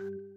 you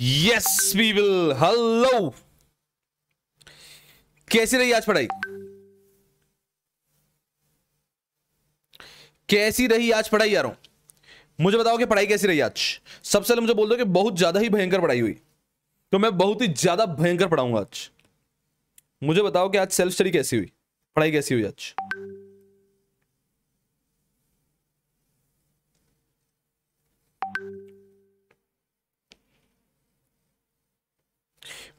yes will hello कैसी रही आज पढ़ाई कैसी रही आज पढ़ाई यारों मुझे बताओ कि पढ़ाई कैसी रही आज सबसे पहले मुझे बोल दो कि बहुत ज्यादा ही भयंकर पढ़ाई हुई तो मैं बहुत ही ज्यादा भयंकर पढ़ाऊंगा आज मुझे बताओ कि आज सेल्फ स्टडी कैसी हुई पढ़ाई कैसी हुई आज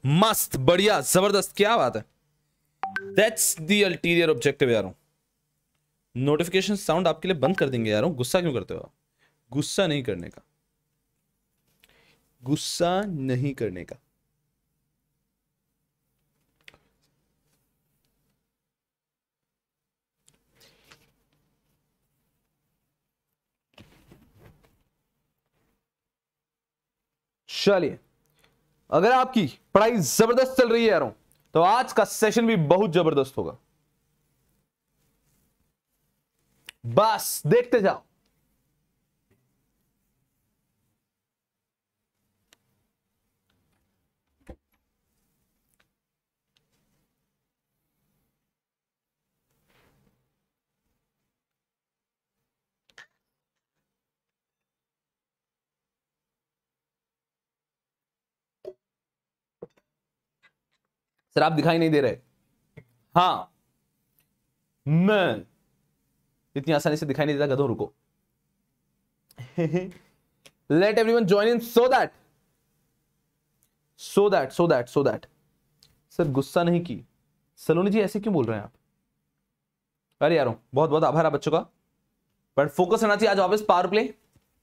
मस्त बढ़िया जबरदस्त क्या बात है दैट्स दी अल्टीरियर ऑब्जेक्टिव यार नोटिफिकेशन साउंड आपके लिए बंद कर देंगे यार गुस्सा क्यों करते हो आप गुस्सा नहीं करने का गुस्सा नहीं करने का चलिए अगर आपकी पढ़ाई जबरदस्त चल रही है यारों तो आज का सेशन भी बहुत जबरदस्त होगा बस देखते जाओ सर आप दिखाई नहीं दे रहे हाँ मैं इतनी आसानी से दिखाई नहीं देता गधो रुको let everyone join in so that so that so that so that sir गुस्सा नहीं की सलोनी जी ऐसे क्यों बोल रहे हैं आप अरे यारो बहुत बहुत आभार आप बच्चों का बट फोकस रहना चाहिए आज वापस पावर प्ले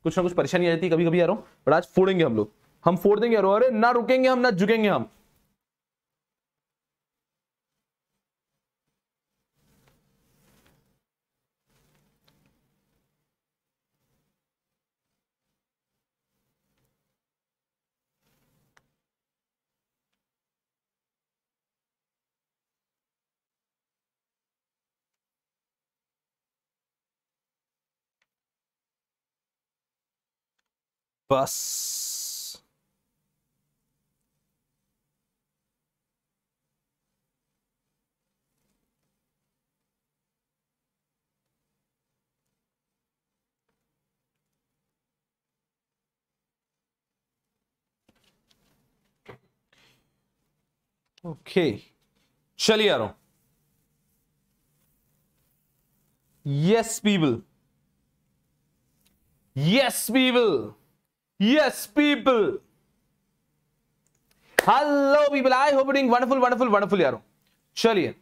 कुछ ना कुछ परेशानी आ जाती है कभी कभी यारो बट आज फोड़ेंगे हम लोग हम फोड़ देंगे यारो अरे ना रुकेंगे हम ना झुकेंगे हम bus. ओके चलिए आ रहा हूं yes people yes people yes people people i hope hope doing wonderful wonderful wonderful यारो चलिए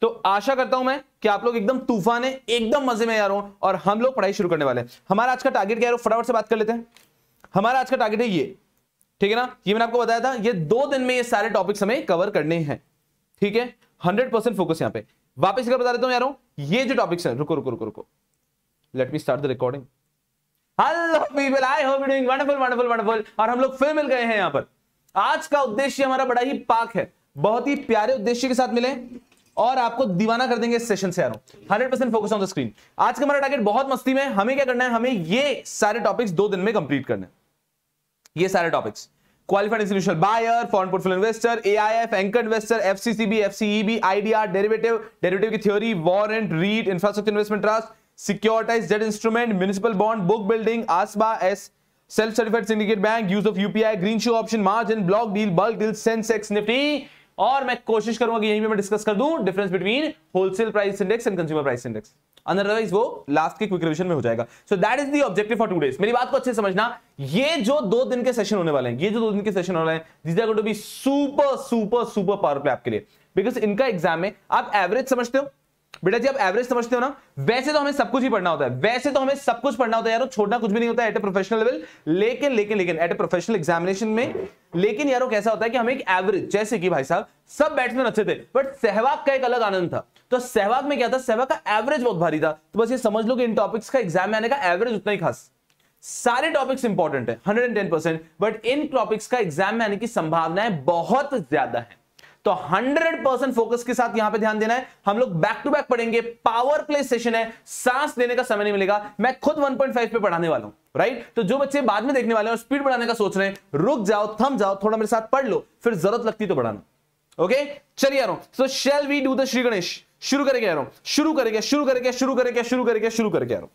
तो आशा करता हूं मैं कि आप लोग एकदम तूफान है एकदम मजे में यार हूं और हम लोग पढ़ाई शुरू करने वाले हैं हमारा आज का टारगेट क्या है फटाफट से बात कर लेते हैं हमारा आज का टारगेट है ये ठीक है ना ये मैंने आपको बताया था ये दो दिन में ये सारे टॉपिक्स हमें कवर करने हैं ठीक है हंड्रेड परसेंट फोकस यहां पर वापस बता देता हूं यारो ये जो टॉपिक्स है रुको रुको रुको रुको let me start the recording hello people I hope doing wonderful wonderful wonderful और हम लोग फिर मिल गए हैं यहां पर आज का उद्देश्य हमारा बड़ा ही पाक है बहुत ही प्यारे उद्देश्य के साथ मिले और आपको दीवाना कर देंगे इस सेशन से आरो 100 percent focus on the screen आज का हमारा टारगेट बहुत मस्ती में हमें क्या करना है हमें ये सारे टॉपिक्स दो दिन में कंप्लीट करने ये सारे topics qualified institution buyer foreign portfolio investor A I F anchor investor FCCB FCEB IDR derivative derivative की theory warrant REIT infrastructure investment trust securitize debt instrument municipal bond book building ASBA S self certified syndicate bank use of UPI green shoe option margin block deal bulk deal Sensex Nifty और मैं कोशिश करूंगा कि यहीं पे मैं discuss कर दूं difference between wholesale price index and consumer price index otherwise वो लास्ट के क्विक रिवीजन में हो जाएगा so that is the objective for two days मेरी बात को अच्छे समझना ये जो दो दिन के सेशन होने वाले हैं ये जो दो दिन के सेशन होने वाले हैं this are going to be super super super power play आपके लिए बिकॉज इनका एग्जाम में आप एवरेज समझते हो बेटा जी आप एवरेज समझते हो ना वैसे तो हमें सब कुछ ही पढ़ना होता है वैसे तो हमें सब कुछ पढ़ना होता है यारो छोटा कुछ भी नहीं होता है एट ए प्रोफेशनल लेवल लेकिन लेकिन लेकिन एट ए प्रोफेशनल एग्जामिनेशन में लेकिन यारो कैसा होता है कि हमें एक एवरेज जैसे कि भाई साहब सब बैट्समैन अच्छे थे बट सहवाग का एक अलग आनंद था तो सहवाग में क्या था सहवाग का एवरेज बहुत भारी था तो बस ये समझ लो कि इन टॉपिक्स का एग्जाम में आने का एवरेज उतना ही खास सारे टॉपिक्स इंपॉर्टेंट है hundred and ten percent but इन टॉपिक्स का एग्जाम में आने की संभावनाएं बहुत ज्यादा है तो 100 फोकस के साथ यहां पे ध्यान देना है हम लोग बैक टू बैक पढ़ेंगे पावर प्ले सेशन है सांस देने का समय नहीं मिलेगा मैं खुद 1.5 पे पढ़ाने वाला हूं राइट तो जो बच्चे बाद में देखने वाले हैं स्पीड बढ़ाने का सोच रहे हैं रुक जाओ थम जाओ थोड़ा मेरे साथ पढ़ लो फिर जरूरत लगती तो बढ़ाना ओके okay? चलिए यारों so shall we do the Shri Ganesh शुरू करेंगे यारों शुरू करेंगे शुरू करेंगे शुरू करेंगे शुरू करेंगे शुरू करेंगे यारों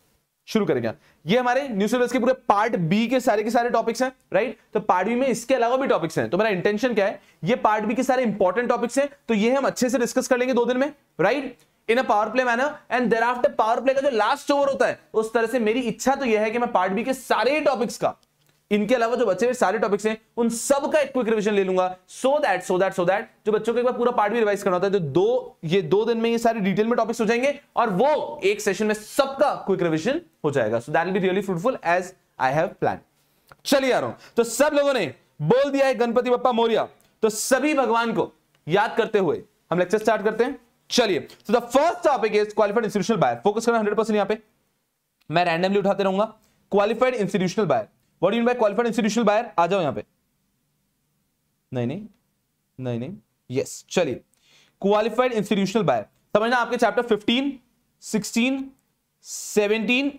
शुरू करेंगे ये हमारे न्यू सिलेबस के पूरे पार्ट बी के सारे के सारे टॉपिक्स हैं राइट तो पार्ट बी में इसके अलावा भी टॉपिक्स हैं तो मेरा इंटेंशन क्या है ये पार्ट बी के सारे इंपॉर्टेंट टॉपिक्स हैं तो ये हम अच्छे से डिस्कस कर लेंगे दो दिन में right in a power play manner and thereafter power play का जो लास्ट ओवर होता है उस तरह से मेरी इच्छा तो यह है कि मैं पार्ट बी के सारे टॉपिक्स का इनके अलावा जो बच्चे सारे टॉपिक्स हैं उन सब का एक क्विक रिविजन ले लूंगा so that so that so that जो बच्चों को एक बार पूरा पार्ट भी रिवाइज करना होता है जो तो दो ये दो दिन में ये सारे डिटेल में टॉपिक्स हो जाएंगे और वो एक सेशन में सबका क्विक रिविजन हो जाएगा so that be really fruitful as I have plan चलिए आ रहा हूं तो सब लोगों ने बोल दिया है गणपति बप्पा मौर्य तो सभी भगवान को याद करते हुए हम लेक्चर स्टार्ट करते हैं चलिए तो the first topic is qualified institutional buyer focus करना 100% यहां पे मैं रैंडमली उठाते रहूंगा qualified institutional buyer what you mean by qualified institutional buyer आ जाओ यहाँ पे नहीं नहीं नहीं नहीं यस चलिए क्वालिफाइड इंस्टीट्यूशनल बायर समझना आपके chapter fifteen sixteen seventeen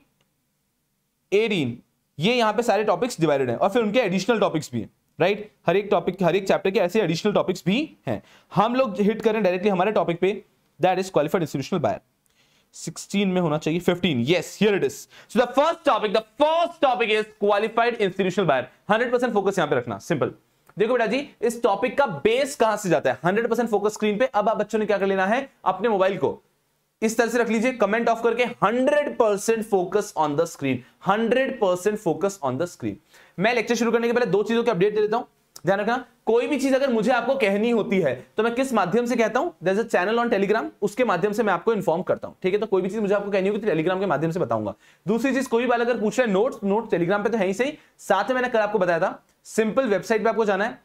eighteen ये यहाँ पे सारे टॉपिक्स डिवाइडेड हैं और फिर उनके एडिशनल टॉपिक्स भी हैं राइट right? हर एक टॉपिक हर एक चैप्टर के ऐसे एडिशनल टॉपिक्स भी हैं हम लोग हिट करें डायरेक्टली हमारे टॉपिक पे that is qualified institutional buyer 16 में होना चाहिए 15 yes here it is so the first topic the first topic is qualified institutional buyer 100% focus यहां पे रखना सिंपल देखो बेटा जी इस टॉपिक का बेस कहां से जाता है 100% फोकस स्क्रीन पे अब आप बच्चों ने क्या कर लेना है अपने मोबाइल को इस तरह से रख लीजिए कमेंट ऑफ करके 100% focus on the screen 100% focus on the screen मैं लेक्चर शुरू करने के पहले दो चीजों के अपडेट दे देता हूं ध्यान रखना कोई भी चीज अगर मुझे आपको कहनी होती है तो मैं किस माध्यम से कहता हूं जैसे अ चैनल ऑन टेलीग्राम उसके माध्यम से मैं आपको इन्फॉर्म करता हूं ठीक है तो कोई भी चीज मुझे आपको कहनी होगी तो टेलीग्राम के माध्यम से बताऊंगा दूसरी चीज कोई बार बात अगर पूछ रहे नोट नोट टेलीग्राम पे तो है ही सही साथ में मैंने कल आपको बताया था सिंपल वेबसाइट पर आपको जाना है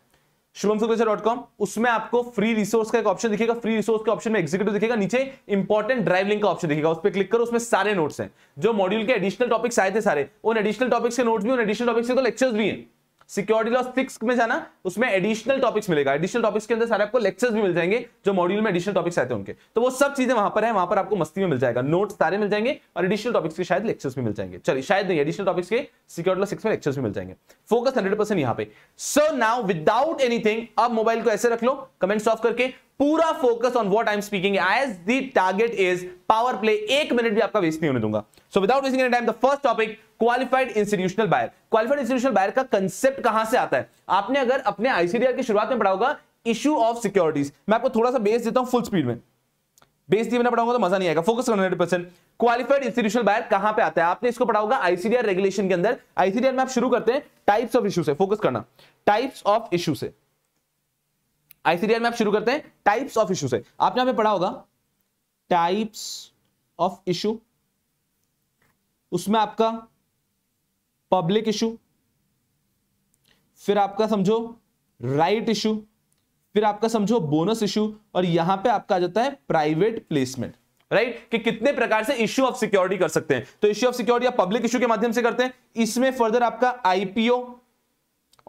शुभम डॉट कॉम उसमें आपको फ्री रिसोर्स का एक ऑप्शन दिखेगा फ्री रिसोर्स के ऑप्शन में एक्जीक्यूटिव दिखेगा नीचे इंपॉर्टेंट ड्राइव लिंक का ऑप्शन दिखेगा उस पर क्लिक करो उसमें सारे नोट्स हैं जो मॉड्यूल के एडिशनल टॉपिक्स आए थे सारे उन एडिशनल टॉपिक्स के नोट्स भी उन एडिशनल टॉपिक्स के लेक्चर्स तो भी हैं सिक्योरिटी लॉ सिक्स में जाना उसमें एडिशनल टॉपिक्स मिलेगा एडिशनल टॉपिक्स के अंदर सारे आपको लेक्चर्स भी मिल जाएंगे जो मॉड्यूल में एडिशनल टॉपिक्स आते हैं उनके तो वो सब चीजें वहां पर है वहां पर आपको मस्ती में मिल जाएगा नोट सारे मिल जाएंगे और एडिशनल टॉपिक्स के शायद लेक्चर्स भी मिल जाएंगे चलिए शायद नहीं एडिशनल टॉपिक्स के सिक्योरिटी लॉ सिक्स में लेक्चर्स भी मिल जाएंगे फोकस हंड्रेड परसेंट यहाँ पे सो नाउ विदाउट एनीथिंग अब मोबाइल को ऐसे रख लो कमेंट्स ऑफ करके पूरा focus on what I am speaking as the target is power play एक मिनट भी आपका वेस्ट नहीं होने दूंगा so without wasting time the first topic qualified institutional buyer qualified institutional buyer का कंसेप्ट कहां से आता है आपने अगर अपने आईसीडीआर की शुरुआत में पढ़ा होगा इशू ऑफ सिक्योरिटीज मैं आपको थोड़ा सा बेस देता हूं फुल स्पीड में बेस दिए मैंने पढ़ाऊंगा तो मजा नहीं आएगा focus hundred percent qualified institutional buyer कहां पे आता है आपने इसको पढ़ा होगा आईसीडीआर रेगुलेशन के अंदर आईसीडीआर में आप शुरू करते हैं टाइप्स ऑफ इशू से फोकस करना टाइप्स ऑफ इशू से आईसीडीआर में आप शुरू करते हैं टाइप्स ऑफ इशू से आपने यहां पढ़ा होगा टाइप्स ऑफ इशू उसमें आपका पब्लिक इशू फिर आपका समझो राइट इशू फिर आपका समझो बोनस इशू और यहां पे आपका आ जाता है प्राइवेट प्लेसमेंट राइट right? कि कितने प्रकार से इश्यू ऑफ सिक्योरिटी कर सकते हैं तो इश्यू ऑफ सिक्योरिटी आप पब्लिक इशू के माध्यम से करते हैं इसमें फर्दर आपका आईपीओ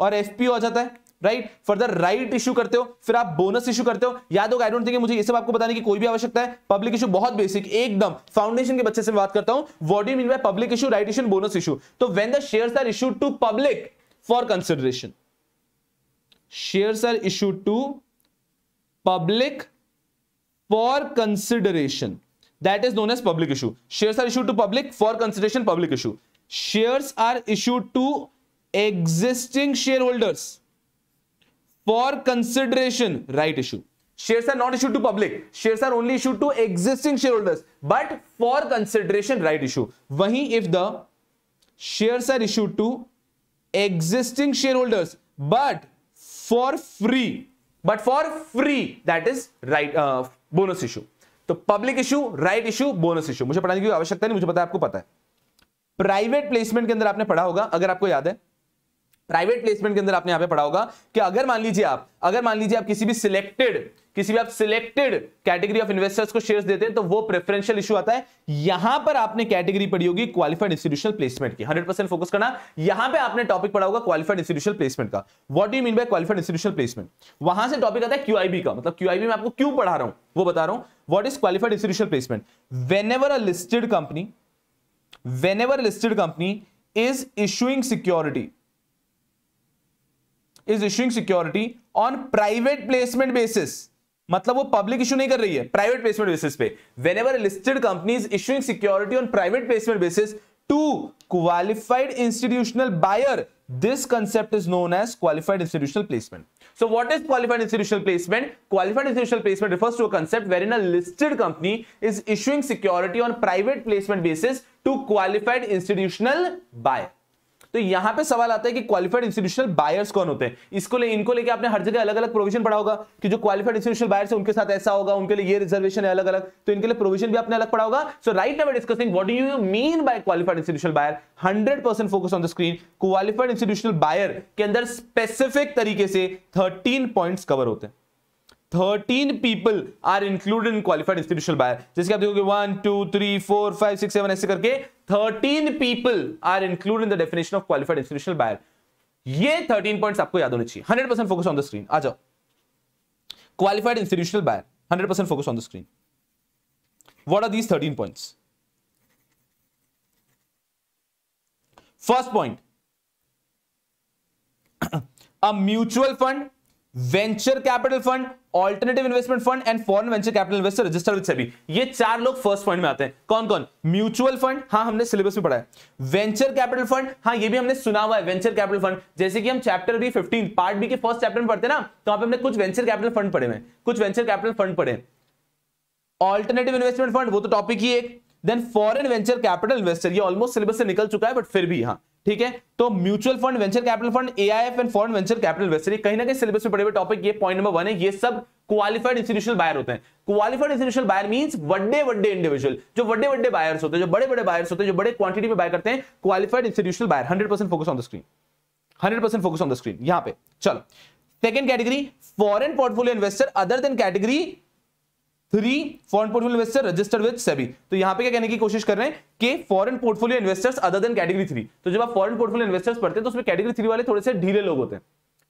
और एफपीओ आ जाता है राइट फर्दर राइट इशू करते हो फिर आप बोनस इशू करते हो याद होगा आई डोंट थिंक मुझे ये सब आपको बताने की कोई भी आवश्यकता है पब्लिक इशू बहुत बेसिक एकदम फाउंडेशन के बच्चे से बात करता हूं what you mean by public issue right issue bonus issue तो when the share are issue to public for consideration share are issue to public for consideration that is known as public issue share are issue to public for consideration public issue shares are issue to existing share holders for consideration right issue share are not issue to public share are only issue to existing share holders but for consideration right issue वही if the share are issue to existing share holders but for free but for free that is right bonus issue तो public issue right issue bonus issue मुझे पढ़ाने की आवश्यकता नहीं मुझे पता है आपको पता है प्राइवेट प्लेसमेंट के अंदर आपने पढ़ा होगा अगर आपको याद है प्राइवेट प्लेसमेंट के अंदर आपने यहां पे पढ़ा होगा कि अगर मान लीजिए आप अगर मान लीजिए आप किसी भी सिलेक्टेड किसी भी आप सिलेक्टेड कैटेगरी ऑफ इन्वेस्टर्स को शेयर्स देते हैं तो वो प्रेफरेंशियल इशू आता है यहां पर आपने कैटेगरी पढ़ी होगी क्वालिफाइड इंस्टीट्यूशनल प्लेसमेंट की 100% फोकस करना यहां पे आपने टॉपिक पढ़ा होगा क्वालिफाइड इंस्टीट्यूशनल प्लेसमेंट का what do mean by qualified institutional placement वहां से टॉपिक आता है क्यूआईबी का मतलब क्यूआईबी में आपको क्यों पढ़ा रहा हूं वो बता रहा हूं what is qualified institutional placement whenever a listed company whenever listed company is issuing security is issuing security on private placement basis मतलब वो पब्लिक इशू नहीं कर रही है प्राइवेट प्लेसमेंट बेसिस पे whenever listed companies issuing security on private placement basis to qualified institutional buyer this concept is known as qualified institutional placement so what is qualified institutional placement qualified institutional placement refers to a concept wherein a listed company is issuing security on private placement basis to qualified institutional buyer तो यहां पे सवाल आता है कि qualified institutional buyers कौन होते हैं इसको ले इनको लेके आपने हर जगह अलग अलग प्रोविजन पढ़ा होगा कि जो क्वालिफाइड इंस्टीट्यूशनल बायर्स है उनके साथ ऐसा होगा उनके लिए ये रिजर्वेशन है अलग अलग तो इनके लिए प्रोविजन भी आपने अलग पढ़ा होगा so right now discussing what do you mean by qualified institutional buyer 100% focus on the screen qualified institutional buyer के अंदर स्पेसिफिक तरीके से 13 पॉइंट्स कवर होते हैं thirteen people are included in qualified institution buyer जैसे आप देखोगे one two three four five six seven ऐसे करके thirteen people are include in the definition of qualified institution buyer ये थर्टीन पॉइंट आपको याद होने चाहिए hundred percent focus on the screen आ जाओ qualified institutional buyer hundred percent focus on the screen what are these thirteen point first point a mutual fund venture capital fund alternative investment fund and foreign venture capital investor register with सभी ये चार लोग first point में आते हैं कौन कौन mutual fund हाँ हमने सिलेबस में पढ़ा है वेंचर कैपिटल फंड हाँ ये भी हमने सुना हुआ है वेंचर कैपिटल फंड जैसे कि हम चैप्टर भी फिफ्टीन पार्ट बी के फर्स्ट चैप्टर में पढ़ते ना तो वहां पे हमने कुछ वेंचर कैपिटल फंड पढ़े हैं कुछ वेंचर कैपिटल फंड पढ़े ऑल्टरनेटिव इन्वेस्टमेंट फंड वो तो टॉपिक ही एक then foreign venture capital investor ये ऑलमोस्ट सिलेबस से निकल चुका है बट फिर भी हाँ ठीक है तो mutual fund venture capital fund AIF and foreign venture capital investor कहीं ना कहीं सिलेबस में पड़े हुए टॉपिक ये पॉइंट नंबर वन है ये सब क्वालिफाइड इंस्टीट्यूशनल बायर होते हैं क्वालिफाइड इंस्टीट्यूशनल बायर मीन बड़े बड़े इंडिविजुअल जो बड़े बड़े बायर्स होते हैं जो बड़े बड़े बायर्स होते हैं जो बड़े क्वांटिटी में बाय करते हैं qualified institutional buyer hundred focus on the screen hundred focus on the screen यहां पर चलो second category foreign portfolio investor other than category three foreign portfolio investor registered with SEBI तो यहाँ पे क्या कहने की कोशिश कर रहे हैं कि foreign portfolio investors other than category three तो जब आप फॉरन पोर्टफोलियो इन्वेस्टर्स पढ़ते हैं तो उसमें कैटेगरी थ्री वाले थोड़े से ढीले लोग होते हैं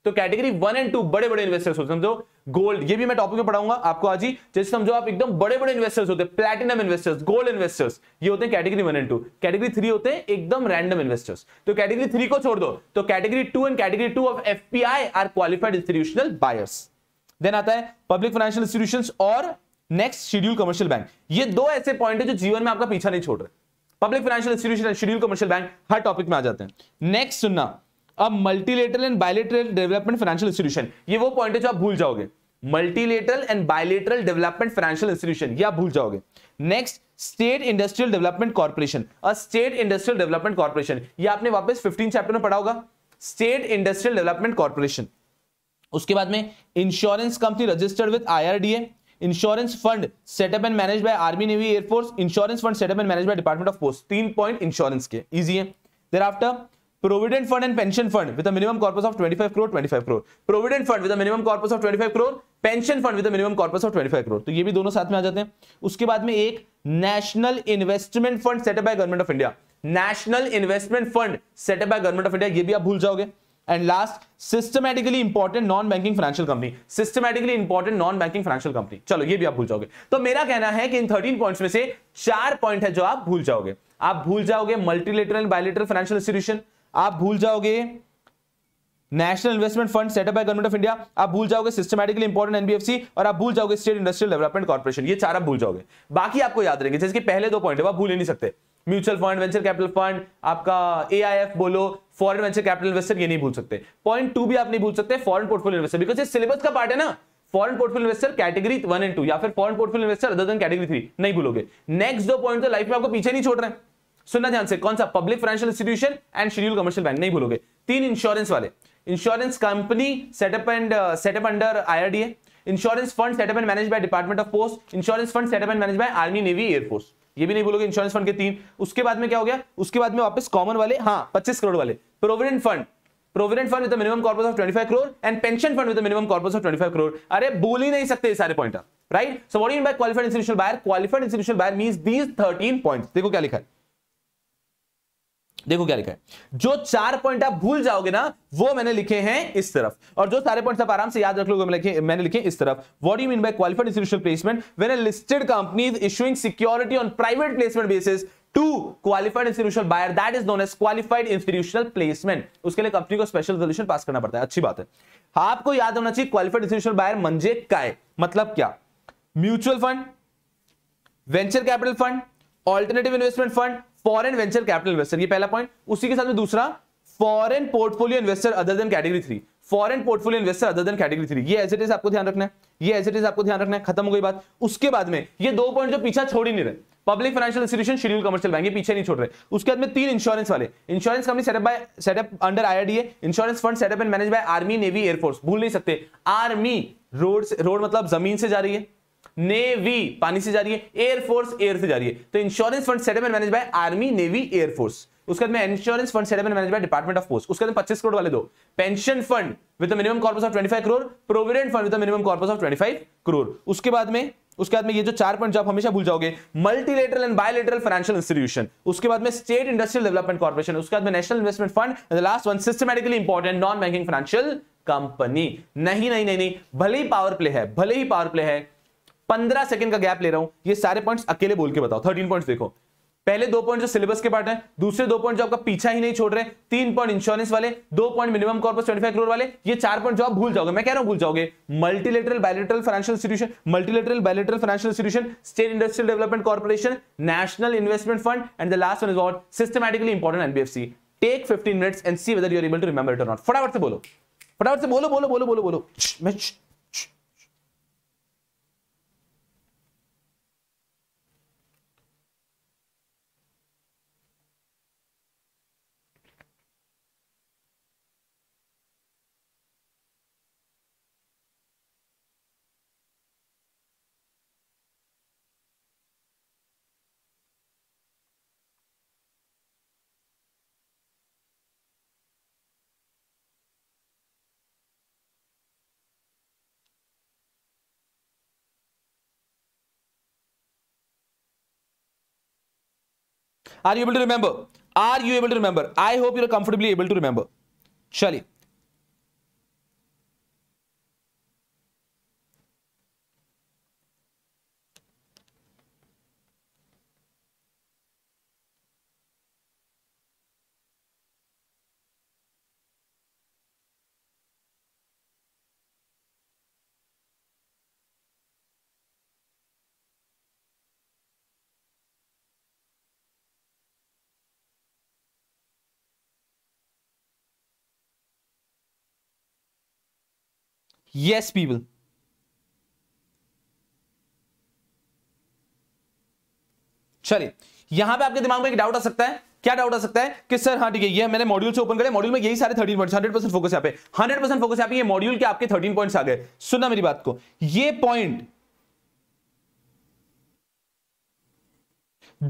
तो कैटेगरी वन एंड टू बड़े बड़े इन्वेस्टर्स होते हैं समझो गोल्ड ये भी मैं टॉपिक में पढ़ाऊंगा आपको आज ही जैसे समझो आप एकदम बड़े बड़े इन्वेस्टर्स होते हैं प्लेटिनम इन्वेस्टर्स गोल्ड इन्वेस्टर्स ये होते हैं category one and two category three होते हैं एकदम रैंडम इन्वेस्टर्स तो कैटेगरी थ्री को छोड़ दो तो category two and category two of F R qualified institutional buyers then आता है पब्लिक फाइनेंशियल इंस्टीट्यूशन और नेक्स्ट शेड्यूल कमर्शियल बैंक ये दो ऐसे पॉइंट है जो जीवन में आपका पीछा नहीं छोड़ रहे public financial institution schedule commercial bank हर टॉपिक में आ जाते हैं नेक्स्ट सुनना अब multilateral and bilateral development financial institution ये वो पॉइंट है जो आप भूल जाओगे multilateral and bilateral development financial institution ये आप भूल जाओगे next state industrial development corporation a state industrial development corporation ये आपने वापस 15 चैप्टर में पढ़ा होगा स्टेट इंडस्ट्रियल डेवलपमेंट कॉर्पोरेशन उसके बाद में insurance company registered with IRDA insurance fund setup and manage by army navy air force insurance fund setup and manage by department of post तीन पॉइंट इंश्योरेंस के इजी है thereafter provident fund and pension fund with minimum corpus of 25 crore 25 crore provident fund with minimum corpus of 25 crore pension fund with minimum corpus of 25 crore तो ये भी दोनों साथ में आ जाते हैं उसके बाद में एक national investment fund set up by government of India national investment fund set up by government of India ये भी आप भूल जाओगे and last systematically important non banking financial company systematically important non banking financial company चलो ये भी आप भूल जाओगे तो मेरा कहना है कि इन थर्टीन पॉइंट्स में से चार पॉइंट है जो आप भूल जाओगे आप भूल जाओगे एंड बायोलेटर फाइनेंशियल इंस्टीट्यूशन आप भूल जाओगे national investment fund set up by government of India आप भूल जाओगे सिस्टमैटिकली इंपॉर्टेंट एनबीएफसी और आप भूल जाओगे स्टेट इंडस्ट्रियल डेवलपमेंट कॉर्पोरेशन ये चार आप भूल जाओगे बाकी आपको याद रहेंगे जैसे पहले दो पॉइंट है आप भूल ही नहीं सकते mutual fund venture capital fund आपका एआईएफ बोलो फॉरेन वेंचर कैपिटल इन्वेस्टर ये नहीं भूल सकते पॉइंट टू भी आप नहीं भूल सकते फॉरन पोर्टफोलियो इन्वेस्टर बिकॉज ये सिलेबस का पार्ट है ना foreign portfolio investor category one and two या फिर foreign portfolio investor other than category three नहीं भूलोगे नेक्स्ट दो पॉइंट तो लाइफ में आपको पीछे नहीं छोड़ रहे सुनना ध्यान से कौन सा public financial institution and schedule commercial bank नहीं भूलोगे तीन इंश्योरेंस वाले insurance company set up and set up under a insurance fund setup and manage by department of post insurance fund setup and manage by army navy air force ये भी नहीं बोलोगे insurance fund के तीन उसके बाद में क्या हो गया उसके बाद में वापस कॉमन वाले हाँ पच्चीस करोड़ वाले provident fund provident fund with minimum corpus of 25 crore and pension fund with minimum corpus of twenty crore अरे बोल ही नहीं सकते सारे point right so what in by qualified institution buyer qualified institution buyer mean these thirteen point देखो क्या लिखा है देखो क्या लिखा है जो चार पॉइंट आप भूल जाओगे ना वो मैंने लिखे हैं इस तरफ और जो सारे पॉइंट्स आप आराम से याद रख लोगे मैंने, मैंने लिखे इस तरफ what you mean by qualified placement when a listed company issuing security on private placement basis to qualified institutional buyer that is known as qualified institutional placement उसके लिए कंपनी को स्पेशल रेजोल्यूशन पास करना पड़ता है अच्छी बात है आपको याद होना चाहिए क्वालिफाइड इंस्टीट्यूशनल बायर मंजे का है मतलब क्या mutual fund venture capital fund alternative investment fund foreign venture capital investor ये पहला पॉइंट उसी के साथ में दूसरा foreign portfolio investor other than category three foreign portfolio investor other than category three ये एज इट इज आपको ध्यान रखना है ये एज इट इज आपको ध्यान रखना है खत्म हो गई बात उसके बाद में ये दो पॉइंट जो पीछा छोड़ ही नहीं रहे public financial institution schedule commercial bank ये पीछे नहीं छोड़ रहे उसके बाद में तीन इंश्योरेंस वाले insurance company set up by set up under IRDA insurance fund setup and manage by army navy air force भूल नहीं सकते आर्मी रोड रोड मतलब जमीन से जा रही है नेवी पानी से जा रही है एयरफोर्स एयर से जा रही है तो insurance fund setup and manage by army navy air force उसके बाद में insurance fund setup and manage by department of post उसके बाद पच्चीस करोड़ वाले दो pension fund with minimum corpus of twenty crore provident fund with minimum corpus of twenty crore उसके बाद में उसके बाद में ये जो चार पॉइंट जो आप हमेशा भूल जाओगे multilateral and bilateral financial institution उसके बाद में स्टेट इंडस्ट्रियल डेवलपमेंट कॉर्पोरेशन उसके बाद में national investment fund last one systematically important non banking financial company नहीं नहीं नहीं नहीं भले ही पावर प्ले है भले ही पावर प्ले है पंद्रह सेकंड का गैप ले रहा हूं ये सारे पॉइंट्स अकेले बोल के बताओ थर्टीन पॉइंट्स देखो पहले दो पॉइंट जो सिलेबस के पार्ट है दूसरे दो पॉइंट जो आपका पीछा ही नहीं छोड़ रहे तीन पॉइंट इंश्योरेंस वाले दो point minimum corpus twenty five crore वाले ये चार पॉइंट जो आप भूल जाओगे मैं कह रहा हूं भूल जाओगे multilateral bilateral financial institution multilateral bilateral financial institution state industrial development corporation national investment fund and the last one is ought systematically important NBFC take fifteen minutes and see whether you are able to remember it or not फटाफट से बोलो फटाफट से बोलो बोलो बोलो बोलो बोलो मैं Are you able to remember? Are you able to remember? I hope you're comfortably able to remember. we? Yes people चलिए यहां पे आपके दिमाग में एक डाउट आ सकता है क्या डाउट आ सकता है कि सर हाँ ठीक है ये मैंने मॉड्यूल से ओपन करे मॉड्यूल में यही सारे thirteen point hundred percent focus पे हंड्रेड परसेंट फोकस ये मॉड्यूल के आपके थर्टीन पॉइंट्स आ गए सुनना मेरी बात को ये पॉइंट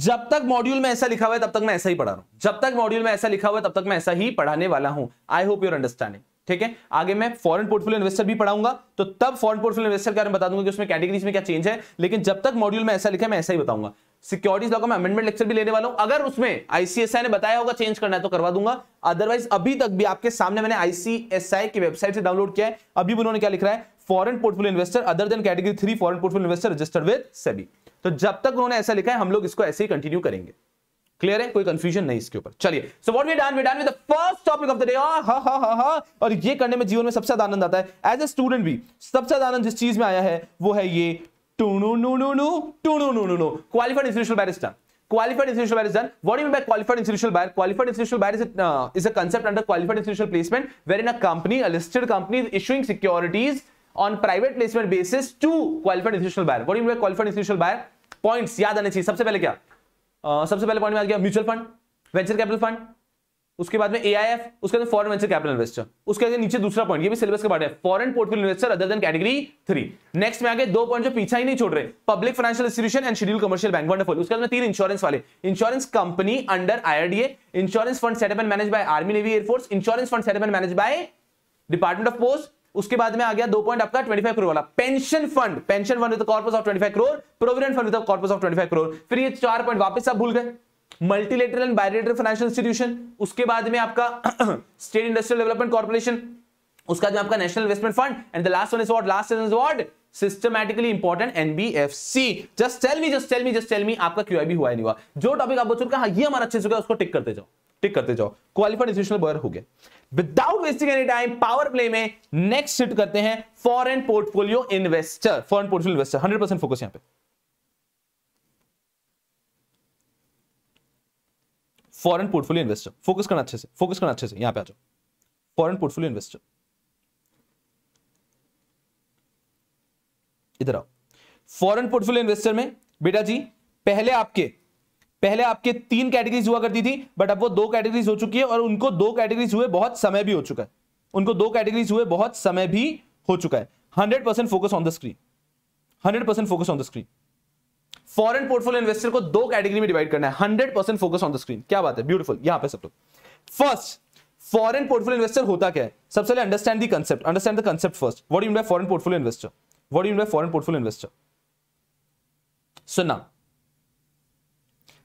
जब तक मॉड्यूल में ऐसा लिखा हुआ है तब तक मैं ऐसा ही पढ़ा रहा हूं जब तक मॉड्यूल में ऐसा लिखा हुआ है तब तक मैं ऐसा ही पढ़ाने वाला हूं आई होप यूर अंडरस्टैंडिंग ठीक है आगे मैं फॉरन पोर्टफोलियो इन्वेस्टर भी पढ़ाऊंगा तो तब फॉरन पोर्टफोलियो इन्वेस्टर के बारे में बता दूंगा कि उसमें कैटेगरीज में क्या चेंज है लेकिन जब तक मॉड्यूल में ऐसा लिखा है मैं ऐसा ही बताऊंगा सिक्योरिटीज लॉ का मैं अमेंडमेंट लेक्चर भी लेने वाला हूं अगर उसमें आईसीएसआई ने बताया होगा चेंज करना है तो करवा दूंगा अदरवाइज अभी तक भी आपके सामने मैंने आईसीएसआई की वेबसाइट से डाउनलोड किया है अभी उन्होंने क्या लिख रहा है foreign portfolio investor other than category three foreign portfolio investor registered with SEBI तो जब तक उन्होंने ऐसा लिखा है हम लोग इसको ऐसे ही कंटिन्यू करेंगे क्लियर है कोई कंफ्यूजन नहीं इसके ऊपर चलिए so what we done we done with the first topic of the day हा हा हा और ये करने में जीवन में सबसे ज्यादा आनंद आता है एज ए स्टूडेंट भी सबसे ज्यादा आनंद जिस चीज में आया है वो है ये टुनु नु नु नु टुनु नु नु नु qualified institutional barrister qualified institutional barrister what do you mean qualified institutional buyer qualified institutional buyer is is a concept under qualified institutional placement wherein a company a listed company is issuing securities on private placement basis to qualified institutional buyer what do you mean qualified institutional buyer points याद आने चाहिए सबसे पहले क्या सबसे पहले point में आ गया mutual fund venture capital fund उसके बाद में एआईएफ उसके बाद फॉरन वेंचर कैपिटल इन्वेस्टर उसके बाद नीचे दूसरा पॉइंट ये भी सिलेबस के बारे में foreign portfolio investor other than category three next में आगे दो पॉइंट जो पीछा ही नहीं छोड़ रहे public financial institution and schedule commercial bank wonderful उसके बाद में तीन इंश्योरेंस वाले insurance company under IRDA insurance fund setup and manage by army navy air force insurance fund setup and manage by department of post उसके बाद में आ गया दो पॉइंट आपका 25 करोड़ वाला pension fund pension fund corpus of 25 crore provident fund corpus of 25 crore फिर ये चार पॉइंट वापस आप भूल गए multilateral and bilateral financial institution उसके बाद में आपका स्टेट इंडस्ट्रियल डेवलपमेंट कॉर्पोरेशन उसका जो आपका national investment fund and the last one is what last is what systematically important NBFC just tell me just tell me just tell me आपका QIB हुआ नहीं हुआ जो टॉपिक आप बोल चुका हाँ ये हमारा अच्छे से उसको टिक करते जाओ टिक करते जाओ क्वालिफाइड इंस्टीट्यूशनल बॉयर हो गया without wasting any time power play में नेक्स्ट शिफ्ट करते हैं foreign portfolio investor foreign portfolio investor hundred percent focus यहां पे फॉरेन पोर्टफोलियो इन्वेस्टर फोकस करना अच्छे से फोकस करना अच्छे से यहां पे आ जाओ फॉरेन पोर्टफोलियो इन्वेस्टर इधर आओ फॉरेन पोर्टफोलियो इन्वेस्टर में बेटा जी पहले आपके पहले आपके तीन कैटेगरीज हुआ करती थी बट अब वो दो कैटेगरीज हो चुकी है और उनको दो कैटेगरीज हुए बहुत समय भी हो चुका है उनको दो कैटेगरीज हुए बहुत समय भी हो चुका है hundred percent focus on the screen hundred percent focus on the screen foreign portfolio investor को दो कैटेगरी में डिवाइड करना है hundred percent focus on the screen क्या बात है ब्यूटीफुल यहां पे सब लोग फर्स्ट फॉरेन पोर्टफोलियो इन्वेस्टर होता क्या है सबसे पहले understand the concept understand the concept first what you mean by foreign portfolio investor what you mean by foreign portfolio investor सुनना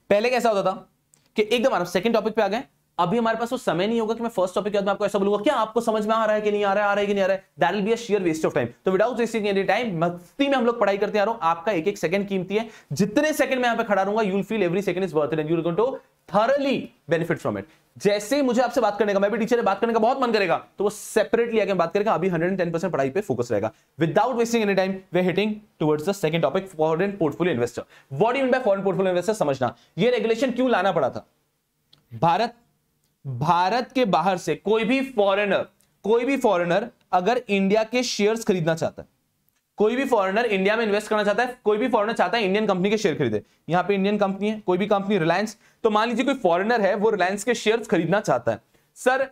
पहले कैसा होता था कि एकदम आप सेकंड टॉपिक पे आ गए अभी हमारे पास वो समय नहीं होगा कि मैं फर्स्ट टॉपिक के बाद आपको ऐसा बोलूंगा क्या आपको समझ में आ रहा है कि नहीं आ रहा है आ रहा है कि नहीं आ रहा है that will be a sheer waste of time तो विदाउट वेस्टिंग एनी टाइम मस्ती में हम लोग पढ़ाई करते आ रहा हूं आपका एक एक सेकंड कीमती है जितने सेकंड में यहां पे खड़ा रहूंगा you'll feel every second is worth it and you will going to thoroughly benefit from it जैसे ही मुझे आपसे बात करने का मैं भी टीचर है बात करने का बहुत मन करेगा तो वो सेपरेटली आगे बात करेगा अभी 110 परसेंट पढ़ाई पे फोकस रहेगा without wasting any time we hitting towards the second topic foreign portfolio investor what you mean by foreign portfolio investor समझना ये रेगुलेशन क्यों लाना पड़ा था भारत भारत के बाहर से कोई भी फॉरेनर कोई भी फॉरेनर अगर इंडिया के शेयर्स खरीदना चाहता है कोई भी फॉरेनर इंडिया में इन्वेस्ट करना चाहता है कोई भी फॉरेनर चाहता है इंडियन कंपनी के शेयर खरीदे यहाँ पे इंडियन कंपनी है कोई भी कंपनी रिलायंस तो मान लीजिए कोई फॉरेनर है वो रिलायंस के शेयर खरीदना चाहता है सर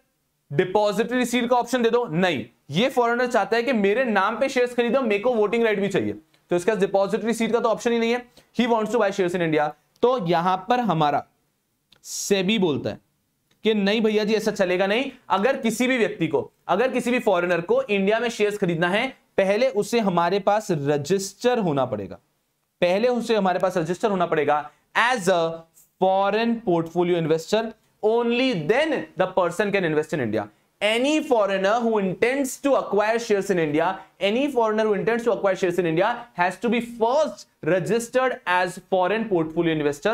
डिपॉजिटरी रिसीट का ऑप्शन दे दो नहीं ये फॉरनर चाहता है कि मेरे नाम पे शेयर खरीदो मेरे को वोटिंग राइट भी चाहिए तो इसका डिपॉजिटरी सीट का तो ऑप्शन ही नहीं है he wants to buy share in India तो यहां पर हमारा सेबी बोलता है कि नहीं भैया जी ऐसा चलेगा नहीं अगर किसी भी व्यक्ति को अगर किसी भी फॉरेनर को इंडिया में शेयर्स खरीदना है पहले उसे हमारे पास रजिस्टर होना पड़ेगा पहले उसे हमारे पास रजिस्टर होना पड़ेगा as a foreign portfolio investor only then the person can invest in India any foreigner who intends to acquire shares in india any foreigner who intends to acquire shares in india has to be first registered as foreign portfolio investor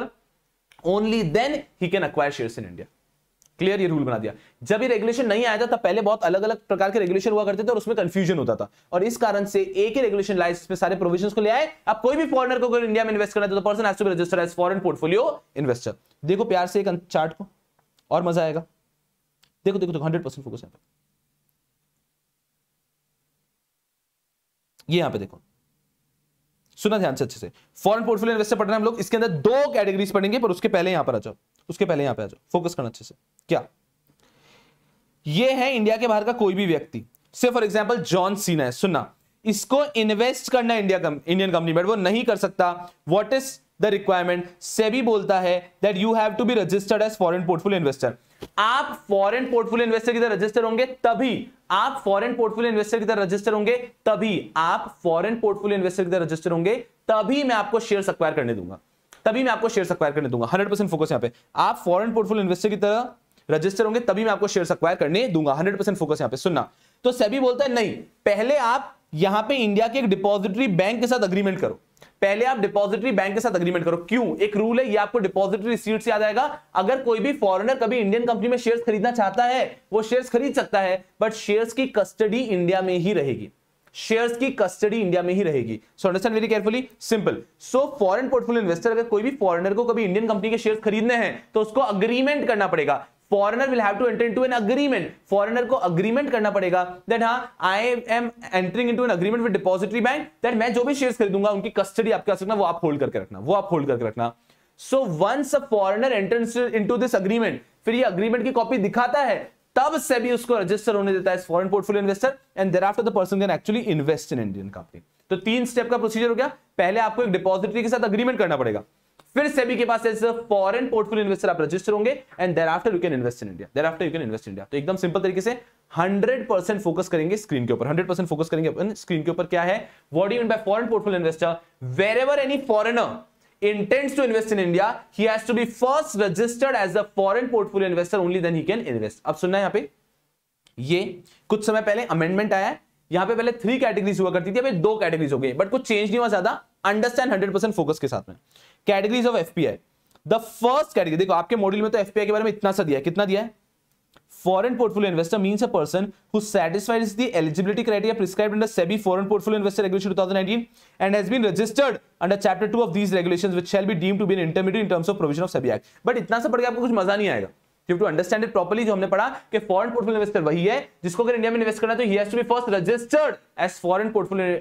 only then he can acquire shares in india clear ये rule बना दिया जब ये regulation नहीं आया था तब पहले बहुत अलग अलग प्रकार के रेगुलेशन हुआ करते थे और उसमें कंफ्यूजन होता था और इस कारण से एक ही रेगुलेशन लाइस पे सारे प्रोविजन को ले आए अब कोई भी फॉरनर को इंडिया में इन्वेस्ट करना था तो person has to register as foreign portfolio investor देखो प्यार से एक चार्ट को और मजा आएगा देखो देखो हंड्रेड परसेंट फोकस यहाँ पे ये यहाँ पे देखो सुना ध्यान से अच्छे से फॉरन पोर्टफोलियो इन्वेस्टर पढ़ना हम लोग इसके अंदर दो कैटेगरीज पढ़ेंगे पर उसके पहले यहां पर आ जाओ उसके पहले यहां पे आ जाओ फोकस करना अच्छे से क्या ये है इंडिया के बाहर का कोई भी व्यक्ति से फॉर एग्जाम्पल जॉन सीना है सुनना इसको इन्वेस्ट करना इंडिया कम, इंडियन कंपनी बट वो नहीं कर सकता what is the requirement SEBI बोलता है that you have to be registered as foreign portfolio investor आप फॉरेन पोर्टफोलियो इन्वेस्टर की तरह रजिस्टर होंगे तभी आप फॉरेन पोर्टफोलियो इन्वेस्टर की तरह रजिस्टर होंगे तभी आप फॉरेन पोर्टफोलियो इन्वेस्टर की तरह रजिस्टर होंगे तभी मैं आपको शेयर अक्वायर करने दूंगा तभी मैं आपको शेयर अक्वायर करने दूंगा हंड्रेड परसेंट फोकस यहाँ पे आप फॉरन पोर्टफोलियो इन्वेस्टर की तरह रजिस्टर होंगे तभी मैं आपको शेयर अक्वायर करने दूंगा हंड्रेड परसेंट फोकस यहाँ पे सुनना तो सभी बोलता है नहीं पहले आप यहाँ पे इंडिया के एक डिपोजिटरी बैंक के साथ अग्रीमेंट करो पहले आप डिपॉजिटरी बैंक के साथ अग्रीमेंट करो क्यों एक रूल है ये आपको डिपॉजिटरी रिसीट से याद आएगा अगर कोई भी फॉरेनर कभी इंडियन कंपनी में शेयर्स खरीदना चाहता है वो शेयर्स खरीद सकता है बट शेयर्स की कस्टडी इंडिया में ही रहेगी शेयर्स की कस्टडी इंडिया में ही रहेगी so understand very carefully simple so foreign portfolio investor अगर कोई भी फॉरेनर को कभी इंडियन कंपनी के शेयर्स खरीदने हैं तो उसको अग्रीमेंट करना पड़ेगा foreigner will have to enter into an agreement foreigner को अग्रीमेंट करना पड़ेगा दैट हाँ I am entering into an agreement with depository bank that मैं जो भी शेयर्स खरीदूंगा उनकी कस्टडी आपके पास रखना वो आप होल्ड करके रखना वो आप होल्ड करके रखना so once a foreigner enter into this agreement फिर ये अग्रीमेंट की कॉपी दिखाता है तब सेबी उसको रजिस्टर होने देता है foreign portfolio investor and thereafter the person can actually invest in Indian company तो तीन स्टेप का प्रोसीजर हो गया पहले आपको एक डिपॉजिटरी के साथ अग्रीमेंट करना पड़ेगा फिर सेबी के पास एज फॉरेन पोर्टफोलियो इन्वेस्टर आप रजिस्टर होंगे and thereafter you can invest in India thereafter you can invest India तो एकदम सिंपल तरीके से 100% फोकस करेंगे स्क्रीन के ऊपर 100% फोकस करेंगे अपन स्क्रीन के ऊपर क्या है what you mean by foreign portfolio investor wherever any foreigner intends to invest in India, he has to be first registered as a foreign portfolio investor only then he can invest. अब सुनना यहाँ पे ये कुछ समय पहले amendment आया है यहाँ पे पहले थ्री कैटेगरीज हुआ करती थी अभी दो कैटेगरीज हो गई बट कुछ चेंज नहीं हुआ ज्यादा अंडरस्टैंड हंड्रेड परसेंट फोकस के साथ में categories of FPI the first category देखो आपके मॉड्यूल में तो एफपीआई के बारे में इतना सा दिया है कितना दिया है Foreign portfolio investor means a person who satisfies the eligibility criteria prescribed under SEBI Foreign Portfolio Investor Regulation 2019 and has been registered under Chapter 2 of these regulations, which shall be deemed to be an intermediary in terms of provision of SEBI Act. But itna sa padh ke aapko kuch maza nahi aayega You have to understand it properly. jo humne padha ke foreign portfolio investor wahi hai jisko agar india mein invest karna hai to he has to be first registered as foreign portfolio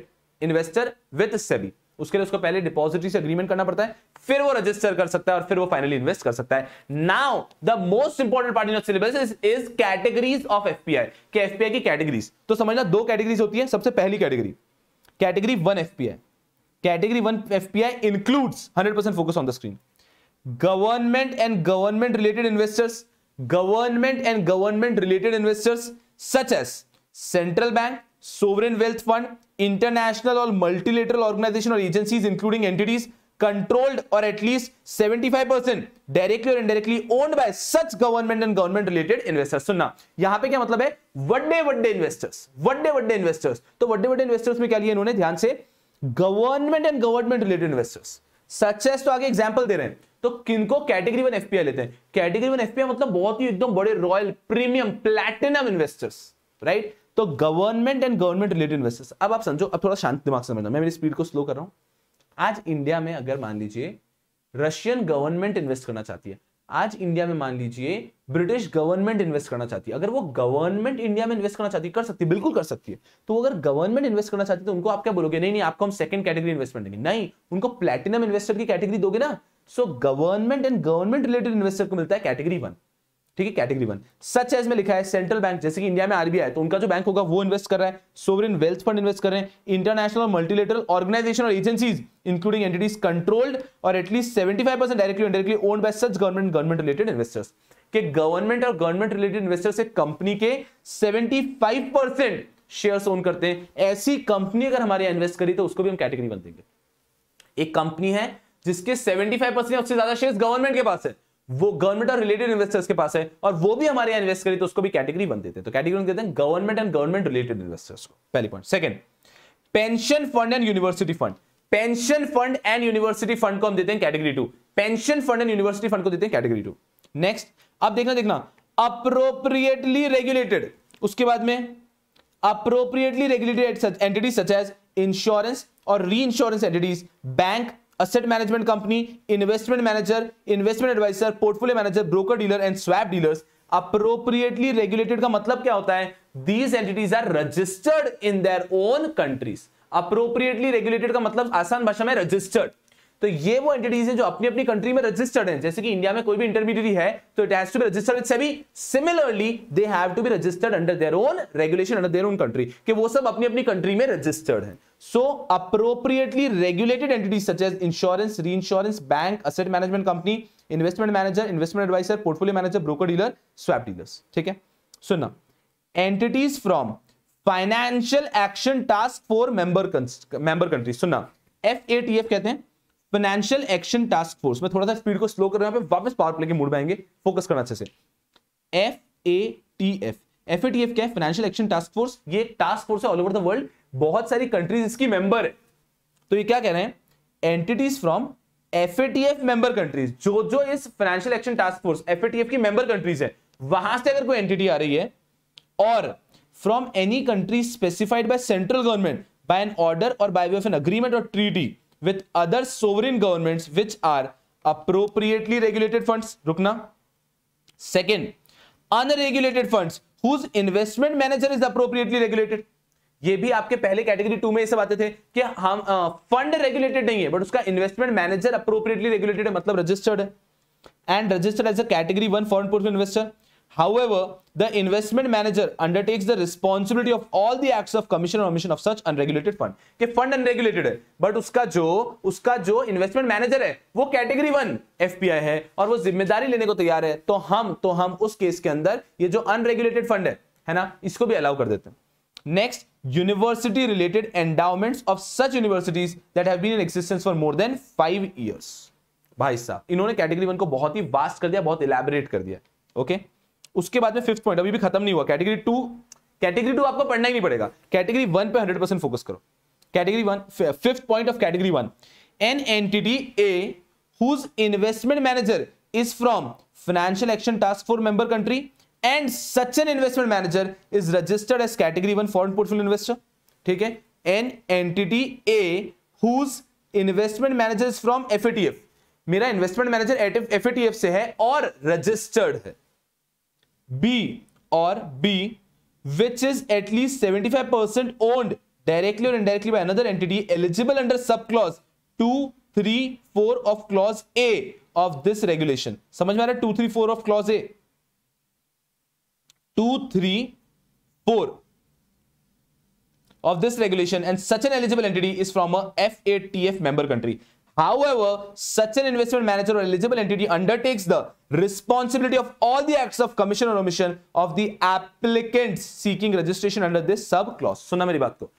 investor with SEBI. उसके लिए उसको पहले depository से agreement करना पड़ता है फिर वो रजिस्टर कर सकता है और फिर वो फाइनली इन्वेस्ट कर सकता है now the most important part in syllabus is categories of FPI के एफपीआई की कैटेगरीज तो समझना दो कैटेगरीज होती है सबसे पहली category category one FPI category one FPI includes hundred percent focus on the screen government and government related investors government and government related investors such as central bank sovereign wealth fund, international or multilateral organization or agencies including entities controlled or at least percent directly और indirectly owned by such government and government related investors सुनना यहां पे क्या मतलब है वड्डे वड्डे investors वड्डे वड्डे इन्वेस्टर्स तो वड्डे वड्डे इन्वेस्टर्स में क्या लिया इन्होंने ध्यान से government and government related investors success तो आगे एग्जाम्पल दे रहे हैं तो किनको कैटेगरी वन एफपीआई लेते हैं कैटेगरी वन एफपीआई मतलब बहुत ही एकदम बड़े royal premium platinum investors right right? तो government and government related investors अब आप समझो अब थोड़ा शांत दिमाग समझना मैं मेरी स्पीड को स्लो कर रहा हूं आज इंडिया में अगर मान लीजिए रशियन गवर्नमेंट इन्वेस्ट करना चाहती है आज इंडिया में मान लीजिए ब्रिटिश गवर्नमेंट इन्वेस्ट करना चाहती है अगर वो गवर्नमेंट इंडिया में इन्वेस्ट करना चाहती है कर सकती है बिल्कुल कर सकती है तो अगर गवर्नमेंट इन्वेस्ट करना चाहती है तो उनको आप क्या बोलोगे नहीं नहीं आपको हम सेकंड कैटेगरी इन्वेस्टमेंट देंगे नहीं उनको प्लेटिनम इन्वेस्टर की कैटेगरी दोगे ना so government and government related investor को मिलता है कैटेगरी वन ठीक है कैटेगरी वन सच एज में लिखा है सेंट्रल बैंक जैसे कि इंडिया में आरबीआई तो उनका जो बैंक होगा वो इन्वेस्ट कर रहा है सोवरिन वेल्थ फंड इन्वेस्ट कर रहे हैं इंटरनेशनल और मल्टीलेटरल ऑर्गेनाइजेशन और एजेंसीज इंक्लूडिंग एंटिटीज कंट्रोल्ड और at least seventy five percent directly directly own by such government government related investors के गवर्नमेंट और गवर्नमेंट रिलेटेड इन्वेस्टर से कंपनी के seventy five percent share own करते हैं ऐसी कंपनी अगर हमारे इन्वेस्ट करी तो उसको भी हम कैटेगरी बन देंगे एक कंपनी है जिसके सेवेंटी फाइव परसेंट ज्यादा शेयर गवर्नमेंट के पास है वो गवर्नमेंट और रिलेटेड इन्वेस्टर्स के पास है और वो भी हमारे यहाँ इन्वेस्ट करें तो उसको भी कैटेगरी बन देते हैं तो कैटेगरी देते हैं government and government related investors को पहली point second pension fund and university fund pension fund and university fund को हम देते हैं category two pension fund and university fund को देते हैं कैटेगरी टू नेक्स्ट अब देखना देखना अप्रोप्रिएटली रेगुलेटेड उसके बाद में appropriately regulated entity such as insurance और reinsurance entities bank asset management company investment manager investment adviser portfolio manager broker dealer and swap dealers appropriately regulated का मतलब क्या होता है these entities are registered in their own countries appropriately regulated का मतलब आसान भाषा में रजिस्टर्ड तो ये वो एंटिटीज हैं जो अपनी अपनी कंट्री में रजिस्टर्ड हैं जैसे कि इंडिया में कोई भी इंटरमीडियरी है तो it has to be registered with SEBI similarly they have to be registered under their own regulation under their own country कि वो सब अपनी अपनी कंट्री में रजिस्टर्ड हैं so appropriately regulated entities such as insurance reinsurance bank asset management company investment manager investment adviser portfolio manager broker dealer swap dealer ठीक है सुनना entities from financial action task force member member country सुनना F कहते हैं financial action task force मैं थोड़ा सा speed को स्लो कर रहा हूं वापस पावर प्ले के मूड में आएंगे फोकस करना अच्छे से F A T F F A T F क्या है फाइनेंशियल एक्शन टास्क फोर्स ये टास्क फोर्स है ऑल ओवर द वर्ल्ड बहुत सारी कंट्रीज इसकी मेंबर है तो ये क्या कह रहे हैं entities from F A T F member countries जो जो इस financial action task force F A T F की मेंबर कंट्रीज है वहां से अगर कोई एंटिटी आ रही है और from any country specified by central government by an order और by way of an agreement और treaty with other sovereign governments which are appropriately regulated funds rukna second unregulated funds whose investment manager is appropriately regulated ये भी आपके पहले category two में ये सब आते थे कि हम फंड रेगुलेटेड नहीं है बट उसका इन्वेस्टमेंट मैनेजर अप्रोप्रिएटली रेगुलेटेड है मतलब रजिस्टर्ड है and registered as a category one foreign portfolio investor However, the investment manager undertakes the responsibility of all the acts of commission or omission of such unregulated fund. के fund unregulated है but उसका जो उसका जो investment manager है वो category one FPI है और वो जिम्मेदारी लेने को तैयार है तो हम तो हम उस case के अंदर ये जो unregulated fund है है ना इसको भी allow कर देते हैं Next, university related endowments of such universities that have been in existence for more than five years. भाई साहब इन्होंने category one को बहुत ही vast कर दिया बहुत elaborate कर दिया ओके okay? उसके बाद में फिफ्थ पॉइंट अभी भी खत्म नहीं हुआ कैटेगरी टू कैटेगरी टू आपको पढ़ना ही नहीं पड़ेगा कैटेगरी वन पे हंड्रेड परसेंट फोकस करो category one fifth point of category one an entity a whose investment manager is from financial action task force member country and such an investment manager is registered as category one foreign portfolio investor ठीक है an entity a whose investment manager is from F मेरा investment manager F से है और registered है B or B, which is at least 75% owned directly or indirectly by another entity eligible under subclause 2, 3, 4 of clause A of this regulation. समझ में आ 2, 3, 4 of clause A. 2, 3, 4 of this regulation and such an eligible entity is from a FATF member country. However, such an investment manager or eligible entity undertakes the responsibility of all the acts of commission or omission of the applicants seeking registration under this sub clause. सुना मेरी बात को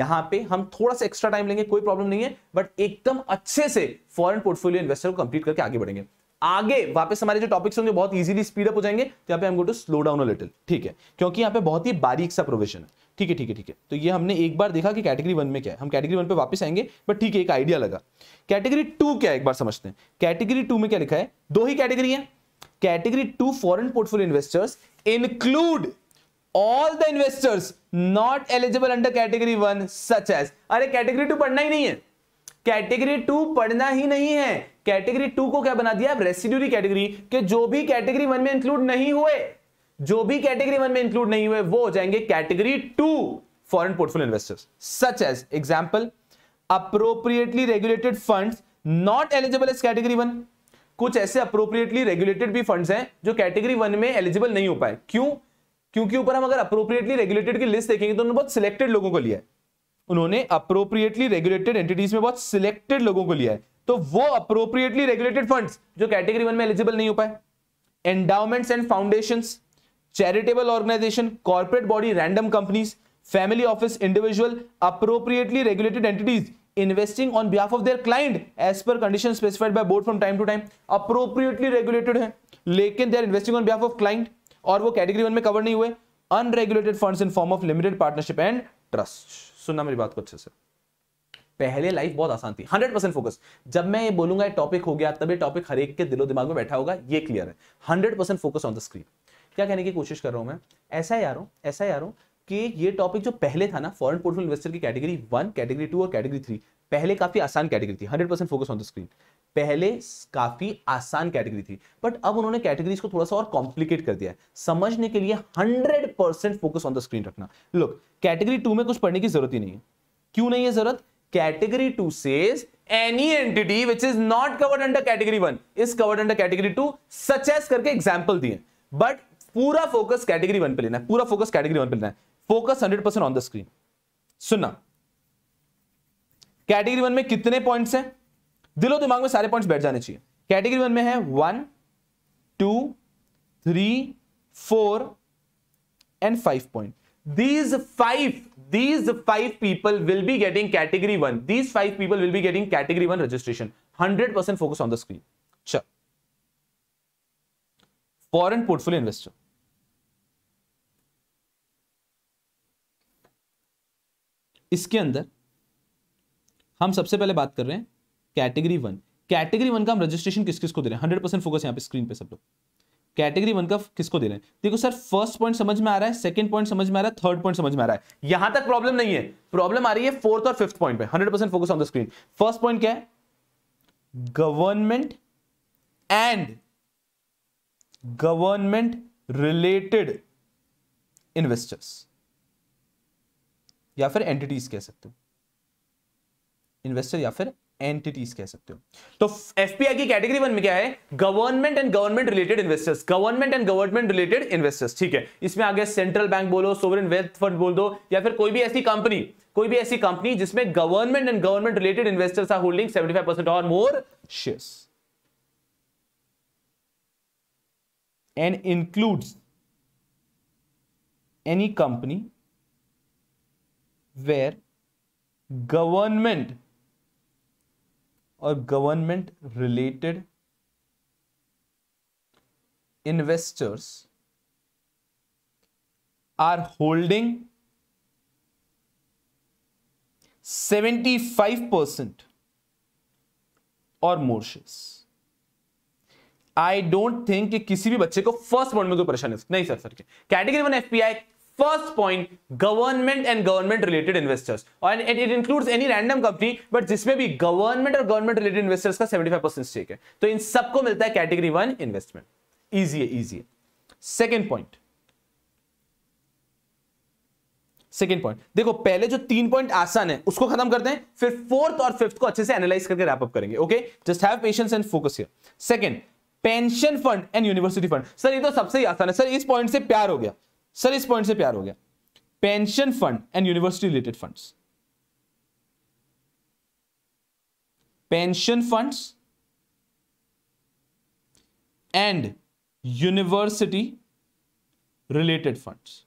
यहां पे हम थोड़ा सा extra time लेंगे कोई प्रॉब्लम नहीं है बट एकदम अच्छे से फॉरेन पोर्टफोलियो इन्वेस्टर को कंप्लीट करके आगे बढ़ेंगे आगे वापस हमारे जो टॉपिक्स होंगे बहुत इजीली स्पीड अप हो जाएंगे तो यहाँ पे हम go to slow down little ठीक है क्योंकि यहाँ पे बहुत ही बारीक सा प्रोविजन है ठीक है ठीक है ठीक है तो ये हमने एक बार देखा कि कैटेगरी वन में क्या है हम कैटेगरी वन पे वापस आएंगे बट ठीक है एक आइडिया लगा कैटेगरी टू क्या है एक बार समझते हैं कैटेगरी टू में क्या लिखा है दो ही कैटेगरी है category two foreign portfolio investors include all the investors not eligible under category one such as अरे कैटेगरी टू पढ़ना ही नहीं है कैटेगरी टू पढ़ना ही नहीं है कैटेगरी टू को क्या बना दिया रेसिड्यूरी कैटेगरी के जो भी कैटेगरी वन में इंक्लूड नहीं हुए जो भी कैटेगरी वन में इंक्लूड नहीं हुए वो हो जाएंगे category two foreign portfolio investors such as example appropriately regulated fund not eligible as category one कुछ ऐसे अप्रोप्रिएटली रेगुलेटेड भी फंड्स हैं जो कैटेगरी वन में एलिजिबल नहीं हो पाए क्यों क्योंकि ऊपर हम अगर अप्रोप्रिएटली रेगुलेटेड की लिस्ट देखेंगे तो उन्होंने बहुत सिलेक्टेड लोगों को लिया है उन्होंने अप्रोप्रिएटली रेगुलेटेड एंटिटीज में बहुत सिलेक्टेड लोगों को लिया है तो वो अप्रोप्रिएटली रेगुलेटेड फंड जो कैटेगरी वन में एलिजिबल नहीं हो पाए endowments and foundation charitable organization corporate body random companies family office individual appropriately regulated entities investing on behalf of their client as per condition specified by board from time to time appropriately regulated है लेकिन they are investing on behalf of client और वो category one में cover नहीं हुए unregulated funds in form of limited partnership and trust सुनना मेरी बात को अच्छे से पहले लाइफ बहुत आसान थी हंड्रेड परसेंट फोकस जब मैं ये बोलूंगा टॉपिक हो गया तब ये टॉपिक हर एक के दिलो दिमाग में बैठा होगा ये क्लियर है hundred percent focus on the screen क्या कहने की कोशिश कर रहा हूं मैं ऐसा यार हूं ऐसा यार हूं कि ये टॉपिक जो पहले था ना फॉरन पोर्टफोल इन्वेस्टर की कैटेगरी वन कैटेगरी टू और कैटेगरी थ्री पहले काफी आसान कैटेगरी थी hundred focus on the screen पहले काफी आसान कैटेगरी थी बट अब उन्होंने कैटेगरीज को थोड़ा सा और कॉम्प्लिकेट कर दिया है समझने के लिए hundred percent focus on the screen रखना लुक कैटेगरी टू में कुछ पढ़ने की जरूरत ही नहीं है क्यों नहीं है जरूरत category two says any entity which is not covered under category one is covered under category two such as करके एग्जाम्पल दिए बट पूरा फोकस कैटेगरी वन पे लेना है पूरा फोकस कैटेगरी वन पे लेना है focus hundred percent on the screen सुनना कैटेगरी वन में कितने पॉइंट्स हैं दिलो दिमाग में सारे पॉइंट्स बैठ जाने चाहिए कैटेगरी वन में है one two three four and five point these five these five people will be getting category 1 these five people will be getting category 1 registration 100% focus on the screen sure foreign portfolio investor इसके अंदर हम सबसे पहले बात कर रहे हैं category one category one का हम रजिस्ट्रेशन किस किस को दे रहे हैं हंड्रेड परसेंट फोकस यहाँ पे स्क्रीन पे सब लोग कैटेगरी वन का किसको दे रहे हैं देखो सर फर्स्ट पॉइंट समझ में आ रहा है सेकंड पॉइंट समझ में आ रहा है थर्ड पॉइंट समझ में आ रहा है यहां तक प्रॉब्लम नहीं है प्रॉब्लम आ रही है फोर्थ और फिफ्थ पॉइंट पे hundred percent focus on the screen first point क्या है government and government related investors या फिर एंटिटीज कह सकते हो इन्वेस्टर या फिर एंटिटीज कह सकते हो तो एफपीआई की कैटेगरी वन में क्या है government and government related investors government and government related investors ठीक है इसमें आगे सेंट्रल बैंक बोलो सोवरेन वेल्थ फंड बोल दो या फिर कोई भी ऐसी कंपनी कोई भी ऐसी कंपनी जिसमें government and government related investors are holding seventy और more shares and includes any company where government और government related investors are holding 75 percent और more shares I don't think कि किसी भी बच्चे को फर्स्ट वर्ड में कोई परेशानी नहीं sir sir category one FPI First point, government and government related investors. And, and it includes any random company, but जिसमें भी government और government related investors का 75% stake है तो इन सबको मिलता है category वन investment. Easy है, easy है. Second point. सेकेंड पॉइंट देखो पहले जो तीन पॉइंट आसान है उसको खत्म करते हैं फिर फोर्थ और फिफ्थ को अच्छे से एनालाइज करके रैप अप करेंगे okay just have patience and focus here second pension fund and university fund sir ये तो सबसे ही आसान है सर इस पॉइंट से प्यार हो गया सर इस पॉइंट से प्यार हो गया pension fund and university related funds pension funds and university related funds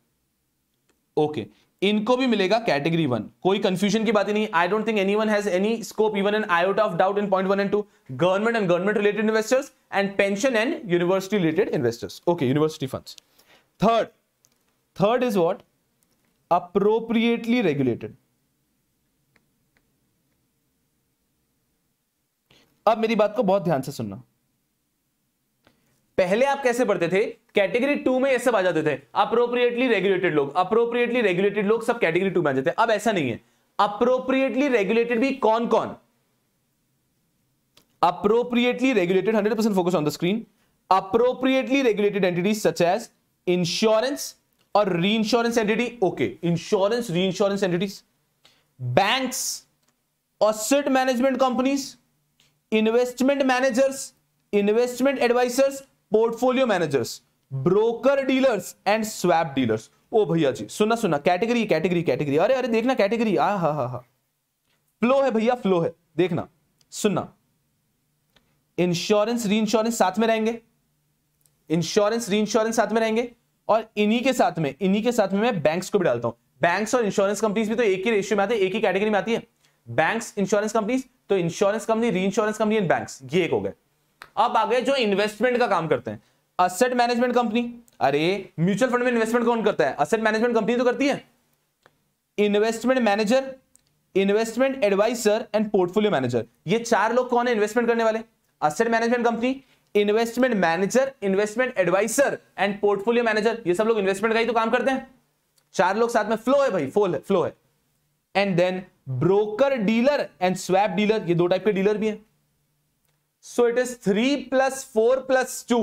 okay इनको भी मिलेगा कैटेगरी वन कोई कंफ्यूजन की बात ही नहीं I don't think any one has any scope even an out of doubt in point one and two government and government related investors and pension and university related investors okay university funds third third is what appropriately regulated अब मेरी बात को बहुत ध्यान से सुनना पहले आप कैसे पढ़ते थे कैटेगरी टू में ये सब आ जाते थे अप्रोप्रिएटली रेगुलेटेड लोग अप्रोप्रिएटली रेगुलेटेड लोग सब कैटेगरी टू में आ जाते हैं अब ऐसा नहीं है अप्रोप्रिएटली रेगुलेटेड भी कौन कौन appropriately regulated hundred percent focus on the screen appropriately regulated entities such as insurance और reinsurance entity okay insurance reinsurance entities banks asset management companies investment managers investment advisers portfolio managers broker dealers and swap dealers ओ भैया जी सुना सुना category category category अरे अरे देखना category आ हा हा हा फ्लो है भैया फ्लो है देखना सुनना इंश्योरेंस री इंश्योरेंस साथ में रहेंगे इंश्योरेंस री इंश्योरेंस साथ में रहेंगे और इन्हीं के साथ में इन्हीं के साथ में मैं बैंक्स को भी डालता हूं बैंक्स और इंश्योरेंस कंपनीज भी तो एक ही रेशियो में आते हैं एक ही कैटेगरी में आती है बैंक्स इंश्योरेंस कंपनीज तो इंश्योरेंस कंपनी री इंश्योरेंस कंपनी एंड बैंक्स ये एक हो गए अब आ गए जो इन्वेस्टमेंट का काम करते हैं असेट मैनेजमेंट कंपनी अरे म्यूचुअल फंड में इन्वेस्टमेंट कौन करता है असेट मैनेजमेंट कंपनी तो करती है investment manager investment adviser and portfolio manager ये चार लोग कौन है इन्वेस्टमेंट करने वाले asset management company investment manager investment adviser and portfolio manager ये सब लोग इन्वेस्टमेंट का ही तो काम करते हैं चार लोग साथ में फ्लो है भाई फोल है फ्लो है and then broker dealer and swap dealer ये दो टाइप के डीलर भी हैं so it is three plus four plus two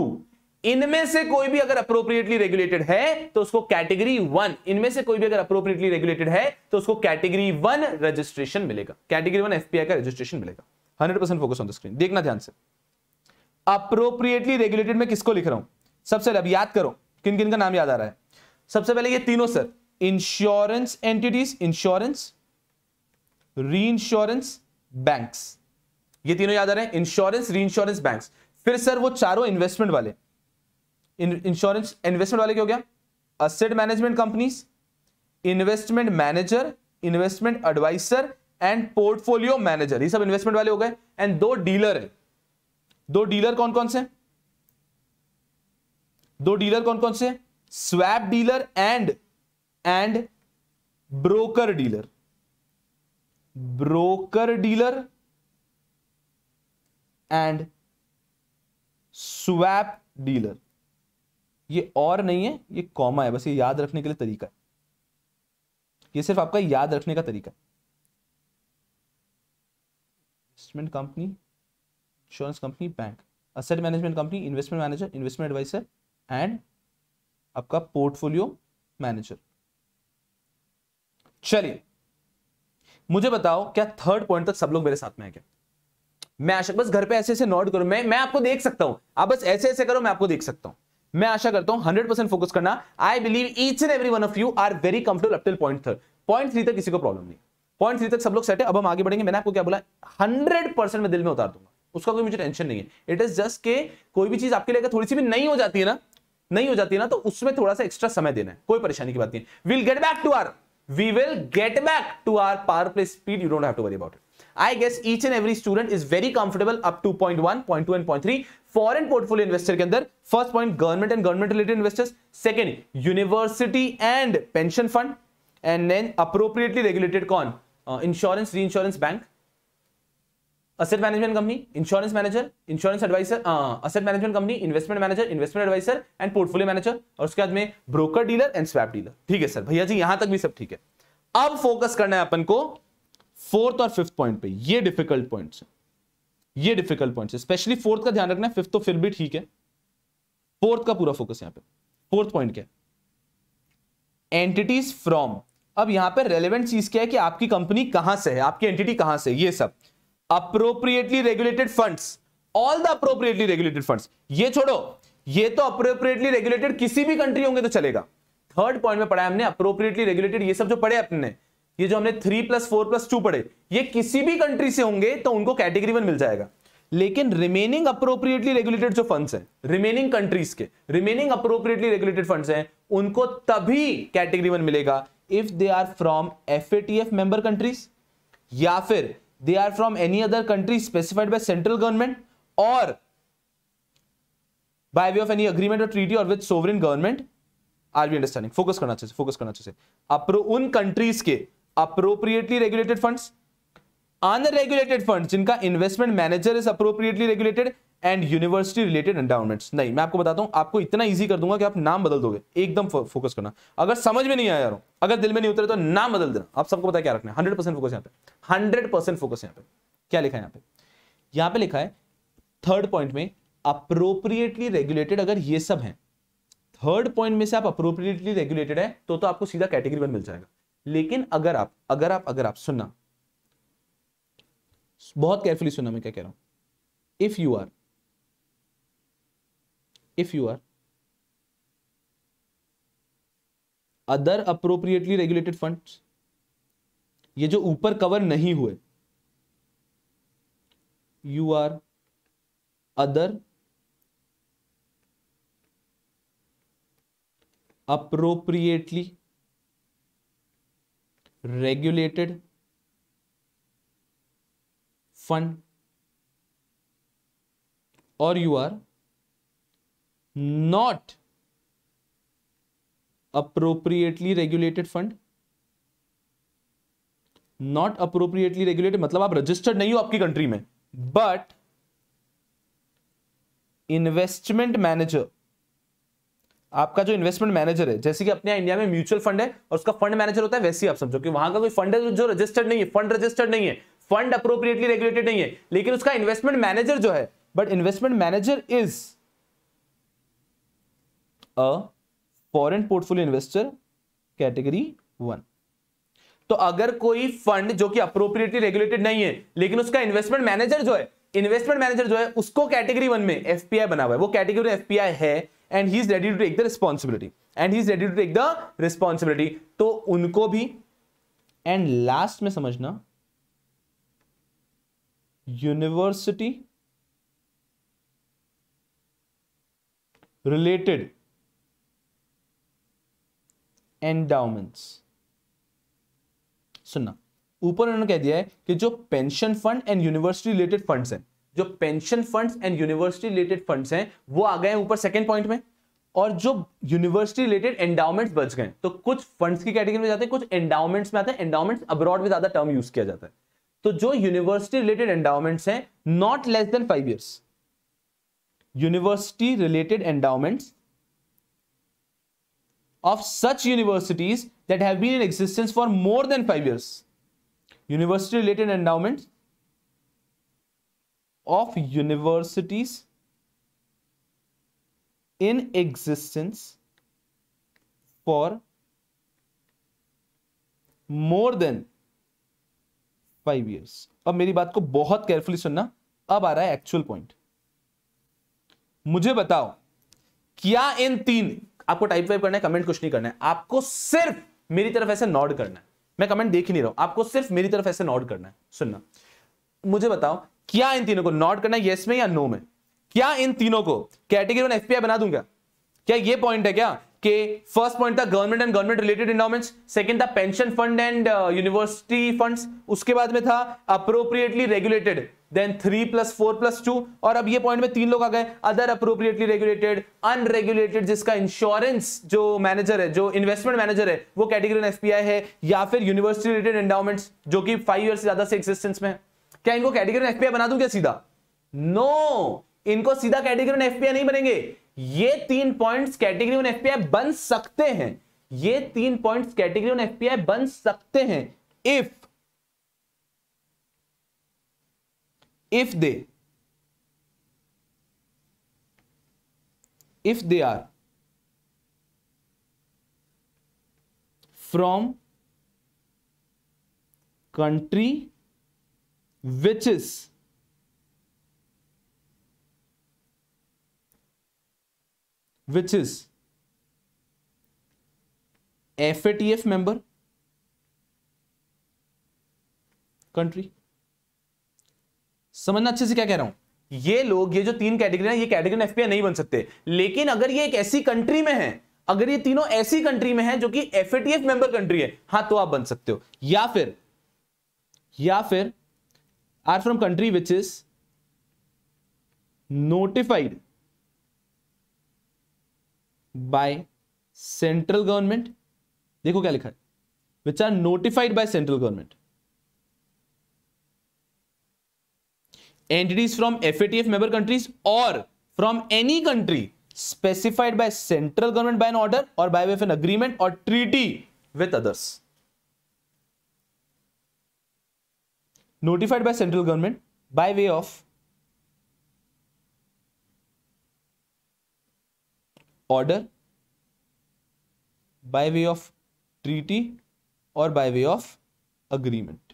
इनमें से कोई भी अगर अप्रोप्रिएटली रेगुलेटेड है तो उसको कैटेगरी वन इनमें से कोई भी अगर अप्रोप्रिएटली रेगुलेटेड है तो उसको कैटेगरी वन रजिस्ट्रेशन मिलेगा कैटेगरी वन एफपीआई का रजिस्ट्रेशन मिलेगा hundred percent focus on the screen देखना ध्यान से अप्रोप्रिएटली रेगुलेटेड में किसको लिख रहा हूं सबसे पहले अब याद करो किन किन का नाम याद आ रहा है सबसे पहले ये तीनों sir insurance entities insurance reinsurance bank ये तीनों याद आ रहे हैं इंश्योरेंस री इंश्योरेंस बैंक फिर सर वो चारों इन्वेस्टमेंट वाले इंश्योरेंस इन्वेस्टमेंट वाले क्या हो गया asset management companies investment manager investment adviser and portfolio manager ये सब इन्वेस्टमेंट वाले हो गए एंड दो डीलर है दो डीलर कौन कौन से दो डीलर कौन कौन से swap dealer and and broker dealer broker dealer and swap dealer ये और नहीं है ये कॉमा है बस ये याद रखने के लिए तरीका है ये सिर्फ आपका याद रखने का तरीका है investment company insurance company bank asset management company investment manager investment adviser and आपका पोर्टफोलियो मैनेजर चलिए मुझे बताओ क्या थर्ड पॉइंट तक सब लोग मेरे साथ में है क्या मैं आशा बस घर पे ऐसे ऐसे नोट करो मैं मैं आपको देख सकता हूं आप बस ऐसे ऐसे करो मैं आपको देख सकता हूं मैं आशा करता हूं हंड्रेड परसेंट फोकस करना I believe each and every one of you are very comfortable up till point third point three तक किसी को प्रॉब्लम नहीं पॉइंट थ्री तक सब लोग सेट है अब हम आगे बढ़ेंगे मैंने आपको क्या बोला हंड्रेड परसेंट दिल में उतार दूंगा उसका कोई मुझे टेंशन नहीं है इट इज जस्ट के कोई भी चीज आपके लिए थोड़ी सी भी नहीं हो जाती है ना नहीं हो जाती है ना तो उसमें थोड़ा सा एक्स्ट्रा समय देना है कोई परेशानी की बात नहीं will get back to our we will get back to our power play speed you don't है I guess each and every student is very comfortable up to point one, point two, and point three. Foreign portfolio investor के अंदर first point government and government related investors, second university and pension fund, and then appropriately regulated कौन? Uh, insurance, reinsurance, bank. Asset management company insurance manager insurance adviser asset management company investment manager investment adviser and portfolio manager और उसके बाद में broker dealer and swap dealer ठीक है sir भैया जी यहां तक भी सब ठीक है अब फोकस करना है अपन को फोर्थ और फिफ्थ पॉइंट पे ये डिफिकल्ट पॉइंट ये डिफिकल्ट पॉइंट स्पेशली फोर्थ का ध्यान रखना है फिफ्थ तो फिर भी ठीक है फोर्थ का पूरा फोकस यहां पर फोर्थ पॉइंट क्या एंटिटीज फ्रॉम अब यहां पर रेलिवेंट चीज क्या है कि आपकी कंपनी कहां से है आपकी एंटिटी कहां से ये सब appropriately regulated funds all the appropriately regulated funds ये छोड़ो ये तो अप्रोप्रिएटली रेगुलेटेड किसी भी कंट्री होंगे तो चलेगा थर्ड पॉइंट में पढ़ा हमने अप्रोप्रिएटली रेगुलेटेड ये सब जो पढ़े अपने ये जो हमने three plus four plus two पढ़े ये किसी भी कंट्री से होंगे तो उनको कैटेगरी वन मिल जाएगा लेकिन रिमेनिंग अप्रोप्रिएटली रेगुलेटेड जो फंड्स हैं रिमेनिंग कंट्रीज के रिमेनिंग अप्रोप्रिएटली रेगुलेटेड फंड्स हैं उनको तभी कैटेगरी वन मिलेगा if they are from F member countries या फिर they are from any other country specified by central government or by way of any agreement or treaty or with sovereign government are we understanding focus करना अच्छे से focus करना अच्छे से अप्रो उन countries के appropriately regulated funds unregulated funds जिनका investment manager is appropriately regulated and university related endowments नहीं मैं आपको बताता हूं आपको इतना ईजी कर दूंगा कि आप नाम बदल दोगे एकदम फोकस करना अगर समझ में नहीं आया यार अगर दिल में नहीं उतरे तो नाम बदल देना आप सबको पता क्या रखना है हंड्रेड परसेंट फोकस यहाँ पे हंड्रेड परसेंट फोकस यहाँ पे क्या लिखा है यहाँ पे यहाँ पे लिखा है थर्ड पॉइंट में अप्रोप्रिएटली रेगुलेटेड अगर ये सब है थर्ड पॉइंट में से आप अप्रोप्रिएटली रेगुलेटेड है तो तो आपको सीधा कैटेगरी वन मिल जाएगा लेकिन अगर आप अगर आप अगर आप सुनना बहुत केयरफुली सुनना मैं क्या कह रहा हूं if you are if you are other appropriately regulated fund ये जो ऊपर कवर नहीं हुए you are other appropriately regulated fund और you are not appropriately regulated fund not appropriately regulated मतलब आप रजिस्टर्ड नहीं हो आपकी कंट्री में बट इन्वेस्टमेंट मैनेजर आपका जो इन्वेस्टमेंट मैनेजर है जैसे कि अपने इंडिया में म्यूचुअल फंड है और उसका फंड मैनेजर होता है वैसे ही आप समझो कि वहां का कोई फंड है जो रजिस्टर्ड नहीं है फंड रजिस्टर्ड नहीं है फंड अप्रोप्रिएटली रेगुलेटेड नहीं है लेकिन उसका इन्वेस्टमेंट मैनेजर जो है but investment manager is a foreign portfolio investor category one तो अगर कोई फंड जो कि अप्रोप्रिएटली रेगुलेटेड नहीं है लेकिन उसका इन्वेस्टमेंट मैनेजर जो है इन्वेस्टमेंट मैनेजर जो है उसको कैटेगरी वन में एफपीआई बना हुआ है वो कैटेगरी एफपीआई है and he is ready to take the responsibility and he is ready to take the responsibility तो उनको भी एंड लास्ट में समझना यूनिवर्सिटी रिलेटेड एंडाउमेंट्स सुनना ऊपर उन्होंने कह दिया है कि जो pension fund and university related funds हैं जो pension funds and university related funds हैं वो आ गए हैं ऊपर सेकंड पॉइंट में और जो यूनिवर्सिटी रिलेटेड एंडाउमेंट्स बच गए तो कुछ फंड्स की कैटेगरी में जाते हैं कुछ एंडाउमेंट्स में आते हैं एंडाउमेंट्स अब्रॉड में ज्यादा टर्म यूज किया जाता है तो जो यूनिवर्सिटी रिलेटेड एंडाउमेंट्स हैं not less than five years university related endowments of such universities that have been in existence for more than 5 years. University related endowments of universities in existence for more than five years अब मेरी बात को बहुत carefully सुनना अब आ रहा है actual point मुझे बताओ क्या इन तीन आपको टाइप वाइप करना है कमेंट कुछ नहीं करना है आपको सिर्फ मेरी तरफ ऐसे नॉड करना है मैं कमेंट देख ही नहीं रहा हूं आपको सिर्फ मेरी तरफ ऐसे नॉड करना है सुनना मुझे बताओ क्या इन तीनों को नॉट करना है यस में या नो में क्या इन तीनों को कैटेगरी वन एफपीआई बना दूंगा क्या ये पॉइंट है क्या के फर्स्ट पॉइंट था government and government related endowment second था pension fund and university funds उसके बाद में था appropriately regulated then three plus four plus two और अब ये पॉइंट में तीन लोग आ गए अदर अप्रोप्रिएटली रेगुलेटेड अनरेगुलेटेड जिसका इंश्योरेंस जो मैनेजर है जो इन्वेस्टमेंट मैनेजर है वो कैटेगरी एफ पी है या फिर यूनिवर्सिटी रिलेटेड इंडोमेंट जो कि फाइव ईयर से ज्यादा से एक्सिस्टेंस में है क्या इनको कैटेगरी एफ बना दू क्या सीधा नो no! इनको सीधा कैटेगरी एफ पी नहीं बनेंगे ये तीन पॉइंट्स कैटेगरी वन एफपीआई बन सकते हैं ये तीन पॉइंट्स कैटेगरी वन एफपीआई बन सकते हैं if if they if they are from country which is F A T F member country समझना अच्छे से क्या कह रहा हूं ये लोग ये जो तीन कैटेगरी है ये कैटेगरी एफपीआई नहीं बन सकते लेकिन अगर ये एक ऐसी कंट्री में है अगर ये तीनों ऐसी कंट्री में है जो कि एफ एफ मेंबर कंट्री है हाँ तो आप बन सकते हो या फिर या फिर are from country which is notified by central government देखो क्या लिखा है which are notified by central government entities from F ETF member countries और from any country specified by central government by an order और by an agreement और treaty with others notified by central government by way of order by way of treaty और by way of agreement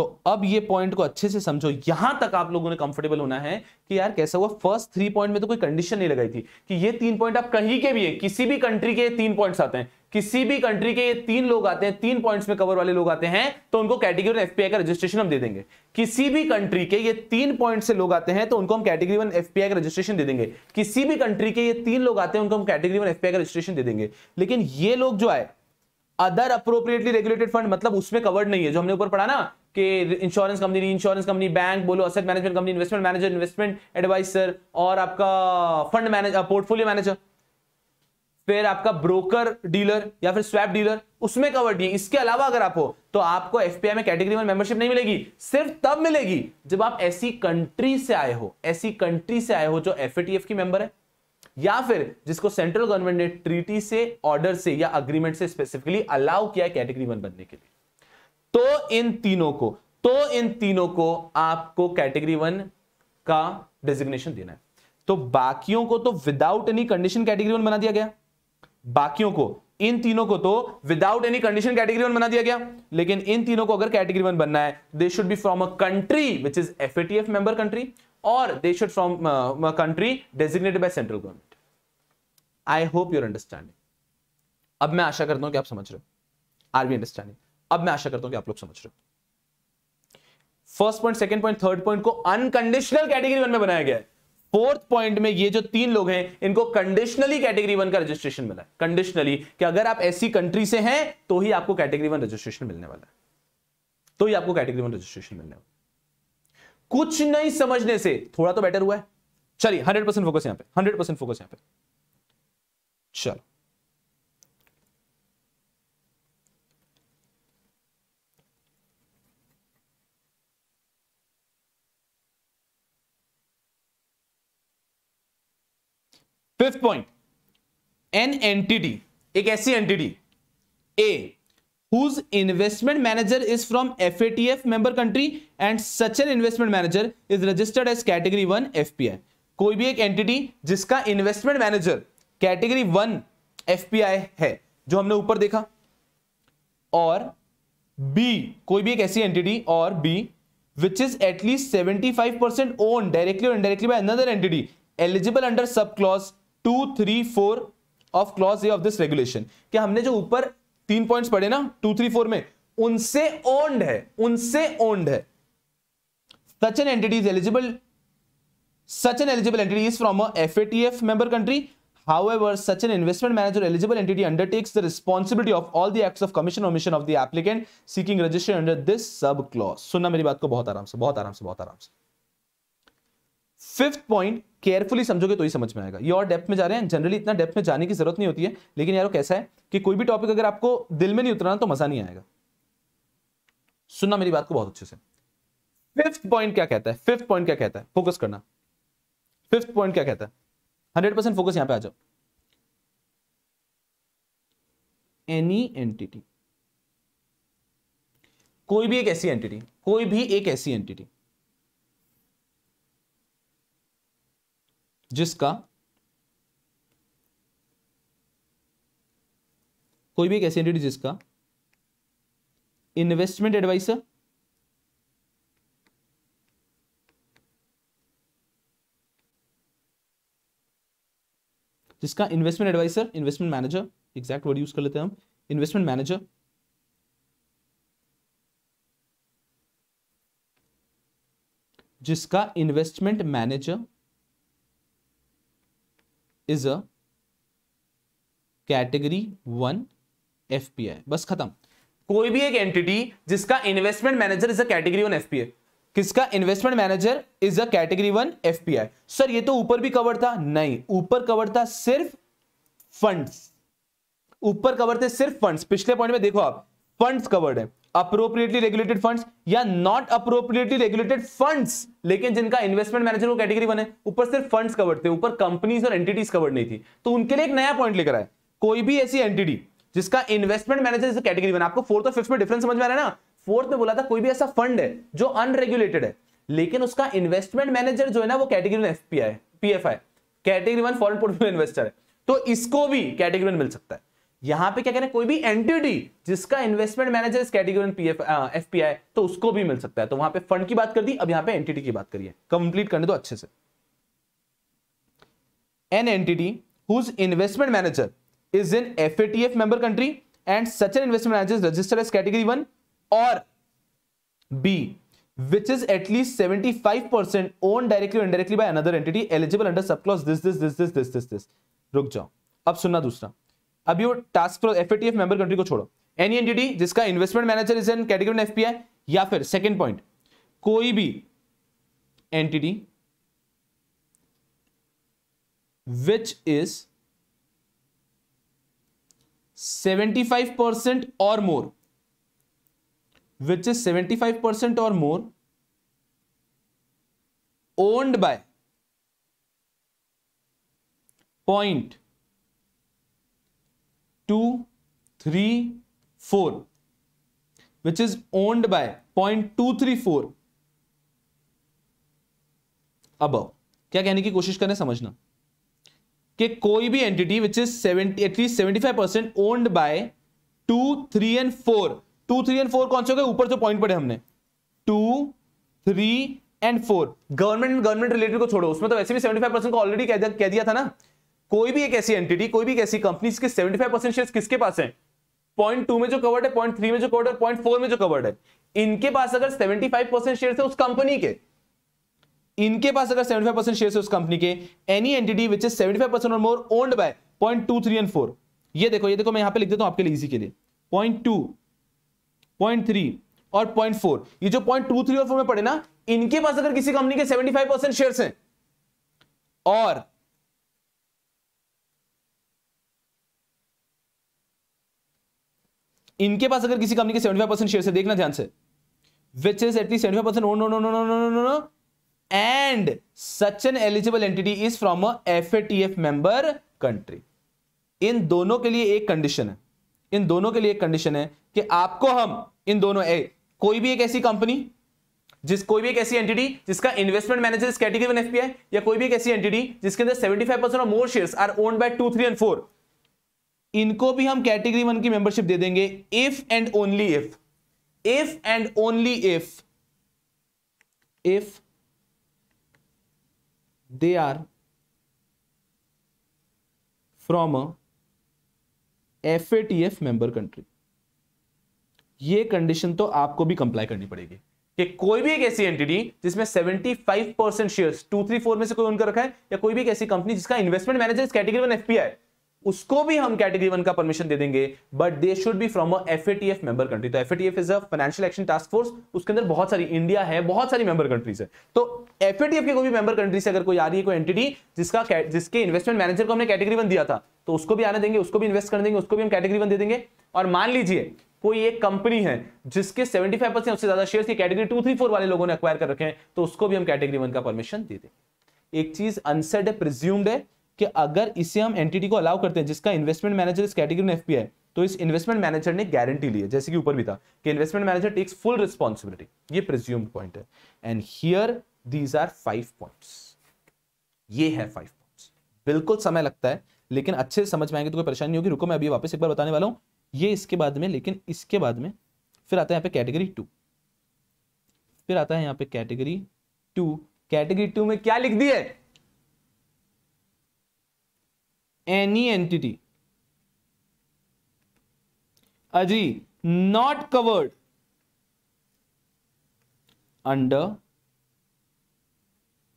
तो अब ये point को अच्छे से समझो यहां तक आप लोगों ने कंफर्टेबल होना है कि यार कैसा हुआ फर्स्ट थ्री पॉइंट में तो कोई कंडीशन नहीं लगाई थी कि ये तीन पॉइंट आप कहीं के भी है किसी भी कंट्री के तीन पॉइंट आते हैं किसी भी कंट्री के ये तीन लोग आते हैं तीन पॉइंट्स में कवर वाले लोग आते हैं तो उनको कैटेगरी वन एफपीआई का रजिस्ट्रेशन हम दे देंगे किसी भी कंट्री के ये तीन पॉइंट से लोग आते हैं तो उनको हम कैटेगरी वन एफपीआई का रजिस्ट्रेशन दे देंगे किसी भी कंट्री के ये तीन लोग आते हैं उनको हम कैटेगरी वन एफपीआई का रजिस्ट्रेशन दे देंगे लेकिन ये लोग जो आए अदर अप्रोप्रिएटली रेगुलेटेड फंड मतलब उसमें कवर्ड नहीं है जो हमने ऊपर पढ़ा ना के insurance company insurance company bank बोलो asset management company investment manager investment adviser और आपका फंड मैनेजर पोर्टफोलियो मैनेजर फिर आपका ब्रोकर डीलर या फिर स्वैप डीलर उसमें कवर है इसके अलावा अगर आप हो तो आपको एफपीआई में कैटेगरी वन मेंबरशिप नहीं मिलेगी सिर्फ तब मिलेगी जब आप ऐसी कंट्री से आए हो ऐसी कंट्री से आए हो जो एफ की मेंबर है या फिर जिसको सेंट्रल गवर्नमेंट ने ट्रीटी से ऑर्डर से या अग्रीमेंट से स्पेसिफिकली अलाउ किया है कैटेगरी वन बनने के लिए तो इन तीनों को तो इन तीनों को आपको कैटेगरी वन का डेजिग्नेशन देना है तो बाकियों को तो without any condition category one बना दिया गया बाकियों को इन तीनों को तो without any condition category one बना दिया गया लेकिन इन तीनों को अगर कैटेगरी वन बनना है they should be from a country which is F ETF member country और they should from country designated by central government I hope your understanding अब मैं आशा करता हूं कि आप समझ रहे हो आर बी अंडरस्टैंडिंग अब मैं आशा करता हूं कि आप लोग समझ रहे हो first point second point third point को अनकंडीशनल कैटेगरी वन में बनाया गया है फोर्थ पॉइंट में ये जो तीन लोग हैं इनको कंडीशनली कैटेगरी वन का रजिस्ट्रेशन मिला है कंडीशनली कि अगर आप ऐसी कंट्री से हैं तो ही आपको कैटेगरी वन रजिस्ट्रेशन मिलने वाला है तो ही आपको कैटेगरी वन रजिस्ट्रेशन मिलने वाला कुछ नहीं समझने से थोड़ा तो बेटर हुआ है चलिए हंड्रेड फोकस यहां पे हंड्रेड फोकस यहां पे चलो फिफ्थ पॉइंट एन एंटिटी एक ऐसी entity a whose investment manager is member country and such an investment manager is registered as category one F P I कोई भी एक एंटिटी जिसका investment manager category P I है जो हमने ऊपर देखा और बी कोई भी एक ऐसी एंटिटी और b which is at least seventy five percent own directly और indirectly by another entity eligible under sub clause two three four of clause a of this regulation कि हमने जो ऊपर तीन पॉइंट्स पढ़े ना टू थ्री फोर में उनसे ओन्ड है उनसे ओन्ड है such an entity is eligible such an eligible entity is from a FATF member country. However, such an investment manager eligible entity undertakes the responsibility of all the acts of commission or mission of the applicant seeking registration under this sub clause. सुनना मेरी बात को बहुत आराम से बहुत आराम से बहुत आराम से फिफ्थ पॉइंट केयरफुली समझोगे तो ही समझ में आएगा ये और डेप्थ में जा रहे हैं जनरली इतना डेप्थ में जाने की जरूरत नहीं होती है लेकिन यार कैसा है कि कोई भी टॉपिक अगर आपको दिल में नहीं उतरना तो मजा नहीं आएगा सुनना मेरी बात को बहुत अच्छे से फिफ्थ पॉइंट क्या कहता है फिफ्थ पॉइंट क्या कहता है फोकस करना फिफ्थ पॉइंट क्या कहता है हंड्रेड परसेंट फोकस यहां पे आ जाओ एनी एंटिटी कोई भी एक ऐसी एंटिटी कोई भी एक ऐसी एंटिटी जिसका कोई भी एक ऐसी एंटिटी जिसका इन्वेस्टमेंट एडवाइसर जिसका investment adviser investment manager exact word use कर लेते हैं हम इन्वेस्टमेंट मैनेजर जिसका investment manager is a category one I बस खत्म कोई भी एक एंटिटी जिसका investment manager is a category one FPI किसका investment manager is a category one I sir ये तो ऊपर भी कवर था नहीं ऊपर कवर था सिर्फ फंड्स ऊपर कवर थे सिर्फ फंड्स पिछले पॉइंट में देखो आप फंड्स कवर्ड है अप्रोप्रिएटली रेगुलेटेड फंड या नॉट अप्रोप्रिएटली रेगुलेटेड फंड लेकिन जिनका इन्वेस्टमेंट मैनेजर को कैटेगरी बने ऊपर सिर्फ फंड कवर थे ऊपर कंपनीज और एंटिटीज कवर नहीं थी तो उनके लिए एक नया पॉइंट लेकर आए कोई भी ऐसी एंटिटी जिसका इन्वेस्टमेंट मैनेजर जैसे कैटेगरी बना आपको फोर्थ और फिफ्थ में डिफरेंस समझ में आ रहा है ना फोर्थ में बोला था कोई भी ऐसा फंड है जो अनरेगुलेटेड है लेकिन उसका इन्वेस्टमेंट मैनेजर जो है ना वो category F P I P F I category one foreign portfolio investor है तो इसको भी कैटेगरी वन मिल सकता है यहां पे क्या कह रहे हैं कोई भी एंटिटी जिसका इन्वेस्टमेंट मैनेजर इस कैटेगरी में पीएफ एफपीआई तो उसको भी मिल सकता है तो वहां पे फंड की बात कर दी अब यहां पे एंटिटी की बात करिए कंप्लीट करने दो अच्छे से an entity whose investment manager is in FATF member country and such an investment manager registered as category 1 और b which is at least 75% owned directly or indirectly by another entity eligible under subclause this this this this this this this रुक जाओ अब सुनना दूसरा अभी वो task force F member country को छोड़ो एनी एंटिटी e जिसका investment manager is an category FPI या फिर सेकेंड पॉइंट कोई भी एंटिटी विच इज 75 परसेंट और मोर विच इज 75 परसेंट और more owned by point two three four which is owned by point two three four अब क्या कहने की कोशिश करें समझना कि कोई भी entity which is seventy at least seventy five percent owned by two three and four two three and four कौन से हो गए ऊपर जो पॉइंट पड़े हमने two three and four government government related को छोड़ो उसमें तो वैसे भी सेवेंटी फाइव परसेंट को ऑलरेडी कह, कह दिया था ना कोई भी एक ऐसी एंटिटी कोई भी एक ऐसी कंपनी जिसके 75 परसेंट शेयर किसके पास है पॉइंट टू में जो कवर्ड है पॉइंट थ्री में जो कवर्ड है पॉइंट फोर में जो कवर्ड है इनके पास अगर 75 परसेंट शेयर है उस कंपनी के इनके पास अगर 75 परसेंट शेयर है उस कंपनी के any entity which is 75 percent और more owned by point two three and four ये देखो ये देखो मैं यहां पर लिख देता हूं आपके लिए इजी के लिए पॉइंट टू पॉइंट थ्री और पॉइंट फोर ये जो पॉइंट टू थ्री और फोर में पड़े ना इनके पास अगर किसी कंपनी के सेवेंटी फाइव परसेंट शेयर है और इनके पास अगर किसी कंपनी के 75 परसेंट शेयर से देखना ध्यान से which is at least seventy five percent no no no no no no no no and such an eligible entity is from F A T F member country इन दोनों के लिए एक कंडीशन है इन दोनों के लिए एक कंडीशन है कि आपको हम इन दोनों ए, कोई भी एक ऐसी कंपनी जिस कोई भी एक ऐसी एंटिटी जिसका इन्वेस्टमेंट मैनेजर इस कैटेगरी में एफपीआई या कोई भी एक ऐसी एंटिटी जिसके अंदर 75 परसेंट और more shares are owned by two three and four इनको भी हम कैटेगरी वन की मेंबरशिप दे देंगे if and only if if and only if if they are from a F A T F member country ये condition तो आपको भी कंप्लाई करनी पड़ेगी कि कोई भी एक ऐसी एंटिटी जिसमें 75 percent share two three four में से कोई उनका रखा है या कोई भी एक ऐसी कंपनी जिसका इन्वेस्टमेंट मैनेजर इस कैटेगरी वन एफपीआई उसको भी हम कैटेगरी वन का परमिशन दे देंगे but they should be from F F member country तो F is a financial action task force उसके अंदर बहुत सारी इंडिया है बहुत सारी मेंबर कंट्रीज है तो एफ के कोई भी मेंबर कंट्री से अगर कोई आ रही है कोई एंटिटी जिसका जिसके इन्वेस्टमेंट मैनेजर को हमने कैटेगरी वन दिया था तो उसको भी आने देंगे उसको भी इन्वेस्ट कर देंगे उसको भी हम कैटेगरी वन दे देंगे और मान लीजिए कोई एक कंपनी है जिसके सेवेंटी फाइव परसेंट उससे ज्यादा शेयर की कैटेगरी टू थ्री फोर वाले लोगों ने अक्वायर कर रखे हैं तो उसको भी हम कैटेगरी वन का परमिशन दे देंगे एक चीज अनसेड है प्रिज्यूम्ड है कि अगर इसे हम एंटिटी को अलाउ करते हैं जिसका इन्वेस्टमेंट मैनेजर इस कैटेगरी में एफपीआई है तो इस इन्वेस्टमेंट मैनेजर ने गारंटी ली है जैसे कि ऊपर भी था कि investment manager takes full responsibility ये प्रिज्यूम पॉइंट है and here these are five points ये है फाइव पॉइंट्स बिल्कुल समय लगता है लेकिन अच्छे से समझ में आएंगे तो कोई परेशानी होगी रुको मैं अभी वापस एक बार बताने वाला हूँ ये इसके बाद में लेकिन इसके बाद में फिर आता है यहाँ पे कैटेगरी टू फिर आता है यहाँ पे कैटेगरी टू कैटेगरी टू में क्या लिख दी है any entity अजी not covered under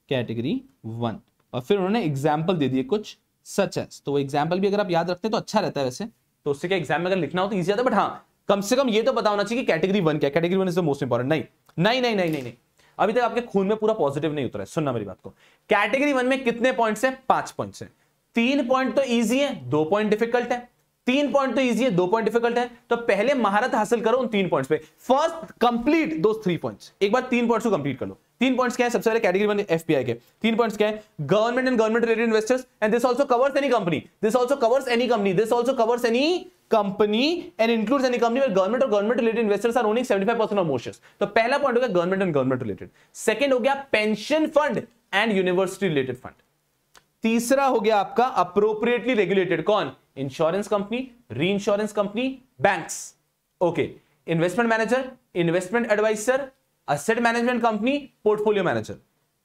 category one और फिर उन्होंने एग्जाम्पल दे दिए कुछ सच है तो एग्जाम्पल भी अगर आप याद रखते हैं तो अच्छा रहता है वैसे तो उससे क्या एग्जाम में अगर लिखना हो तो ईजी आता है बट हाँ कम से कम ये तो बता होना चाहिए कि कैटेगरी वन क्या category one is the most important नहीं नहीं नहीं नहीं नहीं अभी तक आपके खून में पूरा पॉजिटिव नहीं उतरा है सुनना मेरी बात को कैटेगरी वन में कितने पॉइंट्स है पांच पॉइंट्स है तीन पॉइंट तो इजी है दो पॉइंट डिफिकल्ट है तीन पॉइंट तो इजी है दो पॉइंट डिफिकल्ट है तो पहले महारत हासिल करो उन तीन पॉइंट्स पे फर्स्ट कंप्लीट दो थ्री पॉइंट्स एक बार तीन पॉइंट्स को कंप्लीट कर लो तीन पॉइंट्स क्या है सबसे पहले कैटेगरी वन एफपीआई के तीन पॉइंट्स क्या है government and government related investors and this also covers any company this also covers any company this also covers any company and includes any company government और government related investors are owning 75% of मोशर्स तो पहला point हो गया government and government related second हो गया pension fund and university related fund तीसरा हो गया आपका अप्रोप्रिएटली रेगुलेटेड कौन इंश्योरेंस कंपनी री insurance company banks okay investment manager investment adviser asset management company portfolio manager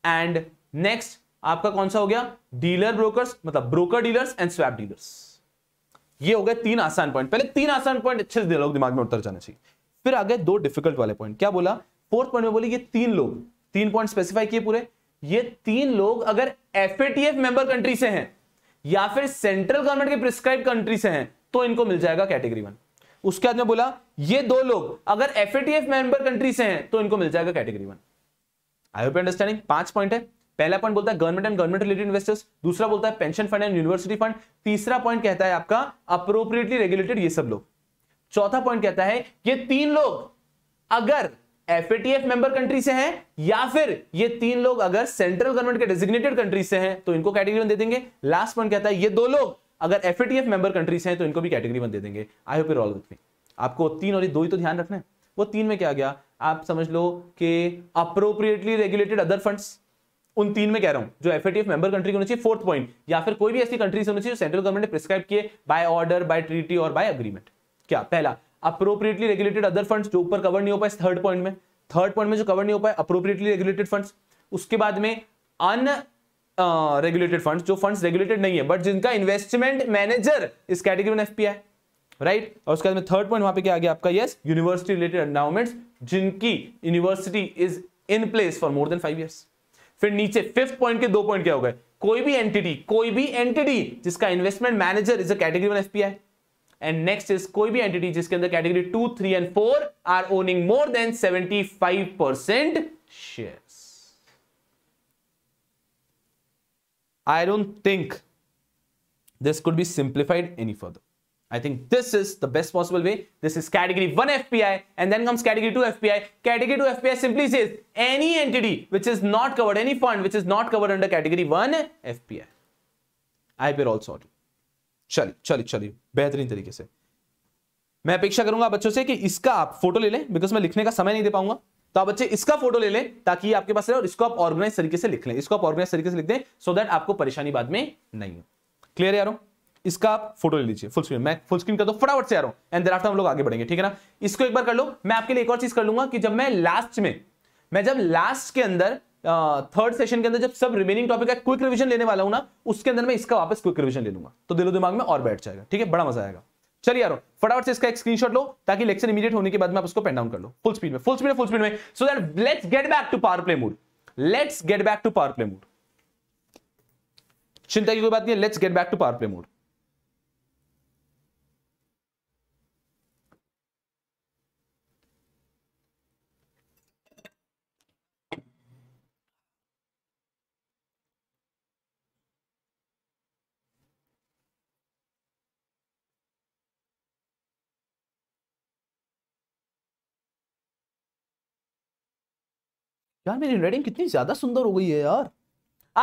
and next आपका कौन सा हो गया डीलर ब्रोकर्स मतलब broker dealers and swap dealers ये हो गए तीन आसान पॉइंट पहले तीन आसान पॉइंट अच्छे से लोग दिमाग में उतर जाना चाहिए फिर आ गए दो डिफिकल्ट वाले पॉइंट क्या बोला फोर्थ पॉइंट में बोले ये तीन लोग तीन पॉइंट स्पेसिफाई किए पूरे ये तीन लोग अगर एफ मेंबर कंट्री से हैं या फिर सेंट्रल गवर्नमेंट के प्रिस्क्राइब कंट्री से हैं तो इनको मिल जाएगा कैटेगरी वन उसके बाद में बोला ये दो लोग अगर एफ मेंबर कंट्री से हैं तो इनको मिल जाएगा category one I hope understanding पांच पॉइंट है पहला पॉइंट बोलता है government and government related investors दूसरा बोलता है pension fund and university fund तीसरा पॉइंट कहता है आपका अप्रोप्रिएटली रेगुलेटेड ये सब लोग चौथा पॉइंट कहता है ये तीन लोग अगर एफएटीएफ मेंबर कंट्री से हैं या फिर ये तीन लोग अगर सेंट्रल गवर्नमेंट के डेजिग्नेटेड कंट्री से हैं तो इनको कैटेगरी वन दे देंगे लास्ट पॉइंट कहता है ये दो लोग अगर एफएटीएफ मेंबर कंट्री से हैं तो इनको भी कैटेगरी वन दे देंगे I hope you're all with me आपको तीन और ये दो ही तो ध्यान रखना है वो तीन में क्या गया आप समझ लो कि अप्रोप्रिएटली रेगुलेटेड अदर फंड्स उन तीन में कह रहा हूं जो एफएटीएफ मेंबर कंट्री होनी चाहिए फोर्थ पॉइंट या फिर कोई भी ऐसी कंट्री से होनी चाहिए जो सेंट्रल गवर्नमेंट ने प्रिस्क्राइब किए बाय ऑर्डर बाय ट्रीटी और बाय एग्रीमेंट क्या पहला अप्रोप्रिएटली रेगुलेटेड अदर फंड्स जो ऊपर कवर नहीं हो पाए थर्ड पॉइंट में थर्ड पॉइंट में जो कवर नहीं हो पाए अप्रोप्रिएटली रेगुलेटेड फंड्स उसके बाद में अन रेगुलेटेड फंड्स जो फंड्स रेगुलेटेड नहीं है बट जिनका इन्वेस्टमेंट मैनेजर इस कैटेगरी में एफपीआई राइट right? और उसके बाद में थर्ड पॉइंट वहां पे क्या आ गया आपका यस यूनिवर्सिटी रिलेटेड एंडाउमेंट्स जिनकी university is in place for more than five years फिर नीचे फिफ्थ पॉइंट के दो पॉइंट क्या हो गए कोई भी एंटिटी कोई भी एंटिटी जिसका investment manager is a category one FPI And next is कोई भी एंटिटी जिसके अंदर category two three and four are owning more than seventy five percent share I don't think this could be simplified any further. I think this is the best possible way. This is category 1 FPI and then comes category 2 FPI. Category 2 FPI simply says any entity which is not covered, any fund which is not covered under category 1 FPI. I hope you're all sorted. चलिए चलिए चलिए बेहतरीन तरीके से मैं अपेक्षा करूंगा बच्चों से कि इसका आप फोटो ले लें बिकॉज मैं लिखने का समय नहीं दे पाऊंगा तो आप बच्चे इसका फोटो ले लें ताकि आपके पास रहे और इसको आप ऑर्गेनाइज तरीके से लिख लें इसको आप ऑर्गेनाइज तरीके से लिख दें सो दैट आपको परेशानी बाद में नहीं हो क्लियर यारो इसका आप फोटो ले लीजिए फुल स्क्रीन मैं फुल स्क्रीन कर दो फटाफट से आ रहा हूं एंड देर हम लोग आगे बढ़ेंगे ठीक है ना इसको एक बार कर लो मैं आपके लिए एक और चीज कर लूंगा कि जब मैं लास्ट में मैं जब लास्ट के अंदर थर्ड सेशन के अंदर जब सब रिमेनिंग टॉपिक का क्विक रिविजन लेने वाला हूं ना उसके अंदर मैं इसका वापस क्विक रिविजन ले लूंगा तो दिलो दिमाग में और बैठ जाएगा ठीक है बड़ा मजा आएगा चलिए यारो फटाफट से इसका एक स्क्रीनशॉट लो ताकि लेक्चर इमीडिएट होने के बाद मैं उसको पेन डाउन कर लो फुल स्पीड में फुल स्पीड में फुल स्पीड में so that let's get back to power play mood let's get back to power play mood चिंता की कोई बात नहीं let's get back to power play mood यार मेरी रेडिंग कितनी ज्यादा सुंदर हो गई है यार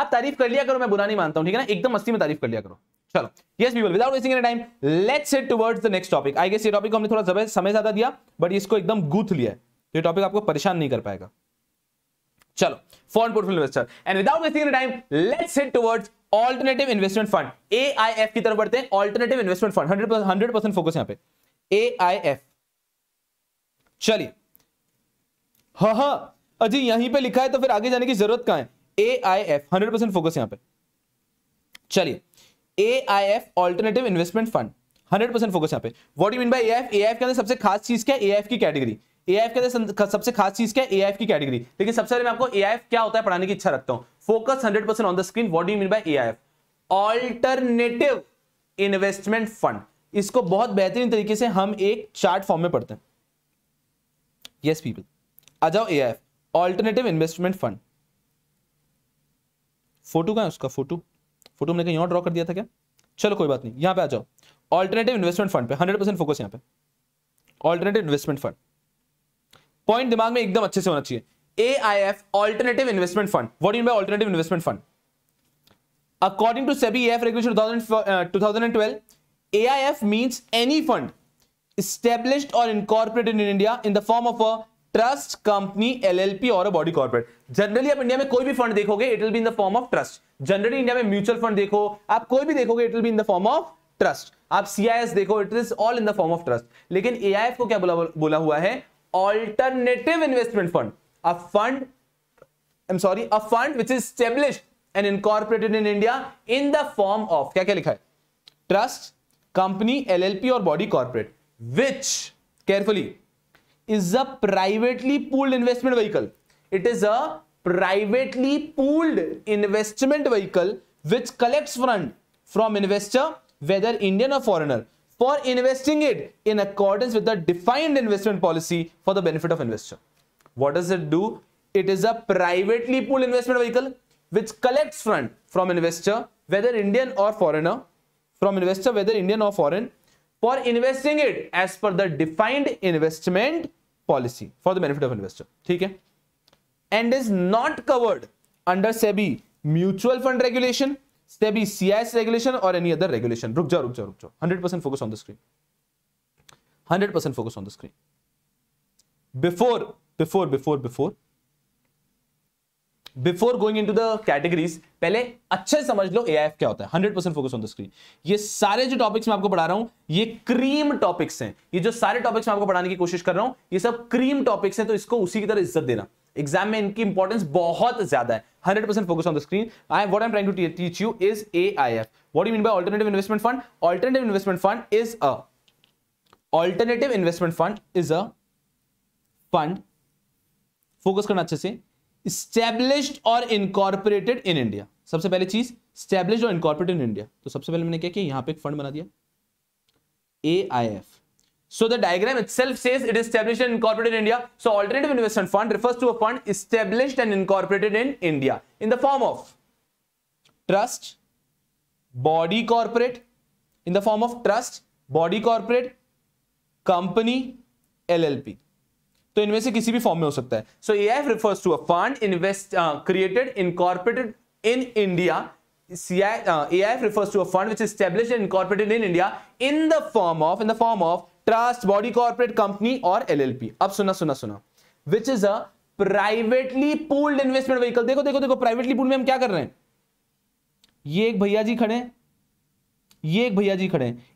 आप तारीफ कर लिया करो मैं बुरा नहीं मानता हूँ ठीक है ना एकदम मस्ती में तारीफ कर लिया करो चलो yes people without wasting any time let's head towards the next topic I guess ये टॉपिक को हमने थोड़ा समय ज्यादा दिया बट इसको एकदम गूथ लिया है तो ये टॉपिक आपको परेशान नहीं कर पाएगा चलो foreign portfolio investor and without wasting any time let's head towards alternative investment fund AIF की तरफ बढ़ते हैं ऑल्टरनेटिव इन्वेस्टमेंट फंड 100 परसेंट फोकस यहां पे एआईएफ चलिए हाँ, हाँ। अजी यहीं पे लिखा है तो फिर आगे जाने की जरूरत कहां है A I F hundred percent focus यहां पे चलिए A I F alternative investment fund hundred percent focus यहां पे what you mean by by F A F के अंदर सबसे खास चीज क्या है ए एफ की कैटेगरी ए एफ के अंदर सबसे खास चीज क्या है ए एफ की कैटेगरी लेकिन सबसे पहले मैं आपको ए एफ क्या होता है पढ़ाने की इच्छा रखता हूं focus hundred percent on the screen what you mean by A F alternative investment fund इसको बहुत बेहतरीन तरीके से हम एक चार्ट फॉर्म में पढ़ते हैं यस पीपल आ जाओ A F alternative investment fund photo का है उसका फोटो फोटो हमने कहीं और ड्रॉ कर दिया था क्या चलो कोई बात नहीं यहां पे आ जाओ ऑल्टरनेटिव इन्वेस्टमेंट फंड पे हंड्रेड परसेंट फोकस यहां पे ऑल्टरनेटिव इन्वेस्टमेंट फंड पॉइंट दिमाग में एकदम अच्छे से होना चाहिए A I F alternative investment fund what in by alternative investment fund according to SEBI F regulation two thousand and twelve A I F means any fund established or incorporated in India in the form of a trust company LLP और body corporate generally आप India में कोई भी fund देखोगे it will be in the form of trust generally India में mutual fund देखो आप कोई भी देखोगे it will be in the form of trust आप सीआईएस देखो it is all in the form of trust लेकिन एआईएफ को क्या बोला बोला हुआ है alternative investment fund a fund I am sorry a fund which is establish and incorporated in India in the form of क्या क्या लिखा है ट्रस्ट कंपनी एलएलपी और body corporate which carefully is a privately pooled investment vehicle. It is a privately pooled investment vehicle which collects fund from investor, whether Indian or foreigner, for investing it in accordance with the defined investment policy for the benefit of investor. What does it do? It is a privately pooled investment vehicle which collects fund from investor, whether Indian or foreigner, from investor, whether Indian or foreign, for investing it as per the defined investment policy for the benefit of investor ठीक है and is not covered under SEBI mutual fund regulation SEBI CIS regulation और any other regulation रुक जाओ रुक जाओ रुक जाओ hundred percent focus on the screen hundred percent focus on the screen before before before before before going into the categories पहले अच्छे समझ लो ए क्या होता है hundred percent focus on the screen ये सारे जो टॉपिक्स मैं आपको पढ़ा रहा हूं ये क्रीम टॉपिक्स हैं ये जो सारे टॉपिक्स मैं आपको पढ़ाने की कोशिश कर रहा हूं ये सब क्रीम टॉपिक्स हैं तो इसको उसी की तरह इज्जत देना एग्जाम में इनकी इंपॉर्टेंस बहुत ज्यादा है hundred percent focus on the screen I what am trying to teach you is A I F what you mean by alternative investment fund alternative investment fund is a alternative investment fund is a fund focus करना अच्छे से established और incorporated in India सबसे पहली चीज establish और incorporated in India तो सबसे पहले मैंने क्या किया यहाँ पे एक फंड बना दिया A I F So the diagram itself says it is established and incorporated in India. So alternative investment fund refers to a fund established and incorporated in India in the form of trust, body corporate, in the form of trust, body corporate, company, LLP. तो इनमें से किसी भी form में हो सकता है so A F refers to a fund invest created in India in India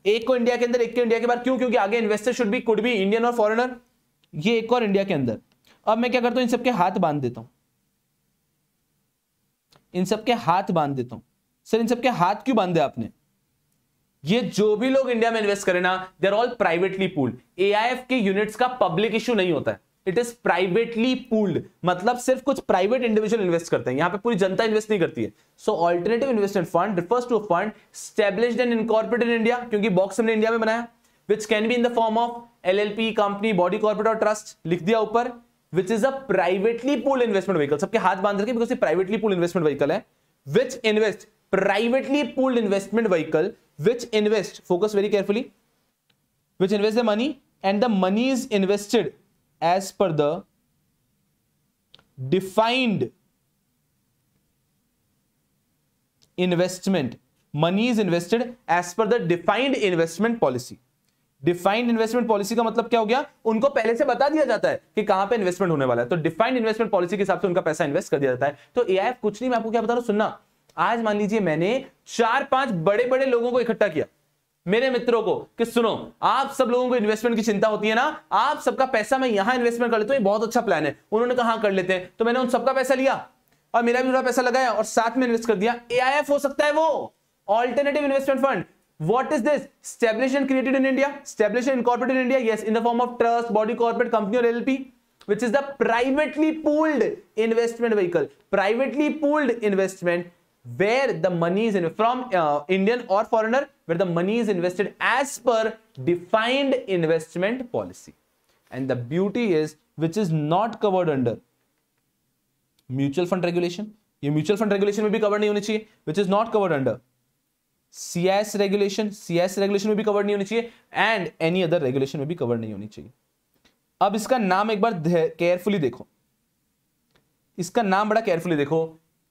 एक इंडिया के अंदर एक इंडिया के बाहर क्यों क्योंकि आगे इन्वेस्टर शुड भी कुड भी इंडियन और फॉरनर ये एक और इंडिया के अंदर अब मैं क्या करता हूं इन सबके हाथ बांध देता हूं इन सबके हाथ बांध देता हूं सर इन सबके हाथ क्यों बांधे आपने ये जो भी लोग इंडिया में इन्वेस्ट करें ना they are all privately pooled AIF के यूनिट्स का पब्लिक इश्यू नहीं होता है इट इज प्राइवेटली पूल्ड मतलब सिर्फ कुछ प्राइवेट इंडिविजुअल इन्वेस्ट करते हैं यहां पे पूरी जनता इन्वेस्ट नहीं करती है so alternative investment fund refers to fund establish and incorporated India क्योंकि बॉक्स हमने इंडिया में बनाया which can be in the form of LLP company body corporate और ट्रस्ट लिख दिया ऊपर which is a privately pool investment vehicle सबके हाथ बांध रखे because privately pool investment vehicle है which invest privately pooled investment vehicle which invest focus very carefully which invest the money and the money is invested as per the defined investment money is invested as per the defined investment policy defined investment policy का मतलब क्या हो गया उनको पहले से बता दिया जाता है कि कहां पे इन्वेस्टमेंट होने वाला है तो डिफाइंड इन्वेस्टमेंट पॉलिसी के हिसाब से उनका पैसा इन्वेस्ट कर दिया जाता है तो ए कुछ नहीं मैं आपको क्या बता रहा हूं सुनना आज मान लीजिए मैंने चार पांच बड़े बड़े लोगों को इकट्ठा किया मेरे मित्रों को कि सुनो आप सब लोगों को इन्वेस्टमेंट की चिंता होती है ना आप सबका पैसा मैं यहां इन्वेस्टमेंट कर लेता हूं बहुत अच्छा प्लान है उन्होंने कहा हाँ, कर लेते हैं तो मैंने उन सबका पैसा लिया और मेरा भी थोड़ा पैसा लगाया और साथ में इन्वेस्ट कर दिया एआईएफ हो सकता है वो alternative investment fund What is this? Establishment created in India, establishment incorporated in India, yes, in the form of trust, body, corporate, company or LLP, which is the privately pooled investment vehicle, privately pooled investment where the money is in, from uh, Indian or foreigner, where the money is invested as per defined investment policy. And the beauty is, which is not covered under mutual fund regulation. Your mutual fund regulation may be covered नहीं होनी which is not covered under CS regulation CS regulation में भी cover नहीं होनी चाहिए and any other regulation में भी cover नहीं होनी चाहिए अब इसका नाम एक बार केयरफुली देखो इसका नाम बड़ा केयरफुली देखो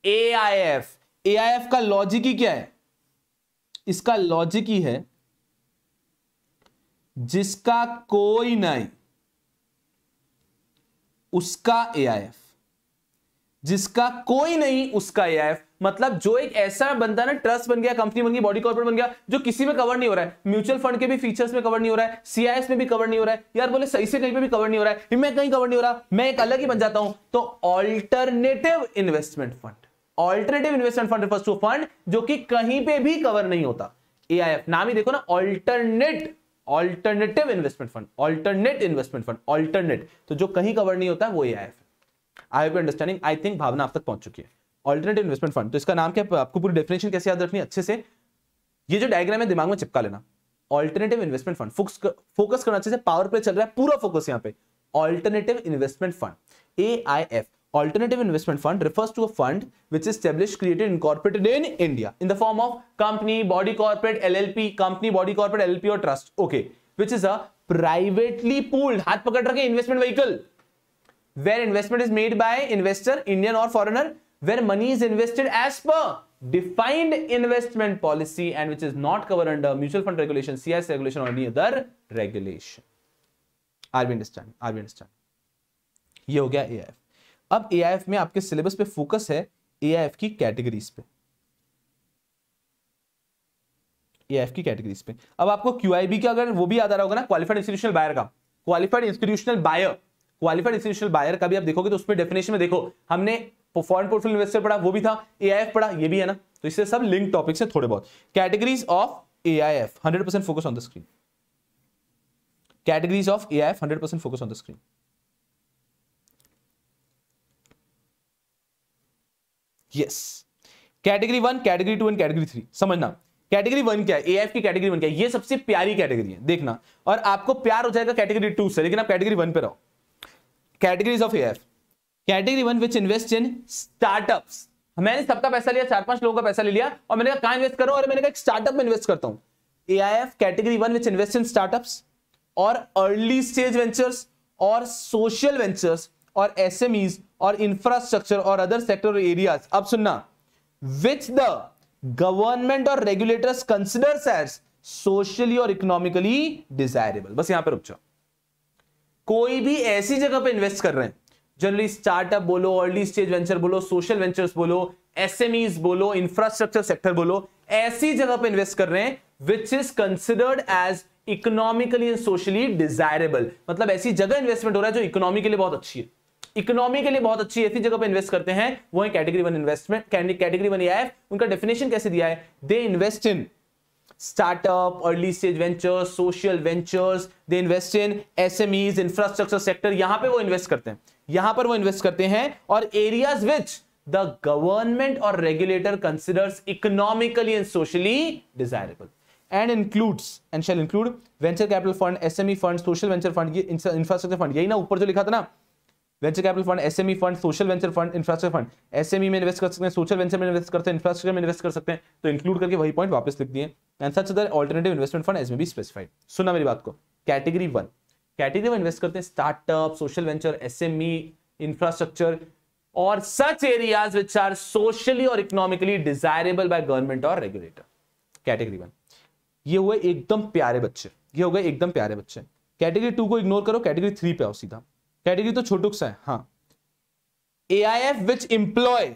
A I F A I F का लॉजिक ही क्या है इसका लॉजिक ही है जिसका कोई नहीं उसका ए आई एफ जिसका कोई नहीं उसका ए आई एफ मतलब जो एक ऐसा बनता है ना ट्रस्ट बन गया कंपनी बन गई बॉडी कॉर्पोरेट बन गया जो किसी में कवर नहीं हो रहा है म्यूचुअल फंड के भी फीचर्स में कवर नहीं हो रहा है सीआईएस में भी कवर नहीं हो रहा है यार बोले सही से कहीं पे भी कवर नहीं हो रहा है मैं कहीं कवर नहीं हो रहा मैं एक अलग ही बन जाता हूं तो alternative investment fund alternative investment fund to fund जो कि कहीं पे भी कवर नहीं होता ए नाम ही देखो ना alternate alternative investment fund alternate investment fund alternate तो जो कहीं कवर नहीं होता वो A I F I have understanding I think भावना आप तक पहुंच चुकी है ऑल्टरनेटिव इन्वेस्टमेंट फंड तो इसका नाम क्या आपको पूरी डेफिनेशन कैसे याद रखनी अच्छे से ये जो डायग्राम है दिमाग में चिपका लेना ऑल्टरनेटिव इन्वेस्टमेंट फंड फोकस करना अच्छे से पावर प्ले चल रहा है पूरा फोकस यहाँ पे alternative investment fund A I F alternative investment fund refers to a fund which is established created incorporated in india in the form of company body corporate llp company body corporate llp or trust okay which is a privately pooled हाथ पकड़ रखे investment vehicle where investment is made by investor indian or foreigner where money is invested as per defined investment policy and which is not covered under mutual fund regulation, CIS regulation or any other regulation. Are we understand? Are we understand? ये हो गया AIF. अब AIF में आपके syllabus पे focus है AIF की categories पे एफ की कैटेगरीज पे अब आपको क्यूआईबी का अगर वो भी याद आ रहा होगा ना क्वालिफाइड इंस्टीट्यूशनल बायर का qualified institutional buyer qualified institutional buyer का भी आप देखोगे तो उसमें डेफिनेशन में देखो हमने फॉरन पोर्टफोल इन्वेस्टर पढ़ा वो भी था एआईएफ पढ़ा ये भी है ना तो इससे सब लिंक टॉपिक्स है थोड़े बहुत categories of A I AIF 100% focus on the screen categories of A I AIF 100% focus on the screen yes category one category two and category three समझना कैटेगरी वन क्या है एआईएफ की category one क्या है ये सबसे प्यारी category है देखना और आपको प्यार हो जाएगा कैटेगरी टू से लेकिन आप कैटेगरी वन पे रहो categories of AIF category one which invest in startup मैंने सबका पैसा लिया चार पांच लोगों का पैसा ले लिया और मैंने कहा इन्वेस्ट करो और मैंने कहा स्टार्टअप में इन्वेस्ट करता हूँ A I F category one which invest in startup और अर्ली स्टेज वेंचर्स और सोशल वेंचर्स और एस एम ईज और इंफ्रास्ट्रक्चर और अदर सेक्टर एरियाज अब सुनना विच द गवर्नमेंट और रेगुलेटर्स कंसिडर एज सोशली और इकोनॉमिकली डिजायरेबल बस यहां पर रुक जाओ कोई भी ऐसी जगह पे इन्वेस्ट कर रहे हैं जनरली स्टार्टअप बोलो अर्ली स्टेज वेंचर बोलो सोशल वेंचर्स बोलो एसएमईज बोलो इंफ्रास्ट्रक्चर सेक्टर बोलो ऐसी जगह पर इन्वेस्ट कर रहे हैं which is considered as economically and socially desirable मतलब ऐसी जगह इन्वेस्टमेंट हो रहा है जो इकोनॉमी के लिए बहुत अच्छी है इकोनॉमी के लिए बहुत अच्छी ऐसी जगह पर इन्वेस्ट करते हैं वो है category one investment category one आया उनका डेफिनेशन कैसे दिया है they invest in startup, early stage ventures, social ventures. They invest in SMEs, infrastructure sector. यहाँ पे वो invest करते हैं यहाँ पर वो invest करते हैं और areas which the government or regulator considers economically and socially desirable. And includes and shall include venture capital fund SME fund social venture fund infrastructure fund यही ना ऊपर जो लिखा था ना venture capital fund SME fund social venture fund infrastructure fund SME में invest कर सकते हैं सोशल वेंचर में इन्वेस्ट करते हैं इंफ्रास्ट्रक्चर में इन्वेस्ट कर सकते हैं तो इंक्लूड करके वही पॉइंट वापस लिख दिए and such other alternative investment funds में भी स्पेसिफाइड सुना मेरी बात को कैटेगरी वन कैटेगरी में इन्वेस्ट करते हैं startup social venture SME infrastructure और such areas which are socially और इकोनॉमिकली डिजायरेबल बाय गवर्नमेंट और रेगुलेटर कैटेगरी वन ये हुए एकदम प्यारे बच्चे ये हो गए एकदम प्यारे बच्चे कैटेगरी टू को इग्नोर करो कैटेगरी थ्री पे आओ सीधा कैटेगरी तो छोटुक सा है हाँ A I F which employ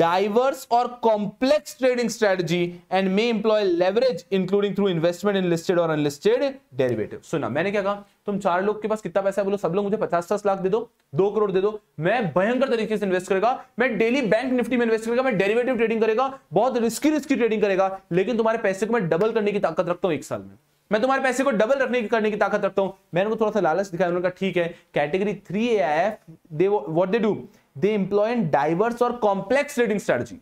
diverse और complex trading strategy and may employ leverage including through investment in listed और अनलिस्टेड डेरिवेटिव सुना मैंने क्या कहा तुम चार लोग के पास कितना पैसा है बोलो सब लोग मुझे पचास पचास लाख दे दो दो करोड़ दे दो मैं भयंकर तरीके से इन्वेस्ट करेगा मैं डेली बैंक निफ्टी में इन्वेस्ट करेगा मैं डेरिवेटिव ट्रेडिंग करेगा बहुत रिस्की रिस्की ट्रेडिंग करेगा लेकिन तुम्हारे पैसे को मैं डबल करने की ताकत रखता हूं एक साल में मैं तुम्हारे पैसे को डबल रखने की करने की ताकत रखता हूं मैंने उनको थोड़ा सा लालच दिखाया उन्होंने कहा ठीक है category three A I F they what they do they employ in diverse और complex trading strategy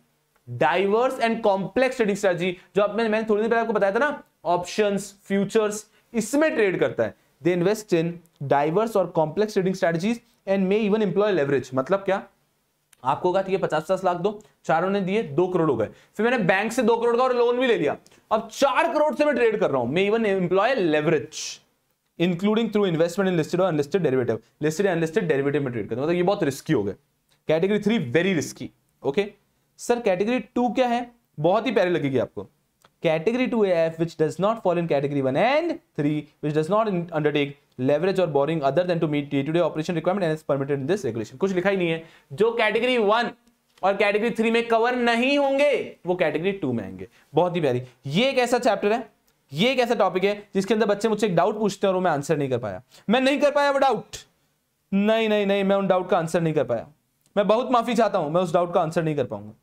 diverse and complex trading strategy जो आपने मैंने थोड़ी देर पहले आपको बताया था ना ऑप्शन फ्यूचर्स इसमें ट्रेड करता है दे इन्वेस्ट इन डाइवर्स और complex trading strategies and may even employ leverage मतलब क्या आपको कहा ठीक है पचास पचास लाख दो चारों ने दिए दो करोड़ हो गए फिर मैंने बैंक से दो करोड़ का और लोन भी ले लिया अब चार करोड़ से मैं ट्रेड कर रहा हूं मैं even employ leverage including through investment in listed और unlisted derivative listed unlisted derivative में ट्रेड करता हूं मतलब ये बहुत रिस्की हो गए category three very risky okay sir category two क्या है बहुत ही प्यारी लगेगी आपको category two F which does not fall in category one and three which does not undertake leverage और borrowing other than to meet day to day operation requirement and permitted in this regulation कुछ लिखा ही नहीं है जो category one और category three में cover नहीं होंगे वो कैटेगरी टू में आएंगे बहुत ही प्यारी ये एक ऐसा चैप्टर है ये एक ऐसा टॉपिक है जिसके अंदर बच्चे मुझसे एक डाउट पूछते हैं और मैं आंसर नहीं कर पाया मैं नहीं कर पाया वो डाउट नहीं नहीं नहीं मैं उन डाउट का आंसर नहीं कर पाया मैं बहुत माफी चाहता हूं मैं उस डाउट का आंसर नहीं कर पाऊंगा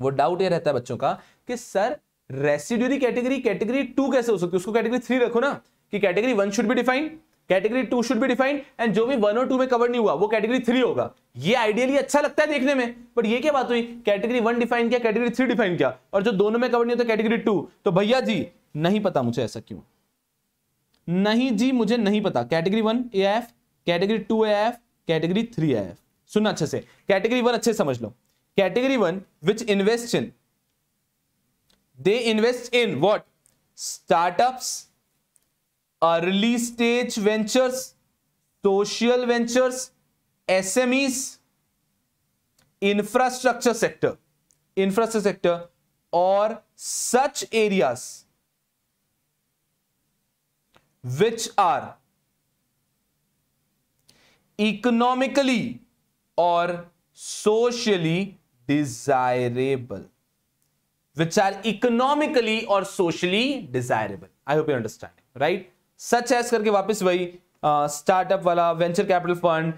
वो डाउट ये रहता है बच्चों का कि sir residuary category category two कैसे हो सकती है उसको कैटेगरी थ्री रखो ना कि कैटेगरी वन शुड भी डिफाइंड कैटेगरी टू शुड भी डिफाइंड एंड जो भी वन और टू में कवर नहीं हुआ वो कैटेगरी थ्री होगा ये आइडियली अच्छा लगता है देखने में बट ये क्या बात हुई कैटेगरी वन डिफाइन किया कैटेगरी थ्री डिफाइन किया और जो दोनों में कवर नहीं होता कैटेगरी टू तो भैया जी नहीं पता मुझे ऐसा क्यों नहीं जी मुझे नहीं पता category one A F category two A F category three A F सुनना अच्छे से कैटेगरी वन अच्छे समझ लो category one which invest in they invest in what startups early stage ventures, social ventures, SMEs, infrastructure sector, infrastructure sector or such areas which are economically or socially desirable which are economically or socially desirable i hope you understand right such as करके वापस वही startup वाला venture capital fund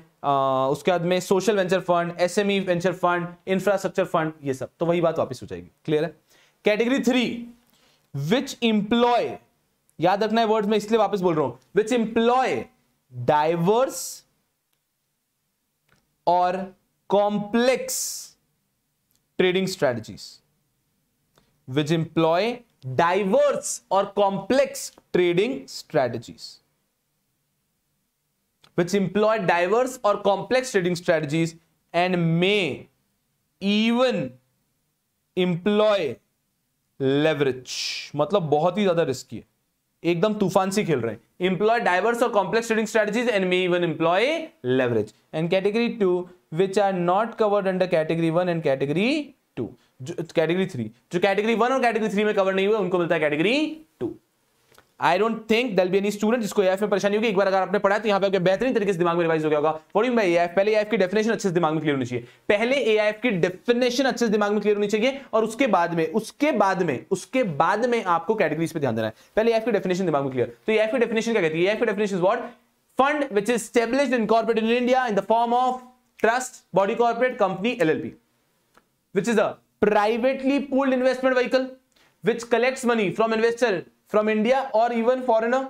उसके बाद में social venture fund SME venture fund infrastructure fund ये सब तो वही बात वापस हो जाएगी क्लियर है कैटेगरी थ्री विच इंप्लॉय याद रखना है वर्ड्स में इसलिए वापस बोल रहा हूं विच इंप्लॉय डाइवर्स और complex trading strategies which employ diverse और complex trading strategies which employ diverse और complex trading strategies and may even employ leverage मतलब बहुत ही ज्यादा रिस्की है एकदम तूफान सी खेल रहे हैं इंप्लॉय डाइवर्स और complex trading strategies and may even employ leverage and category two which are not covered under category one and category two category three जो कैटेगरी वन और कैटेगरी थ्री में कवर नहीं हुआ उनको मिलता है category two I don't think there'll be any student जिसको F में परेशानी होगी एक बार अगर आपने पढ़ा तो यहाँ पे आपके बेहतरीन तरीके से दिमाग में रिवाइज हो गया होगा वोटिंग बाई एफ पहले एफ की डेफिनेशन अच्छे से दिमाग में क्लियर होनी चाहिए पहले ए की डेफिनेशन अच्छे से दिमाग में क्लियर होनी चाहिए और उसके बाद में उसके बाद में उसके बाद में आपको कैटेगरीज पर ध्यान देना है पहले एफ की डेफिनेशन दिमाग में क्लियर तो एफ की डेफिनेशन क्या कहती है एफ की definition what fund which is establish in corporate in India in the form of trust body corporate company L L P which is the privately pooled investment vehicle which collect money from investor from India or even foreigner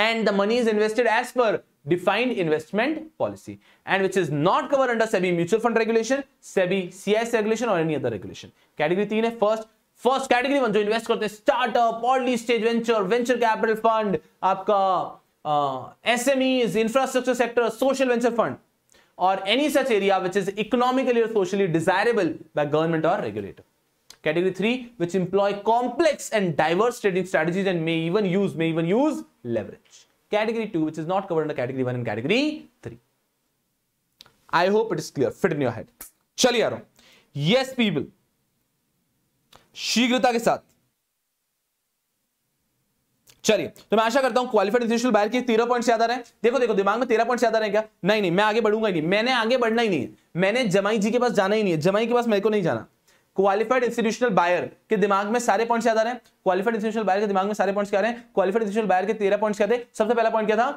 and the money is invested as per defined investment policy and which is not cover under SEBI mutual fund regulation SEBI C S regulation और any other regulation category तीन है first first category one जो invest करते हैं startup early stage venture venture capital fund आपका S M Es infrastructure sector social venture fund or any such area which is economically or socially desirable by government or regulator. Category 3, which employ complex and diverse trading strategies and may even use, may even use leverage. Category 2, which is not covered under category 1 and category 3. I hope it is clear, fit in your head. Chali yes people, शीघ्रता ke saath. चलिए तो मैं आशा करता हूं qualified institutional buyer के तेरह point ज्यादा रहे देखो देखो दिमाग में तेरह पॉइंट ज्यादा रहे क्या नहीं नहीं मैं आगे बढ़ूंगा ही नहीं मैंने आगे बढ़ना ही नहीं है मैंने जमाई जी के पास जाना ही नहीं है जमाई के पास मेरे को नहीं जाना क्वालिफाइड इंस्टीट्यूशनल बायर के दिमाग में सारे पॉइंट्स याद आ रहे हैं क्वालिफाइड इंस्टीट्यूशनल बायर के दिमाग में सारे पॉइंट्स क्या रहे हैं क्वालिफाइड इंस्टीट्यूशनल बायर के तेरह पॉइंट्स क्या थे सबसे पहला पॉइंट क्या था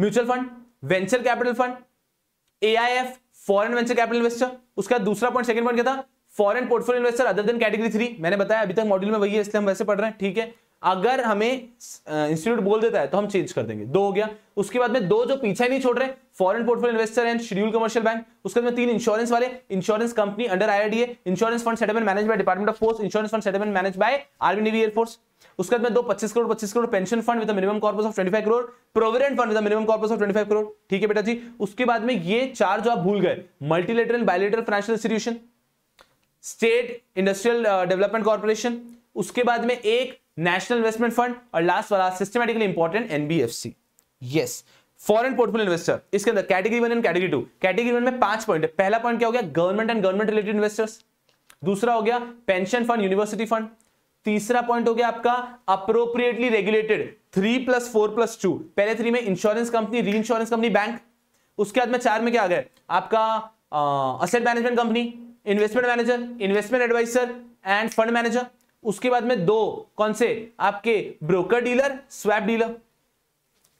mutual fund venture capital fund AIF foreign venture capital investor उसका दूसरा पॉइंट सेकंड पॉइंट क्या था foreign portfolio investor other than category three मैंने बताया अभी तक मॉड्यूल में वही है इसलिए हम वैसे पढ़ रहे हैं ठीक है अगर हमें इंस्टीट्यूट बोल देता है तो हम चेंज कर देंगे दो हो गया उसके बाद में दो जो पीछे नहीं छोड़ रहे foreign portfolio investor and schedule commercial bank उसके बाद में तीन इंश्योरेंस वाले insurance company under I insurance fund settlement manage by department of force insurance fund settlement manage by army navy air force उसके बाद में दो पच्चीस करोड़ पच्चीस crore pension fund with minimum corpus of twenty five crore provident fund with minimum corpus of twenty five crore ठीक है बेटा जी उसके बाद में ये चार जो आप भूल गए multilateral bilateral financial institution state industrial development corporation उसके बाद में एक नेशनल इन्वेस्टमेंट फंड और लास्ट वाला systematically important NBFC yes foreign portfolio investor इसके अंदर category one and category two category one में पांच पॉइंट है पहला पॉइंट क्या हो गया government and government related investors दूसरा हो गया पेंशन फंड यूनिवर्सिटी फंड तीसरा पॉइंट हो गया आपका appropriately regulated three plus four plus to पहले थ्री में इंश्योरेंस कंपनी री इंश्योरेंस कंपनी बैंक उसके बाद में चार में क्या आ गया आपका asset management company investment manager investment adviser and fund manager उसके बाद में दो कौन से आपके broker dealer swap dealer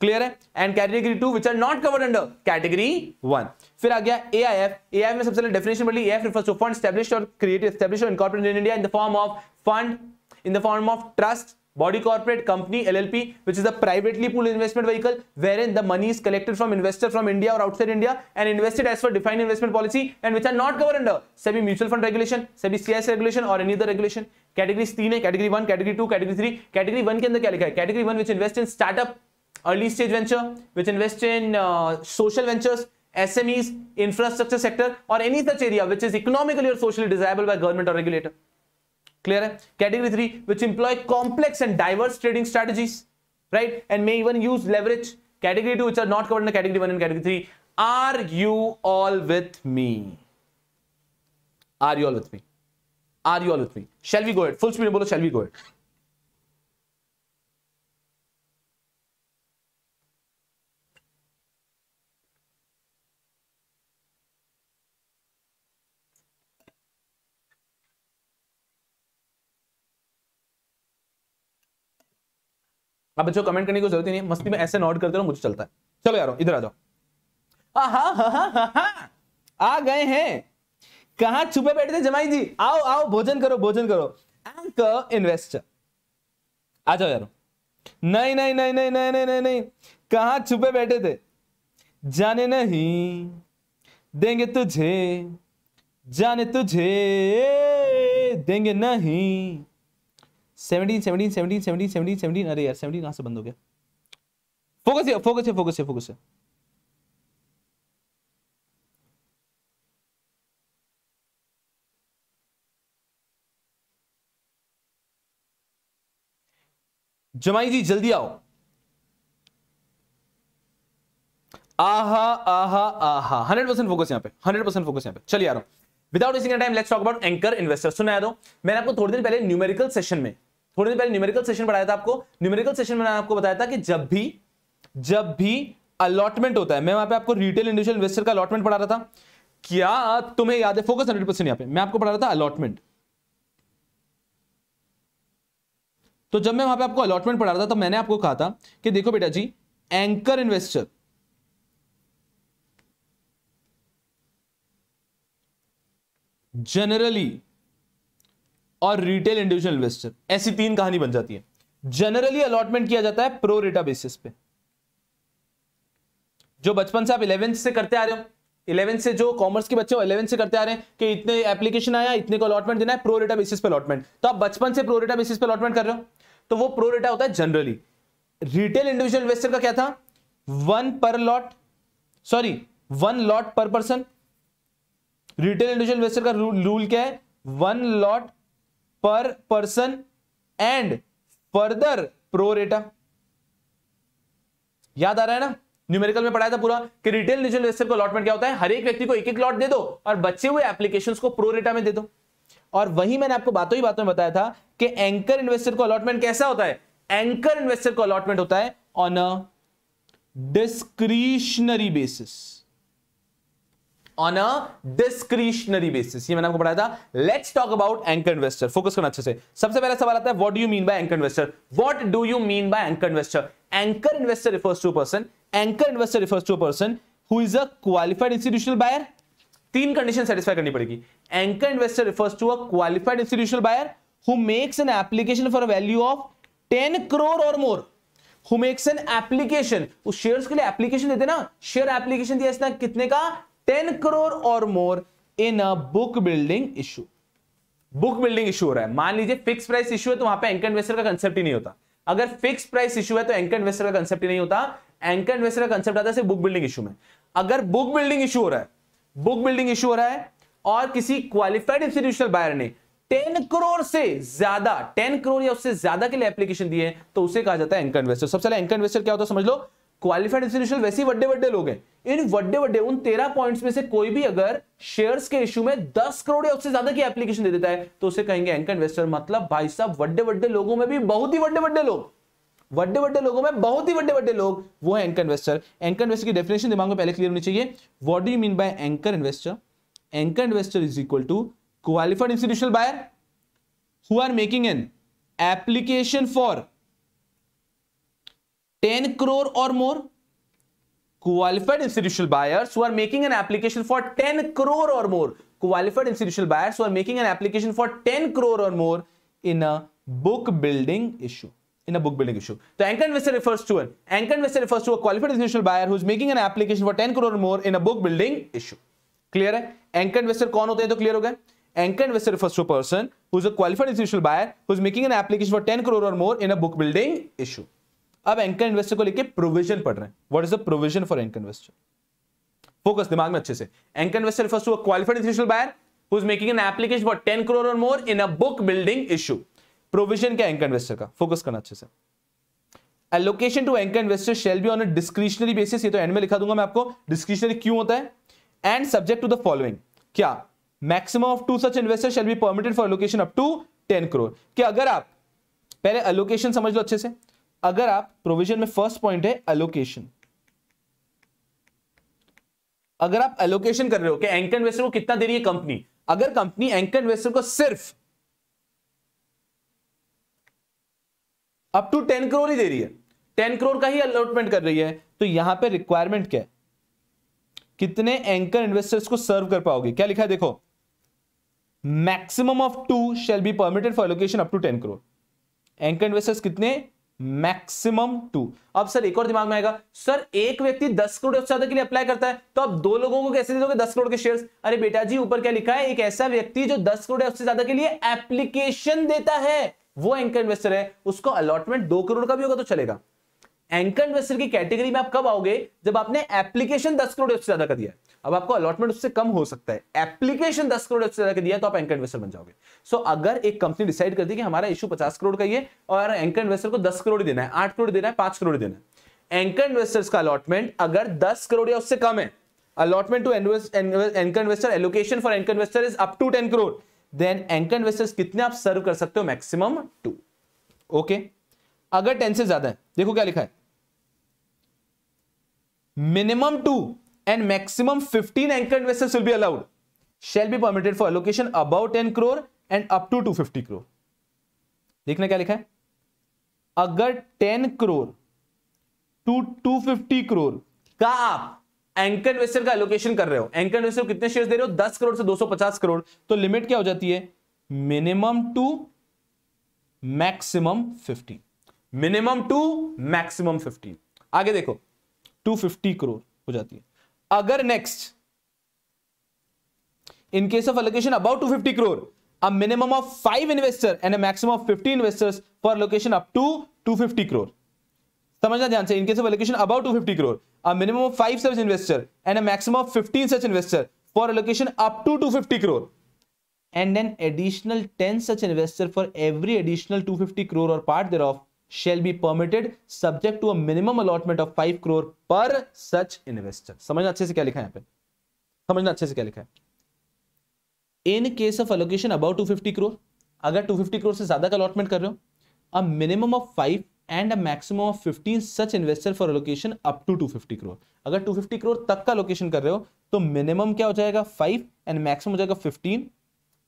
clear है and category two which are not covered under category one फिर आ गया ए आई एफ ए आई में सबसे पहले डेफिनेशन बढ़ी F refers to fund establish or creative in India in the form of fund in the form of trust body corporate company L L P which is a privately pool investment vehicle where in the money is collected from investor from India or outside India and invested as for define investment policy and which are not cover under SEBI mutual fund regulation SEBI CS regulation और any the regulation category तीन है category one category two category three category one के अंदर क्या लिखा है category one which invest in startup early stage venture which invest in social ventures SMEs infrastructure sector or any such area which is economically or socially desirable by government और regulator clear है category three which employ complex and diverse trading strategies right and may even use leverage category two which are not covered in category one and category three are you all with me are you all with me are you all with me shall we go ahead? Full speed में बोलो shell we go ahead? अब बच्चों comment करने की जरूरत ही नहीं मस्ती में ऐसे नोट करते रहो मुझे चलता है चलो यारो इधर आ जाओ आ गए हैं कहा छुपे बैठे थे जमाई जी आओ आओ भोजन करो भोजन करो एंकर इन्वेस्टर आ जाओ यार नहीं नहीं नहीं नहीं नहीं नहीं नहीं नहीं कहा छुपे बैठे थे जाने नहीं देंगे तुझे जाने तुझे देंगे नहीं seventeen seventeen seventeen seventeen seventeen seventeen अरे यार सेवनटीन कहां से बंद हो गया फोकस है फोकस फोकस है फोकस है जमाई जी जल्दी आओ आहा आहा आहा हंड्रेड परसेंट फोकस यहाँ पे हंड्रेड परसेंट फोकस यहां पे चलिए आ रहा हूं without wasting time let's talk about anchor investor सुन याद तो, मैंने आपको थोड़ी दिन पहले न्यूमेरिकल सेशन में थोड़ी दिन पहले न्यूमेरिकल सेशन पढ़ाया था आपको न्यूमेरिकल सेशन में आपको बताया था कि जब भी जब भी अलॉटमेंट होता है मैं वहां पे आपको रिटेल इंडिविजुअल इन्वेस्टर का अलॉटमेंट पढ़ा रहा था क्या तुम्हें याद है फोकस हंड्रेड परसेंट यहाँ पे मैं आपको पढ़ा रहा था अलॉटमेंट तो जब मैं वहां पे आपको अलॉटमेंट पढ़ा रहा था तो मैंने आपको कहा था कि देखो बेटा जी एंकर इन्वेस्टर जनरली और रिटेल इंडिविजुअल इन्वेस्टर ऐसी तीन कहानी बन जाती है जनरली अलॉटमेंट किया जाता है प्रो रेटा बेसिस पे जो बचपन से आप इलेवेंथ से करते आ रहे हो इलेवन से जो कॉमर्स के बच्चे हो इलेवन से करते आ रहे हैं कि इतने एप्लीकेशन आया इतने को अलॉटमेंट देना है प्रोरेटा बेसिस पे अलॉटमेंट तो आप बचपन से प्रोरेटा बेसिस पे अलॉटमेंट कर रहे हो तो वो प्रोरेटा होता है जनरली रिटेल इंडिविजुअल इन्वेस्टर का क्या था one per lot sorry one lot per person retail individual investor का रूल, रूल क्या है one lot per person and further pro rata याद आ रहा है ना न्यूमेरिकल में पढ़ाया था पूरा कि रिटेल निजी इन्वेस्टर को अलॉटमेंट क्या होता है हर एक व्यक्ति को एक एक लॉट दे दो और बचे हुए एप्लीकेशन को प्रो रेटा में दे दो और वही मैंने आपको बातों ही बातों में बताया था कि एंकर इन्वेस्टर को अलॉटमेंट कैसा होता है एंकर इन्वेस्टर को अलॉटमेंट होता है on a discretionary basis on a discretionary basis ये मैंने आपको पढ़ाया था let's talk about anchor investor focus करना अच्छे से सबसे पहला सवाल आता है what do you mean by anchor investor what do you mean by anchor investor anchor investor refers to person anchor investor refers to person who is a qualified institutional buyer तीन condition satisfy करनी पड़ेगी anchor investor refers to a qualified institutional buyer who makes an application for value of ten crore और more who makes an application उस share के लिए application देते ना share application दिया इसने कितने का टेन करोड़ और more in a book building issue book building issue हो रहा है मान लीजिए फिक्स प्राइस इशू है तो वहां पे एंकर इन्वेस्टर का कंसेप्ट ही नहीं होता अगर फिक्स प्राइस इशू है तो एंकर इन्वेस्टर का कंसेप्ट ही नहीं होता एंकर इन्वेस्टर का कंसेप्ट आता है सिर्फ बुक बिल्डिंग इशू में अगर बुक बिल्डिंग इशू हो रहा है बुक बिल्डिंग इशू हो रहा है और किसी क्वालिफाइड इंस्टीट्यूशनल बायर ने 10 करोड़ से ज्यादा 10 करोड़ या उससे ज्यादा के लिए एप्लीकेशन दिए तो उसे कहा जाता है एंकर इन्वेस्टर सबसे पहले एंकर इन्वेस्टर क्या होता है समझ लो क्वालिफाइड इंस्टीट्यूशन वैसे ही बड़े बड़े लोग हैं इन बड़े बड़े उन तेरह पॉइंट्स में से कोई भी अगर शेयर्स के इशू में दस करोड़ या उससे ज्यादा की एप्लीकेशन दे देता है तो उसे कहेंगे एंकर इन्वेस्टर मतलब भाई साहब बड़े बड़े लोगों में भी बहुत ही बड़े बड़े लोग बड़े बड़े लोगों में बहुत ही बड़े बड़े लोग वो है एंकर इन्वेस्टर एंकर इन्वेस्टर की डेफिनेशन दिमाग में पहले क्लियर होनी चाहिए what do mean by anchor investor anchor investor is equal to qualified institutional buyer who are making an application for 10 crore और more qualified institutional buyers who are making an application for 10 crore और more qualified institutional buyers who are making an application for 10 crore और more in a book building issue in a book building issue. The anchor investor refers to an anchor investor refers to a qualified institutional buyer who is making an application for 10 crore or more in a book building issue. Clear है? Anchor investor कौन होते हैं तो clear हो गया. Anchor investor refers to a person who is a qualified institutional buyer who is making an application for 10 crore or more in a book building issue. अब anchor investor को लेके provision पढ़ रहे हैं. What is the provision for anchor investor? Focus दिमाग में अच्छे से. Anchor investor refers to a qualified institutional buyer who is making an application for 10 crore or more in a book building issue. Provision क्या anchor investor का focus करना अच्छे से allocation to anchor investor shall be on a discretionary basis ये तो and में लिखा दूंगा मैं आपको डिस्क्रिशनरी क्यों होता है and subject to the following क्या maximum of two such investor shall be permitted for allocation up to ten crore कि अगर आप पहले एलोकेशन समझ लो अच्छे से अगर आप प्रोविजन में फर्स्ट पॉइंट है एलोकेशन अगर आप एलोकेशन कर रहे हो कि एंकर इन्वेस्टर को कितना दे रही है कंपनी अगर कंपनी एंकर इन्वेस्टर को सिर्फ अप टू टेन करोड़ ही दे रही है टेन करोड़ का ही अलॉटमेंट कर रही है तो यहां पे रिक्वायरमेंट क्या है कितने एंकर इन्वेस्टर्स को सर्व कर पाओगे क्या लिखा है देखो maximum of two shall be permitted for allocation up to ten crore anchor investors कितने मैक्सिमम टू अब सर एक और दिमाग में आएगा सर एक व्यक्ति दस करोड़ से ज्यादा के लिए अप्लाई करता है तो आप दो लोगों को कैसे दे दोगे दस करोड़ के शेयर्स अरे बेटा जी ऊपर क्या लिखा है एक ऐसा व्यक्ति जो दस करोड़ से ज्यादा के लिए एप्लीकेशन देता है वो एंकर इन्वेस्टर है उसको अलॉटमेंट दो करोड़ का भी होगा तो चलेगा एंकर इन्वेस्टर की कैटेगरी में आप कब आओगे जब आपने एप्लीकेशन दस करोड़ से ज्यादा कर दिया अब आपको अलॉटमेंट उससे कम हो सकता है एप्लीकेशन दस करोड़ से ज्यादा कर दिया तो आप एंकर इन्वेस्टर बन जाओगे सो अगर एक कंपनी डिसाइड करती है कि हमारा इशू पचास करोड़ का ही है और एंकर इन्वेस्टर को दस करोड़ देना है आठ करोड़ देना है पांच करोड़ देना है एंकर इन्वेस्टर्स का अलॉटमेंट अगर दस करोड़ या उससे कम है allotment to anchor investor allocation for anchor investor is up to ten crore then anchor investors कितने आप सर्व कर सकते हो मैक्सिमम टू ओके अगर टेन से ज्यादा है देखो क्या लिखा है minimum two and maximum fifteen anchor investors will be allowed shall be permitted for allocation about ten crore and up to two fifty crore देखना क्या लिखा है अगर ten crore to two fifty crore का आप एंकर इन्वेस्टर का एलोकेशन कर रहे हो एंकर इन्वेस्टर कितने शेयर दे रहे हो दस करोड़ से दो सौ पचास करोड़ तो लिमिट क्या हो जाती है minimum two maximum fifty minimum two maximum fifteen आगे देखो टू फिफ्टी करोड़ हो जाती है अगर next in case of allocation above 250 crore a minimum of five investor and a maximum of 50 investors for allocation up to 250 crore समझना ध्यान से in case of allocation about 250 crore a minimum of 5 such investor and a maximum of 15 such investor for allocation up to 250 crore and then additional 10 such investor for every additional 250 crore or part thereof shall be permitted subject to a minimum allotment of five crore per such investor समझना अच्छे से क्या लिखा है यहां पे समझना अच्छे से क्या लिखा है in case of allocation about fifty crore अगर टू फिफ्टी करोड़ से ज्यादा का अलॉटमेंट कर रहे हो अ minimum of 5 and a maximum of 15 such investor for location up to 250 crore अगर 250 करोड़ तक का लोकेशन कर रहे हो तो मिनिमम क्या हो जाएगा 5 एंड मैक्सिमम हो जाएगा 15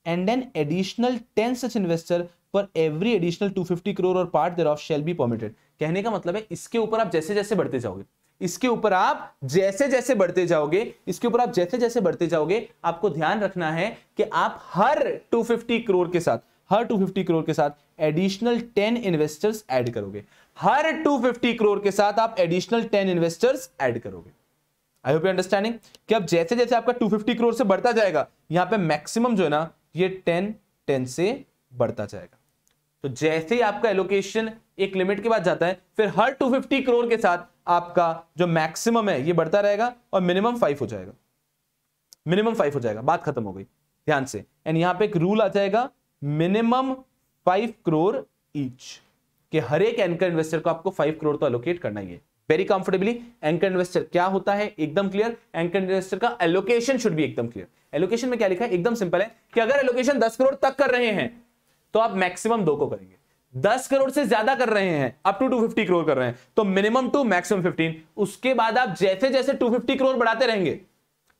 and then additional 10 such investor per every additional 250 crore or part there of shall be permitted कहने का मतलब है इसके ऊपर आप जैसे जैसे बढ़ते जाओगे इसके ऊपर आप जैसे जैसे बढ़ते जाओगे इसके ऊपर आप जैसे जैसे बढ़ते जाओगे आपको ध्यान रखना है कि आप हर 250 करोड़ के साथ हर 250 करोड़ के साथ एडिशनल टेन इन्वेस्टर्स ऐड करोगे हर 250 करोड़ के साथ आप एडिशनल टेन इन्वेस्टर्स ऐड करोगे आई होप यू अंडरस्टैंडिंग कि अब जैसे जैसे आपका 250 करोड़ से बढ़ता जाएगा यहां पे मैक्सिमम जो है ना ये 10 10 से बढ़ता जाएगा तो जैसे ही आपका एलोकेशन एक लिमिट के बाद जाता है फिर हर 250 करोड़ के साथ आपका जो मैक्सिमम है ये बढ़ता रहेगा और मिनिमम फाइव हो जाएगा मिनिमम फाइव हो जाएगा बात खत्म हो गई ध्यान से एंड यहां पे एक रूल आ जाएगा मिनिमम फाइव क्रोर ईच के हर एक एंकर इन्वेस्टर को आपको फाइव क्रोर तो एलोकेट करना ही है वेरी कंफर्टेबली एंकर इन्वेस्टर क्या होता है एकदम क्लियर एंकर इन्वेस्टर का एलोकेशन शुड भी एकदम क्लियर एलोकेशन में क्या लिखा है एकदम सिंपल है कि अगर एलोकेशन दस करोड़ तक कर रहे हैं तो आप मैक्सिमम दो को करेंगे दस करोड़ से ज्यादा कर रहे हैं up to two fifty crore कर रहे हैं तो मिनिमम टू मैक्सिमम फिफ्टीन उसके बाद आप जैसे जैसे टू फिफ्टी करोड़ बढ़ाते रहेंगे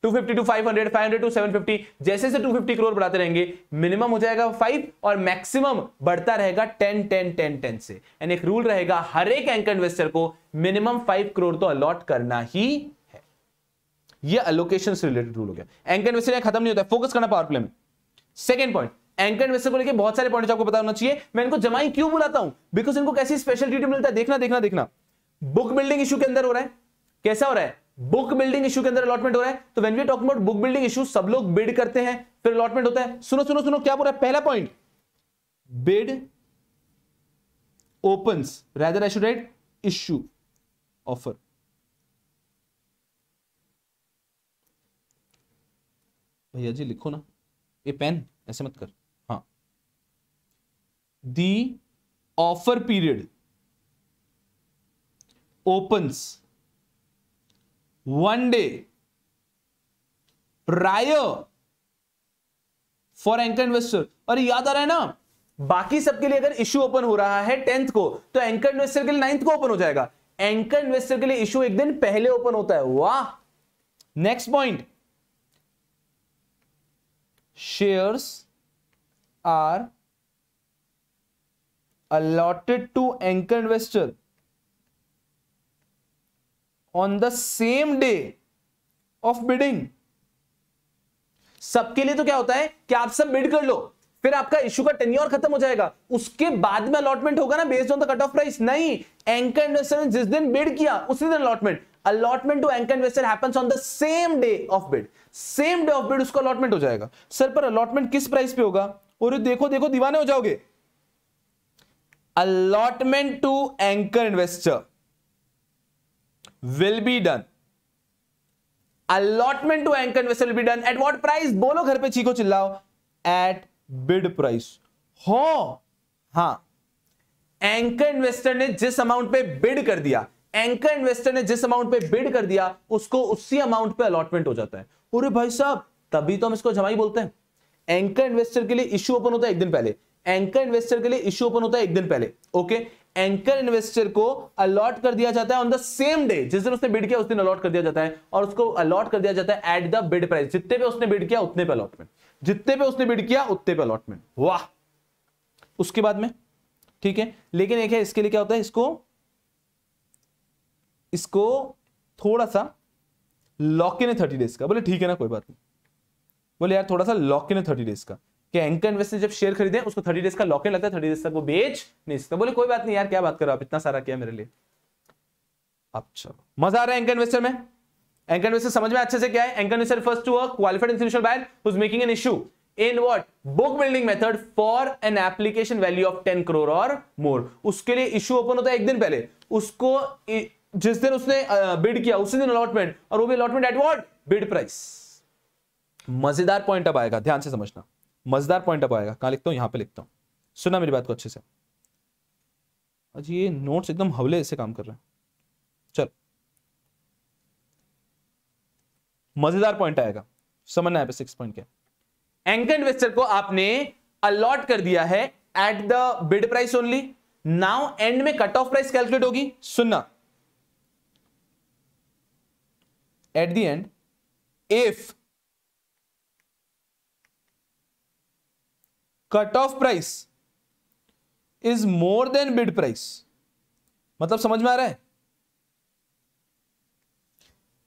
fifty two five hundred two fifty जैसे जैसे 250 करोड़ बढ़ाते रहेंगे मिनिमम हो जाएगा फाइव और मैक्सिमम बढ़ता रहेगा टेन टेन टेन टेन से एंड एक रूल रहेगा हर एक एंकर इन्वेस्टर को मिनिमम फाइव करोड़ तो अलॉट करना ही है ये अलोकेशन से रिलेटेड रूल हो गया एंकर इन्वेस्टर खत्म नहीं होता फोकस करना पावर प्ले में सेकेंड पॉइंट एंकर इन्वेस्टर को लेकर बहुत सारे पॉइंट आपको बताना होना चाहिए मैं इनको जमाई क्यों बुलाता हूं बिकॉज इनको कैसी स्पेशल ड्यूटी मिलता है देखना देखना देखना बुक बिल्डिंग इशू के अंदर हो रहा है कैसा हो रहा है बुक बिल्डिंग इशू के अंदर अलॉटमेंट हो रहा है तो when we talk about book building issue सब लोग बिड करते हैं फिर अलॉटमेंट होता है सुनो सुनो सुनो क्या बोल रहा है पहला point bid open rather I should write issue offer भैया जी लिखो ना ये पेन ऐसे मत कर हाँ the offer period opens one day prior for anchor investor और याद आ रहा है ना बाकी सबके लिए अगर इश्यू ओपन हो रहा है टेंथ को तो एंकर इन्वेस्टर के लिए नाइन्थ को ओपन हो जाएगा एंकर इन्वेस्टर के लिए इश्यू एक दिन पहले ओपन होता है वाह next point shares are allotted to anchor investor on the same day of bidding सबके लिए तो क्या होता है कि आप सब बिड कर लो फिर आपका इश्यू का टेन्योर खत्म हो जाएगा उसके बाद में अलॉटमेंट होगा ना based on the cut off price नहीं एंकर इन्वेस्टर ने जिस दिन बिड किया उसी दिन allotment allotment to anchor investor happens on the same day of bid same day of bid उसका अलॉटमेंट हो जाएगा सर पर अलॉटमेंट किस प्राइस पे होगा और देखो देखो दीवाने हो जाओगे allotment to anchor investor will be done allotment to anchor investor will be done at what price बोलो घर पे चीखो चिल्लाओ एट बिड प्राइस हो हाँ एंकर इन्वेस्टर ने जिस अमाउंट पे बिड कर दिया एंकर इन्वेस्टर ने जिस अमाउंट पे बिड कर दिया उसको उसी अमाउंट पे अलॉटमेंट हो जाता है अरे भाई साहब तभी तो हम इसको जमाई बोलते हैं एंकर इन्वेस्टर के लिए इश्यू ओपन होता है एक दिन पहले एंकर इन्वेस्टर के लिए इश्यू ओपन होता है एक दिन पहले ओके एंकर इन्वेस्टर को अलॉट कर दिया जाता है ऑन द सेम डे जिस दिन उसने बिड किया उस दिन अलॉट कर दिया जाता है और उसको अलॉट कर दिया जाता है एट द बिड प्राइस जितने पे उसने बिड किया उतने पे अलॉटमेंट जितने पे उसने बिड किया उतने पे अलॉटमेंट वाह उसके बाद में ठीक है लेकिन एक है इसके लिए क्या होता है इसको इसको थोड़ा सा लॉक इन है थर्टी डेज का बोले ठीक है ना कोई बात नहीं बोले यार थोड़ा सा लॉक इन है थर्टी डेज का कि एंकर इन्वेस्ट ने जब शेयर खरीदे उसको थर्टी डेज का लॉकेट लगता है थर्टी डेज तक वो बेच नहीं सकता बोले कोई बात नहीं यार क्या बात करो आप इतना सारा किया मेरे लिए अच्छा मजा आ रहा है एंकर इन्वेस्टर में एंकर इन्वेस्टर समझ में अच्छे से क्या है anchor investor first to a qualified institution buyer who is making an issue in what book building method for an application value of ten crore और मोर उसके लिए इश्यू ओपन होता है एक दिन पहले उसको जिस दिन उसने बिड किया उसी दिन अलॉटमेंट और वो भी allotment at what bid price मजेदार पॉइंट अब आएगा ध्यान से समझना मजेदार पॉइंट अब आएगा कहाँ लिखता हूँ यहाँ पे लिखता हूँ सुना मेरी बात को अच्छे से आज ये नोट्स एकदम हवले से काम कर रहे हैं चल मजेदार पॉइंट आएगा समझना है सिक्स पॉइंट क्या एंकर इन्वेस्टर को आपने अलॉट कर दिया है at the bid price only now end में कट ऑफ प्राइस कैलकुलेट होगी सुनना at the end if cut off price is more than bid price मतलब समझ में आ रहा है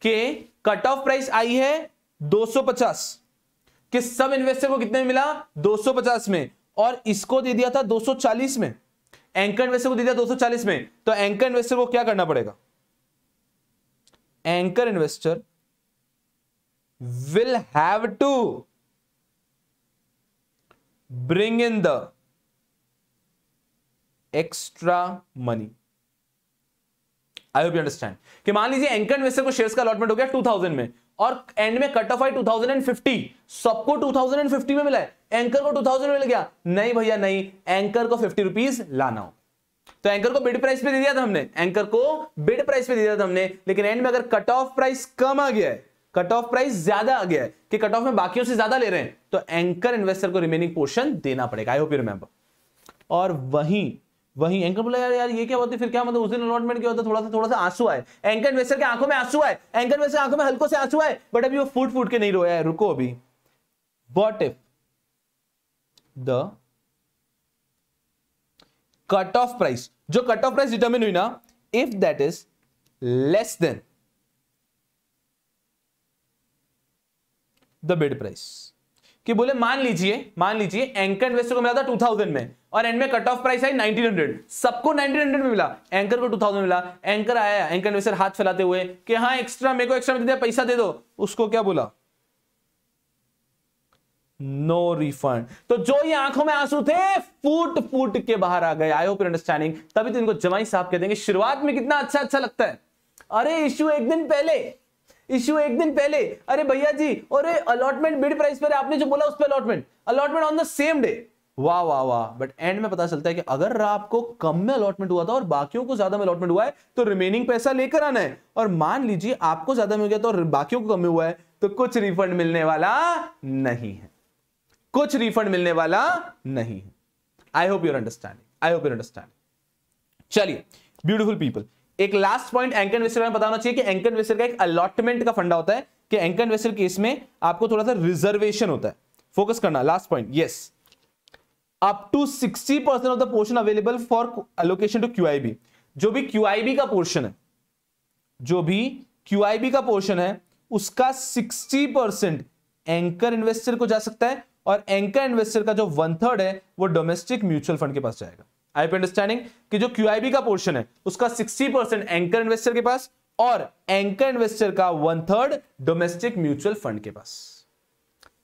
कि कट ऑफ प्राइस आई है 250 कि सब इन्वेस्टर को कितने में मिला 250 में और इसको दे दिया था 240 में एंकर इन्वेस्टर को दे दिया 240 में तो एंकर इन्वेस्टर को क्या करना पड़ेगा anchor investor will have to bring in the extra money I hope you understand कि मान लीजिए एंकर इन्वेस्टर को शेयर्स का अलॉटमेंट हो गया 2000 में और एंड में कट ऑफ आई 2050 सबको 2050 में मिला है एंकर को 2000 में मिल गया नहीं भैया नहीं एंकर को फिफ्टी रुपीज लाना हो तो एंकर को बिड प्राइस पे दे दिया था हमने एंकर को बिड प्राइस पे दे दिया था हमने लेकिन एंड में अगर कट ऑफ प्राइस कम आ गया है कट ऑफ प्राइस ज्यादा आ गया है कि कट ऑफ में बाकियों से ज्यादा ले रहे हैं तो एंकर इन्वेस्टर को रिमेनिंग पोर्शन देना पड़ेगा आई होप यू रिमेंबर और वहीं वही एंकर बोला यार यार ये क्या होती फिर क्या मतलब उस दिन अलॉटमेंट क्या होता थोड़ा सा थोड़ा सा आंसू आए एंकर इन्वेस्टर के आंखों में आंसू आए एंकर इन्वेस्टर आंखों में हल्को से आंसू आए बट अभी वो फूट फूट के नहीं रोया है रुको अभी what if the cut off price जो कट ऑफ प्राइस डिटर्मिन हुई ना if that is less than the bid price कि बोले मान लीजिए मान लीजिए एंकर इन्वेस्टर को मिला था टू थाउजेंड में और एंड में कट ऑफ प्राइस आई नाइनटीन हंड्रेड सबको नाइनटीन हंड्रेड में मिला एंकर को टू थाउजेंड मिला एंकर आया एंकर इन्वेस्टर हाथ फैलाते हुए कि हाँ एक्स्ट्रा मेरे को एक्स्ट्रा दे दिया पैसा दे दो उसको क्या बोला नो no रिफंड तो जो ये आंखों में आंसू थे फूट फूट के बाहर आ गए आई होप अंडरस्टैंडिंग तभी तो इनको जमाई साहब कह देंगे शुरुआत में कितना अच्छा अच्छा लगता है अरे इश्यू एक दिन पहले इश्यू एक दिन पहले अरे भैया जी और अलॉटमेंट बिड प्राइस पर आपने जो बोला उस पर allotment allotment on the same day वाह वाह वाह बट एंड में पता चलता है कि अगर आपको कम में अलॉटमेंट हुआ था और बाकियों को ज्यादा में अलॉटमेंट हुआ है तो रिमेनिंग पैसा लेकर आना है और मान लीजिए आपको ज्यादा में हो गया तो और बाकियों को कम में हुआ है तो कुछ रिफंड मिलने वाला नहीं है कुछ रिफंड मिलने वाला नहीं है I hope your understanding I hope your understanding चलिए ब्यूटिफुल पीपल एक लास्ट पॉइंट एंकर इन्वेस्टर में बताना चाहिए कि एंकर इन्वेस्टर का एक अलॉटमेंट का फंडा होता है कि एंकर इन्वेस्टर केस में आपको थोड़ा सा रिजर्वेशन होता है फोकस करना last point yes up to 60 percent of the portion available for allocation to QIB जो भी क्यूआईबी का पोर्शन है जो भी क्यूआईबी का पोर्शन है उसका 60 एंकर इन्वेस्टर को जा सकता है और एंकर इन्वेस्टर का जो वन थर्ड है वो डोमेस्टिक म्यूचुअल फंड के पास जाएगा आई पी अंडरस्टैंडिंग कि जो क्यूआईबी का पोर्शन है उसका 60 परसेंट एंकर इन्वेस्टर के पास और एंकर इन्वेस्टर का one third domestic mutual fund के पास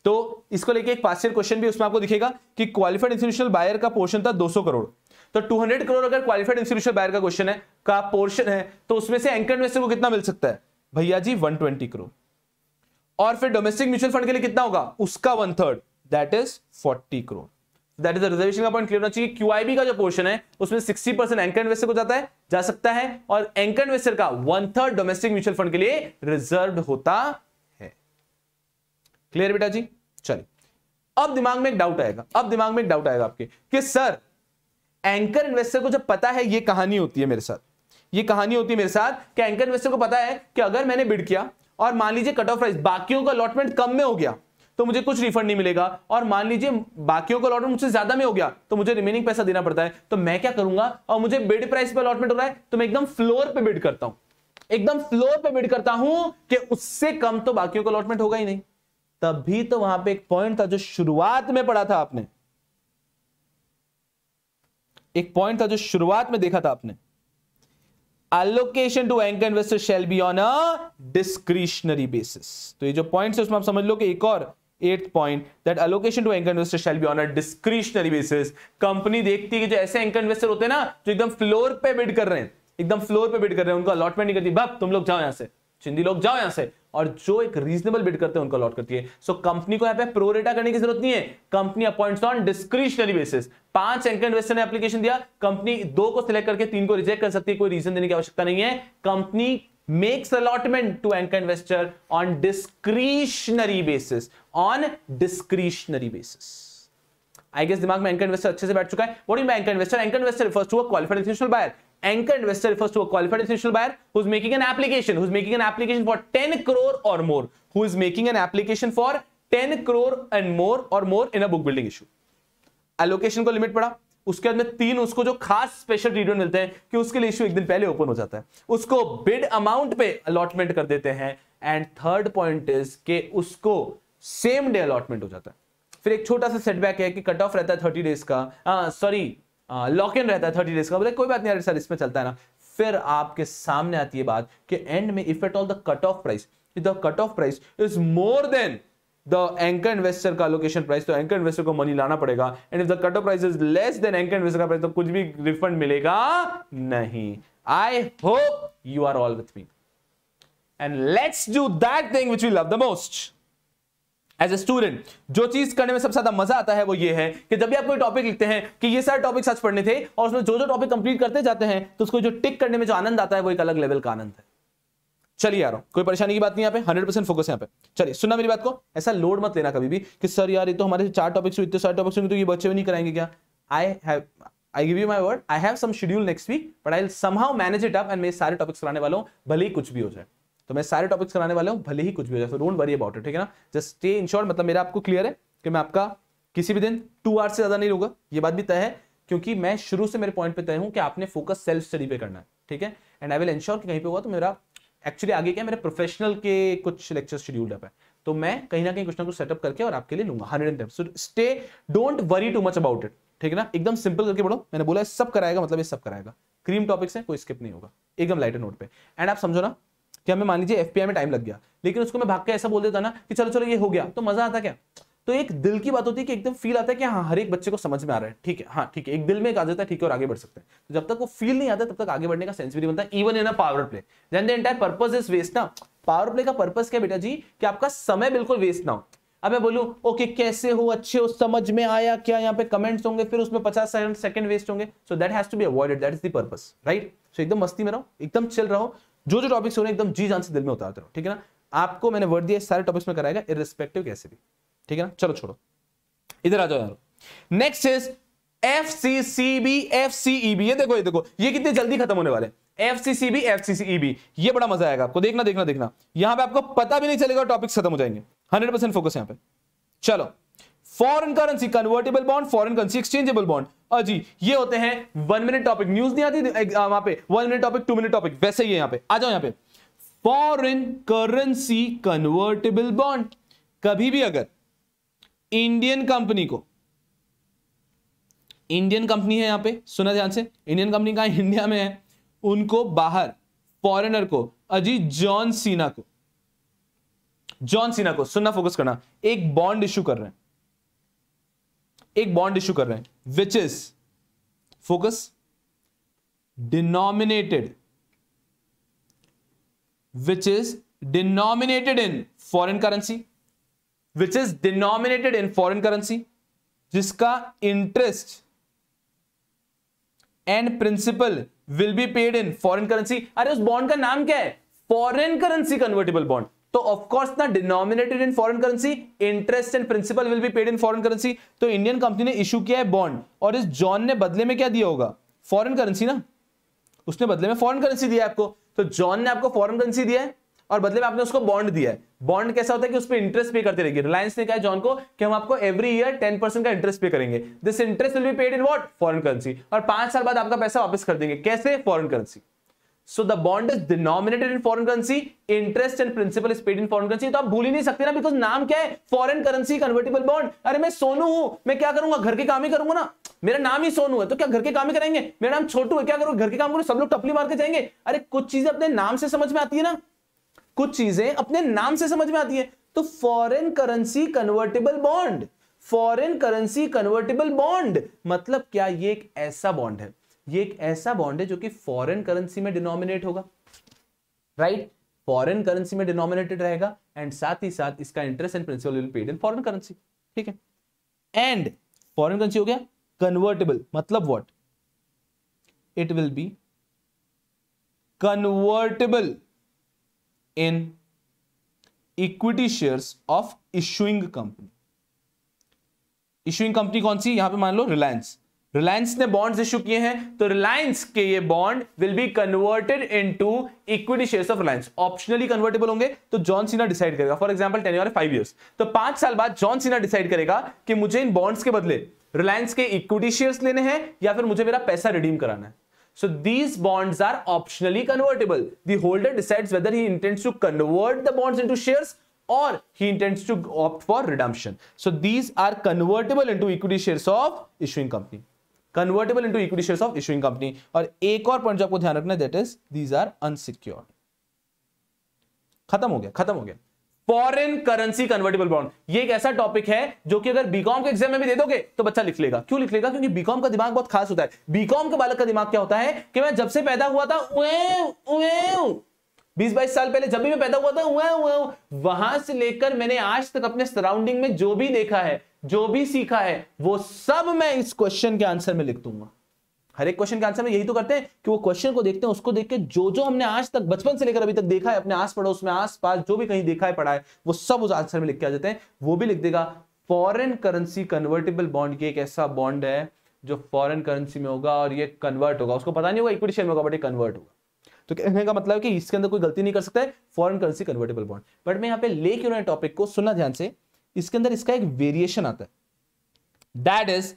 तो इसको लेके एक पासियर क्वेश्चन भी उसमें आपको दिखेगा कि क्वालिफाइड इंस्टीट्यूशनल बायर का पोर्शन था 200 करोड़ तो 200 करोड़ अगर क्वालिफाइड इंस्टीट्यूशनल बायर का क्वेश्चन है का पोर्शन है तो उसमें से एंकर इन्वेस्टर को कितना मिल सकता है भैया जी 120 करोड़ और फिर डोमेस्टिक म्यूचुअल फंड के लिए कितना होगा उसका one third that is forty crore that is reservation का पॉइंट क्लियर होना चाहिए क्यू का जो पोर्शन है उसमें सिक्सटी परसेंट एंकर इन्वेस्टर को जाता है जा सकता है और एंकर इन्वेस्टर का one third domestic mutual fund के लिए रिजर्व होता है क्लियर बेटा जी चलिए अब दिमाग में एक डाउट आएगा अब दिमाग में एक डाउट आएगा आपके कि सर एंकर इन्वेस्टर को जब पता है ये कहानी होती है मेरे साथ ये कहानी होती है मेरे साथ कि एंकर इन्वेस्टर को पता है कि अगर मैंने बिड किया और मान लीजिए कट ऑफ प्राइस बाकियों का अलॉटमेंट कम में हो गया तो मुझे कुछ रिफंड नहीं मिलेगा और मान लीजिए बाकियों का अलॉटमेंट मुझसे ज्यादा में हो गया तो मुझे रिमेनिंग पैसा देना पड़ता है तो मैं क्या करूंगा और मुझे बेड प्राइस पर अलॉटमेंट हो रहा है तो मैं एकदम फ्लोर पर बिड करता हूं एकदम फ्लोर पर बिड करता हूं कि उससे कम तो बाकियों का अलॉटमेंट होगा ही नहीं तब भी तो वहां पर एक पॉइंट था जो शुरुआत में पड़ा था आपने एक पॉइंट था जो शुरुआत में देखा था आपने allocation to anchor investor shall be on a discretionary basis तो ये जो पॉइंट्स है उसमें आप समझ लो कि एक और eight point that allocation to anchor investor shall be on a discretionary basis company देखती है कि जो ऐसे एंकर इन्वेस्टर होते हैं ना जो एकदम फ्लोर पे बिड कर रहे हैं एकदम फ्लोर पे बिड कर रहे हैं उनको अलॉटमेंट नहीं करती बाप तुम लोग जाओ यहाँ से चिंदी लोग जाओ यहाँ से और जो एक रीजनेबल बिड करते हैं उनको अलॉट करती है सो so, कंपनी को यहाँ पे प्रोरेटा करने की जरूरत नहीं है company appoints on discretionary basis पांच एंकर इन्वेस्टर ने एप्लीकेशन दिया कंपनी दो को सिलेक्ट करके तीन को रिजेक्ट कर सकती है कोई रीजन देने की आवश्यकता नहीं है company makes allotment to anchor investor on discretionary basis on discretionary basis I guess दिमाग में एंकर इन्वेस्टर अच्छे से बैठ चुका है anchor investor anchor investor refers to qualified institutional buyer anchor investor refers to qualified institutional buyer who is making an application who is making an application for 10 crore और more who is making an application for 10 crore and more और more इन book building issue allocation को limit पड़ा उसके बाद में तीन उसको जो खास स्पेशल ट्रीटमेंट मिलते हैं कि उसके लिए इश्यू एक दिन पहले ओपन हो जाता है उसको बिड अमाउंट पे अलॉटमेंट कर देते हैं एंड थर्ड पॉइंट इज के उसको सेम डे अलॉटमेंट हो जाता है फिर एक छोटा सा सेटबैक है कि कट ऑफ रहता है थर्टी डेज का सॉरी लॉक इन रहता है थर्टी डेज का बोले कोई बात नहीं सर इसमें चलता है ना फिर आपके सामने आती है बात कि एंड में if at all the cut off price the cut off price is more than the anchor investor का लोकेशन प्राइस तो एंकर इन्वेस्टर को मनी लाना पड़ेगा and if the cut off price is less than anchor investor का price तो कुछ भी refund मिलेगा नहीं I hope you are all with me and let's do that thing which you love the most as a student जो चीज करने में सबसे ज्यादा मजा आता है वो ये है कि जब भी आप कोई टॉपिक लिखते हैं कि ये सारे टॉपिक सच पढ़ने थे और उसमें जो जो टॉपिक कंप्लीट करते जाते हैं तो उसको जो टिक करने में जो आनंद आता है वो एक अलग लेवल का आनंद है चलिए यार कोई परेशानी की बात नहीं यहाँ पे हंड्रेड परसेंट फोकस यहाँ पे चलिए सुनना मेरी बात को ऐसा लोड मत लेना कभी भी कि सर यार ये तो हमारे चार टॉपिक्स इतने सारे टॉपिक्स तो ये बच्चे भी नहीं कराएंगे क्या I have I give you my word I have some schedule next week but I somehow manage it up and मैं सारे टॉपिक्स कराने वाला हूँ भले ही कुछ भी हो जाए तो मैं सारे टॉपिक्स कराने वाला हूँ भले ही कुछ भी हो जाए डोंट वरी अबाउट इट ठीक है ना जस्ट स्टे इन शॉर्ट मतलब मेरा आपको क्लियर है कि मैं आपका किसी भी दिन टू आवर्स से ज्यादा नहीं लूंगा ये बात भी तय है क्योंकि मैं शुरू से मेरे पॉइंट पे तय हूँ कि आपने फोकस सेल्फ स्टडी पे करना है ठीक है एंड आई विल एंश्योर कि कहीं पे होगा तो मेरा एक्चुअली आगे क्या मेरे प्रोफेशनल के कुछ लेक्चर शेड्यूल्ड है तो मैं कहीं ना कहीं कुछ ना कुछ सेटअप करके और आपके लिए लूंगा hundred and so stay don't worry too much about it ठीक है ना एकदम सिंपल करके पढ़ो मैंने बोला सब कराएगा मतलब ये सब कराएगा क्रीम टॉपिक्स है कोई स्किप नहीं होगा एकदम लाइटर नोट पे एंड आप समझो ना कि हमें मान लीजिए एफ में टाइम लग गया लेकिन उसको मैं भाग के ऐसा बोल देता ना कि चलो चलो ये हो गया तो मजा आता क्या तो एक दिल की बात होती है कि एकदम फील आता है कि हाँ हर एक बच्चे को समझ में आ रहा है ठीक है हाँ ठीक है एक दिल में एक आ जाता है ठीक है और आगे बढ़ सकते हैं तो जब तक वो फील नहीं आता तब तक आगे बढ़ने का सेंस भी नहीं बनता even in a power play then the entire purpose is waste ना पावर प्ले का पर्पज क्या बेटा जी कि आपका समय बिल्कुल वेस्ट ना हो अब मैं बोलूँ ओके कैसे हो अच्छे हो समझ में आया क्या यहाँ पे कमेंट्स होंगे फिर उसमें पचास सेकंड वेस्ट होंगे so that has to be avoided that is the purpose right so एकदम मस्ती में रहो एकदम चल रहा रहो जो जो टॉपिक्स हो रहे हैं एकदम जी जान से दिल में उतारते रहो ठीक है ना आपको मैंने वर्ड दिया सारे टॉपिक्स में कराएगा इरिस्पेक्टिव कैसे भी ठीक है ना चलो छोड़ो इधर आ जाओ यार next is F C C B F C E B ये देखो ये देखो ये कितने जल्दी खत्म होने वाले F C C B F C C E B ये बड़ा मजा आएगा आपको देखना देखना देखना यहां पे आपको पता भी नहीं चलेगा टॉपिक्स खत्म हो जाएंगे हंड्रेड परसेंट फोकस यहां पे चलो foreign currency convertible bond foreign currency exchangeable bond अजी ये होते हैं वन मिनट टॉपिक न्यूज नहीं आती वहां पे one minute topic two minute topic वैसे ही यहां पे आ जाओ यहां पे फॉरेन करेंसी कन्वर्टेबल बॉन्ड कभी भी अगर इंडियन कंपनी को इंडियन कंपनी है यहां पे सुना ध्यान से इंडियन कंपनी कहा इंडिया में है उनको बाहर फॉरेनर को अजी जॉन सीना को जॉन सीना को सुनना फोकस करना एक बॉन्ड इश्यू कर रहे हैं एक बॉन्ड इश्यू कर रहे हैं which is focus denominated which is denominated in foreign currency which is denominated in foreign currency जिसका interest and principal will be paid in foreign currency अरे उस बॉन्ड का नाम क्या है फॉरेन करेंसी कन्वर्टेबल बॉन्ड तो ऑफकोर्स ना denominated in foreign currency interest and principal will be paid in foreign currency तो इंडियन कंपनी ने इशू किया है बॉन्ड और इस जॉन ने बदले में क्या दिया होगा फॉरेन करेंसी ना उसने बदले में फॉरेन करेंसी दिया आपको तो जॉन ने आपको फॉरेन करेंसी दिया है और बदले में आपने उसको बॉन्ड दिया है बॉन्ड कैसा होता है कि उस पर इंटरेस्ट पे करते रहेगी रिलायंस ने कहा जॉन को कि हम आपको एवरी ईयर टेन परसेंट का इंटरेस्ट पे करेंगे this interest will be paid in what foreign currency और पांच साल बाद आपका पैसा वापस कर देंगे कैसे foreign currency so the bond is denominated in foreign currency interest and principal is paid in foreign currency तो आप भूल ही नहीं सकते ना बिकॉज नाम क्या है फॉरन करेंसी कन्वर्टेबल बॉन्ड अरे मैं सोनू हूं मैं क्या करूंगा घर के काम ही करूंगा ना मेरा नाम ही सोनू है तो क्या घर के काम ही करेंगे मेरा नाम छोटू है क्या करूंगा घर के काम करो सब लोग टपली मार के जाएंगे अरे कुछ चीजें अपने नाम से समझ में आती है ना कुछ चीजें अपने नाम से समझ में आती है तो foreign currency convertible bond foreign currency convertible bond मतलब क्या ये एक ऐसा बॉन्ड है ये एक ऐसा बॉन्ड है जो कि फॉरेन करेंसी में डिनोमिनेट होगा राइट फॉरेन करेंसी में डिनोमिनेटेड रहेगा एंड साथ ही साथ इसका interest and principal will paid in foreign currency ठीक है एंड फॉरेन करेंसी हो गया कन्वर्टेबल मतलब what it will be convertible in equity shares of issuing company issuing company कौन सी यहां पे मान लो रिलायंस रिलायंस ने बॉन्ड्स इश्यू किए हैं तो रिलायंस के ये bond will be converted into equity shares of Reliance optionally convertible होंगे तो जॉन सीना डिसाइड करेगा for example ten year five years तो पांच साल बाद जॉन सीना डिसाइड करेगा कि मुझे इन बॉन्ड्स के बदले रिलायंस के इक्विटी शेयर्स लेने हैं या फिर मुझे मेरा पैसा रिडीम कराना है So these bonds are optionally convertible. The holder decides whether he intends to convert the bonds into shares or he intends to opt for redemption. So these are convertible into equity shares of issuing company. Convertible into equity share of issuing company और एक और point जो आपको ध्यान रखना है that is these are unsecured खत्म हो गया खत्म हो गया फॉरेन करेंसी कन्वर्टेबल बॉन्ड ये एक ऐसा टॉपिक है जो कि अगर बीकॉम के एग्जाम में भी दे दोगे तो बच्चा लिख लेगा क्यों लिख लेगा क्योंकि बीकॉम का दिमाग बहुत खास होता है बीकॉम के बालक का दिमाग क्या होता है कि मैं जब से पैदा हुआ था बीस बाईस साल पहले जब भी मैं पैदा हुआ था वहां से लेकर मैंने आज तक अपने सराउंडिंग में जो भी देखा है जो भी सीखा है वो सब मैं इस क्वेश्चन के आंसर में लिख दूंगा हर एक क्वेश्चन के आंसर में यही तो करते हैं कि वो क्वेश्चन को देखते हैं उसको देख के जो जो हमने आज तक बचपन से लेकर अभी तक देखा है अपने आस पड़ोस में आस पास जो भी कहीं देखा है पढ़ा है वो सब उस आंसर में लिख के आ जाते हैं वो भी लिख देगा फॉरन करेंसी कन्वर्टेबल बॉन्ड ये एक ऐसा बॉन्ड है जो फॉरन करेंसी में होगा और ये कन्वर्ट होगा उसको पता नहीं होगा इक्विटी शेयर में होगा बट ये कन्वर्ट होगा तो कहने का मतलब है कि इसके अंदर कोई गलती नहीं कर सकता है foreign currency convertible bond but मैं यहाँ पे लेके उन्होंने टॉपिक को सुना ध्यान से इसके अंदर इसका एक वेरिएशन आता है that is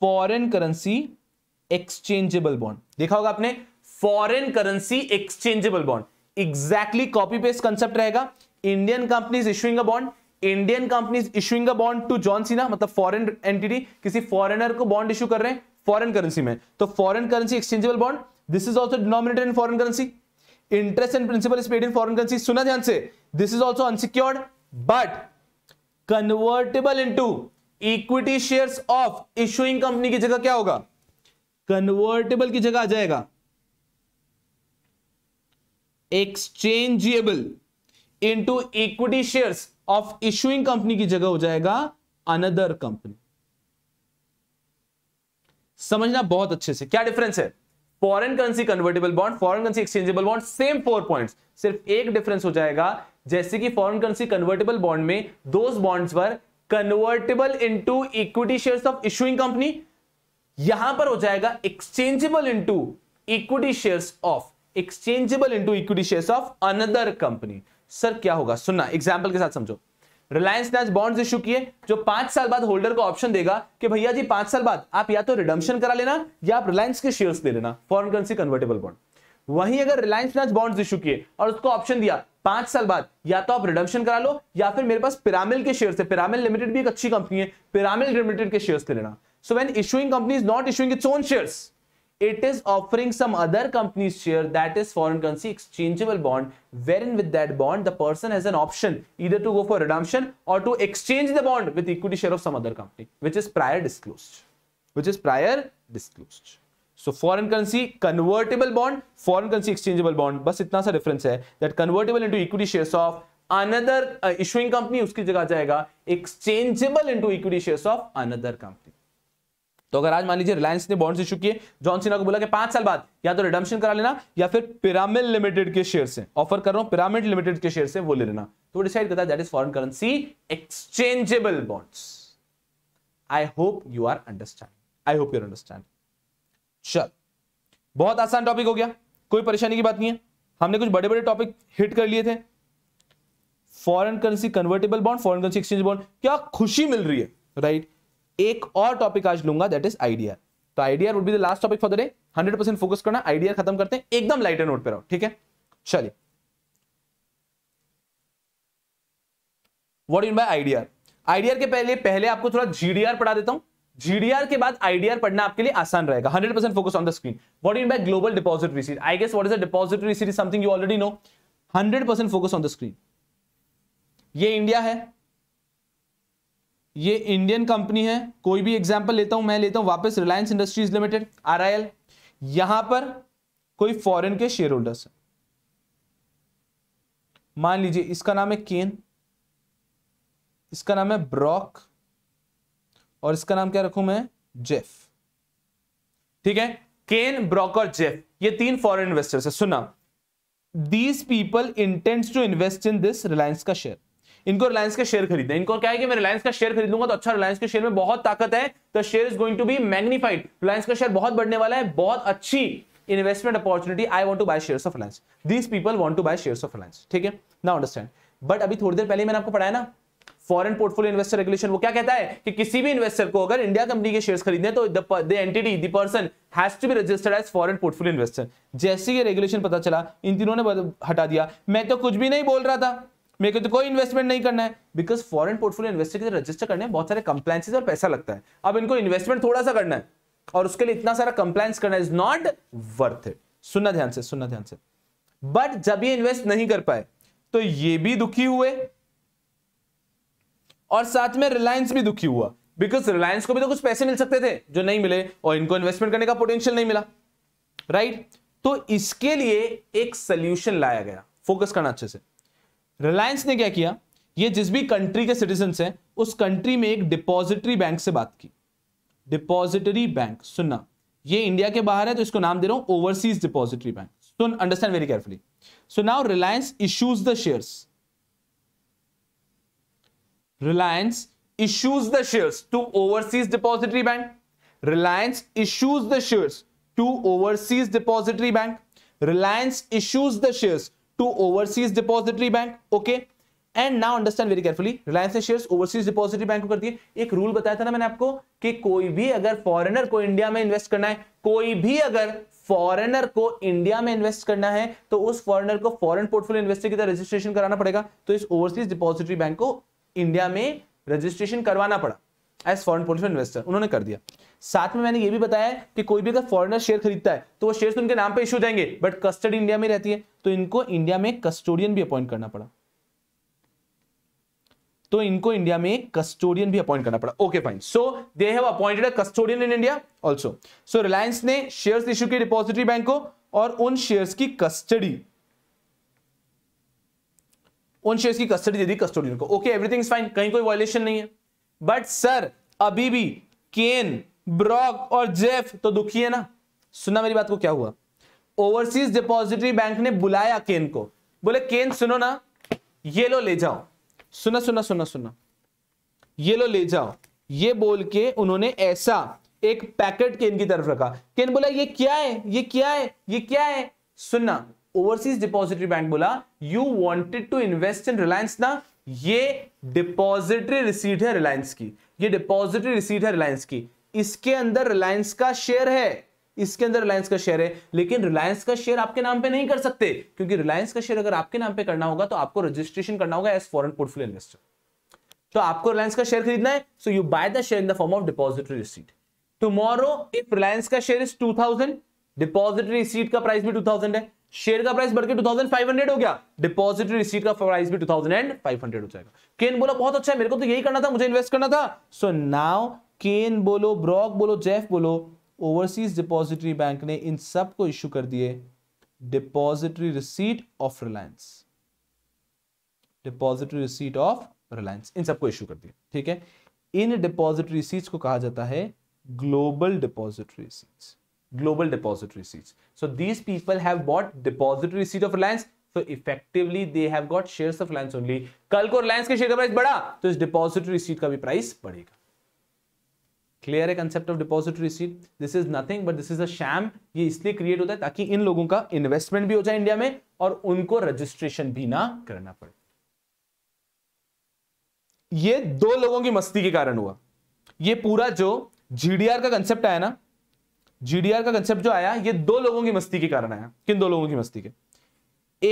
foreign currency exchangeable bond देखा होगा आपने foreign currency exchangeable bond exactly copy paste concept रहेगा Indian companies issuing a bond Indian companies issuing a bond to John Cena मतलब फॉरेन एंटिटी किसी फॉरेनर को bond issue कर रहे हैं फॉरेन करेंसी में तो foreign currency exchangeable bond this is also denominated in foreign currency interest and principal is paid in foreign currency सुना ध्यान से this is also unsecured but convertible into equity shares of issuing company की जगह क्या होगा convertible की जगह आ जाएगा exchangeable into equity shares of issuing company की जगह हो जाएगा अनदर कंपनी समझना बहुत अच्छे से क्या डिफरेंस है foreign currency convertible bond foreign currency exchangeable bond same four points सिर्फ एक डिफरेंस हो जाएगा जैसे कि फॉरन करेंसी कन्वर्टेबल बॉन्ड में दोज बॉन्ड्स पर convertible into equity share of issuing company यहां पर हो जाएगा exchangeable into equity share of exchangeable into equity share of another company sir क्या होगा सुनना एग्जाम्पल के साथ समझो रिलायंस ने आज बॉन्ड्स इशू किए जो पांच साल बाद होल्डर को ऑप्शन देगा कि भैया जी पांच साल बाद आप या तो रिडम्शन करा लेना या आप रिलायंस के शेयर्स ले लेना फॉरेन करेंसी कन्वर्टेबल बॉन्ड वहीं अगर रिलायंस फिनांस बॉन्ड्स इशू किए और उसको ऑप्शन दिया पांच साल बाद या तो आप रिडम्शन करा लो या फिर मेरे पास पिरामिल के शेयर है पिरामिल लिमिटेड भी एक अच्छी कंपनी है पिरामिल लिमिटेड के शेयर्स ले लेना so when issuing company is not issuing its own shares it is offering some other company's share that is foreign currency exchangeable bond wherein with that bond the person has an option either to go for redemption or to exchange the bond with equity share of some other company which is prior disclosed which is prior disclosed so foreign currency convertible bond foreign currency exchangeable bond बस इतना सा difference है that convertible into equity shares of another issuing company उसकी जगह जाएगा exchangeable into equity shares of another company तो अगर आज मान लीजिए रिलायंस ने बॉन्ड्स इशू किए जॉन सिन्हा को बोला कि पांच साल बाद या तो रिडम्शन करा लेना या फिर पिरामिड लिमिटेड के शेयर से ऑफर कर रहा हूं पिरामिड लिमिटेड के शेयर से वो ले लेना तो डिसाइड करता है that is foreign currency exchangeable bonds I hope you are understand I hope you are understand चल बहुत आसान टॉपिक हो गया कोई परेशानी की बात नहीं है हमने कुछ बड़े बड़े टॉपिक हिट कर लिए थे foreign currency convertible bond foreign currency exchange bond क्या खुशी मिल रही है राइट right? एक और टॉपिक आज लूंगा दैट इज आइडिया तो IDR would be the last topic for the day hundred percent focus करना आइडिया खत्म करते हैं एकदम लाइटर नोट पे रहो ठीक है चलिए what in by IDR IDR के पहले पहले आपको थोड़ा जीडीआर पढ़ा देता हूं जीडीआर के बाद आईडीआर पढ़ना आपके लिए आसान रहेगा 100 percent focus on the screen what in by global depository receipt I guess what is depository receipt is something you already know 100 percent focus on the screen ये इंडिया है ये इंडियन कंपनी है कोई भी एग्जाम्पल लेता हूं मैं लेता हूं वापस Reliance Industries Limited R I L यहां पर कोई फॉरेन के शेयर होल्डर्स है मान लीजिए इसका नाम है केन इसका नाम है ब्रॉक और इसका नाम क्या रखू मैं जेफ ठीक है केन ब्रोकर जेफ ये तीन फॉरेन इन्वेस्टर्स है सुना these people intents to invest in this Reliance का शेयर इनको रिलायंस का शेयर खरीदे इनको क्या है कि मैं रिलायंस का शेयर खरीद लूंगा तो अच्छा रिलायंस के शेयर में बहुत ताकत है तो share is going to be magnified Reliance का शेयर बहुत बढ़ने वाला है बहुत अच्छी investment opportunity I want to buy share of Reliance these people want to buy share of Reliance ठीक है ना अंडरस्टैंड बट अभी थोड़ी देर पहले मैंने आपको पढ़ाया ना फॉरन पोर्टफोलियो इन्वेस्टर रेगुलेशन वो क्या कहता है कि किसी भी इन्वेस्टर को अगर इंडिया कंपनी के शेयर्स खरीदने तो entity the person has to be registered as foreign portfolio investor जैसे ये रेगुलेशन पता चला इन तीनों ने हटा दिया मैं तो कुछ भी नहीं बोल रहा था मेरे को तो कोई इन्वेस्टमेंट नहीं करना है बिकॉज फॉरन पोर्टफोलियो इन्वेस्टर के रजिस्टर करने में बहुत सारे कंप्लाइंस और पैसा लगता है अब इनको इन्वेस्टमेंट थोड़ा सा करना है और उसके लिए इतना सारा कंप्लाइंस करना इज नॉट वर्थ इट सुनना ध्यान से सुनना ध्यान से बट जब ये इन्वेस्ट नहीं कर पाए तो ये भी दुखी हुए और साथ में रिलायंस भी दुखी हुआ बिकॉज रिलायंस को भी तो कुछ पैसे मिल सकते थे जो नहीं मिले और इनको इन्वेस्टमेंट करने का पोटेंशियल नहीं मिला राइट right? तो इसके लिए एक सोल्यूशन लाया गया फोकस करना अच्छे से रिलायंस ने क्या किया ये जिस भी कंट्री के सिटीजन है उस कंट्री में एक डिपॉजिटरी बैंक से बात की डिपॉजिटरी बैंक सुनना ये इंडिया के बाहर है तो इसको नाम दे रहा हूं ओवरसीज डिपॉजिटरी बैंक सुन understand very carefully so now Reliance issues the shares Reliance issues the shares to overseas depository bank Reliance issues the shares to overseas depository bank Reliance issues the shares to overseas depository bank okay and now understand very carefully Reliance ने shares overseas depository bank को कर दिए एक rule बताया था ना मैंने आपको कि कोई भी अगर फॉरेनर को इंडिया में इन्वेस्ट करना है कोई भी अगर फॉरेनर को इंडिया में इन्वेस्ट करना है तो उस फॉरेनर को फॉरेन पोर्टफोलियो इन्वेस्टर की तरह रजिस्ट्रेशन कराना पड़ेगा तो इस ओवरसीज डिपॉजिटरी बैंक को इंडिया में रजिस्ट्रेशन करवाना पड़ा एज फॉरन पोर्टफोलियो इन्वेस्टर उन्होंने कर दिया साथ में मैंने ये भी बताया कि कोई भी अगर फॉरनर शेयर खरीदता है तो वो शेयर तो उनके नाम पर इशू देंगे बट कस्टडी इंडिया में रहती है तो इनको इंडिया में कस्टोडियन भी अपॉइंट करना पड़ा तो इनको इंडिया में कस्टोडियन भी अपॉइंट करना पड़ा okay fine so they have appointed a custodian in India also so Reliance ने शेयर्स इशू की डिपॉजिटरी बैंक को और उन शेयर्स की कस्टडी उन शेयर की कस्टडी दे दी कस्टोडियन को ओके एवरीथिंग इज फाइन कहीं कोई वॉयलेशन नहीं है बट सर अभी भी केन ब्रॉक और जेफ तो दुखी है ना सुना मेरी बात को क्या हुआ ओवरसीज डिपॉजिटरी बैंक ने बुलाया केन को बोले केन सुनो ना ये लो ले जाओ सुना सुना सुना सुना ये लो ले जाओ ये बोल के उन्होंने ऐसा एक पैकेट केन की तरफ रखा केन बोला ये क्या है ये क्या है ये क्या है सुनना ओवरसीज डिपॉजिटरी बैंक बोला you wanted to invest in Reliance ना ये डिपॉजिटरी रिसीट है रिलायंस की ये डिपॉजिटरी रिसीट है रिलायंस की इसके अंदर रिलायंस का शेयर है इसके अंदर रिलायंस का शेयर है लेकिन रिलायंस का शेयर आपके नाम पे नहीं कर सकते क्योंकि रिलायंस का शेयर अगर आपके नाम पे करना होगा तो आपको रजिस्ट्रेशन करना होगा एज फॉरन पोर्टफोलियो इन्वेस्टर तो आपको रिलायंस का शेयर खरीदना है so you buy the share in the form of depository receipt tomorrow if Reliance का share is two thousand depository receipt का प्राइस भी टू है शेयर का प्राइस बढ़कर 2500 हो गया डिपॉजिटरी रिसीट का प्राइस भी 2500 हो जाएगा केन बोलो बहुत अच्छा है मेरे को तो यही करना था मुझे इन्वेस्ट करना था सो नाउ केन बोलो ब्रॉक बोलो जेफ बोलो ओवरसीज डिपॉजिटरी बैंक ने इन सब को इश्यू कर दिए depository receipt of Reliance depository receipt of Reliance इन सबको इश्यू कर दिया ठीक है इन डिपॉजिटरी रिसीट को कहा जाता है global depository receipts global depository receipts. So these people have bought depository receipt of Reliance. So effectively they have got shares of Reliance only. कल को Reliance के शेयर का प्राइस बढ़ा तो इस depository receipt का भी प्राइस बढ़ेगा. क्लियर है concept of depository receipt this is nothing but this is a sham ये इसलिए क्रिएट होता है ताकि इन लोगों का इन्वेस्टमेंट भी हो जाए इंडिया में और उनको रजिस्ट्रेशन भी ना करना पड़े ये दो लोगों की मस्ती के कारण हुआ ये पूरा जो जीडीआर का कंसेप्ट आया ना जीडीआर का कंसेप्ट जो आया ये दो लोगों की मस्ती के कारण आया किन दो लोगों की मस्ती के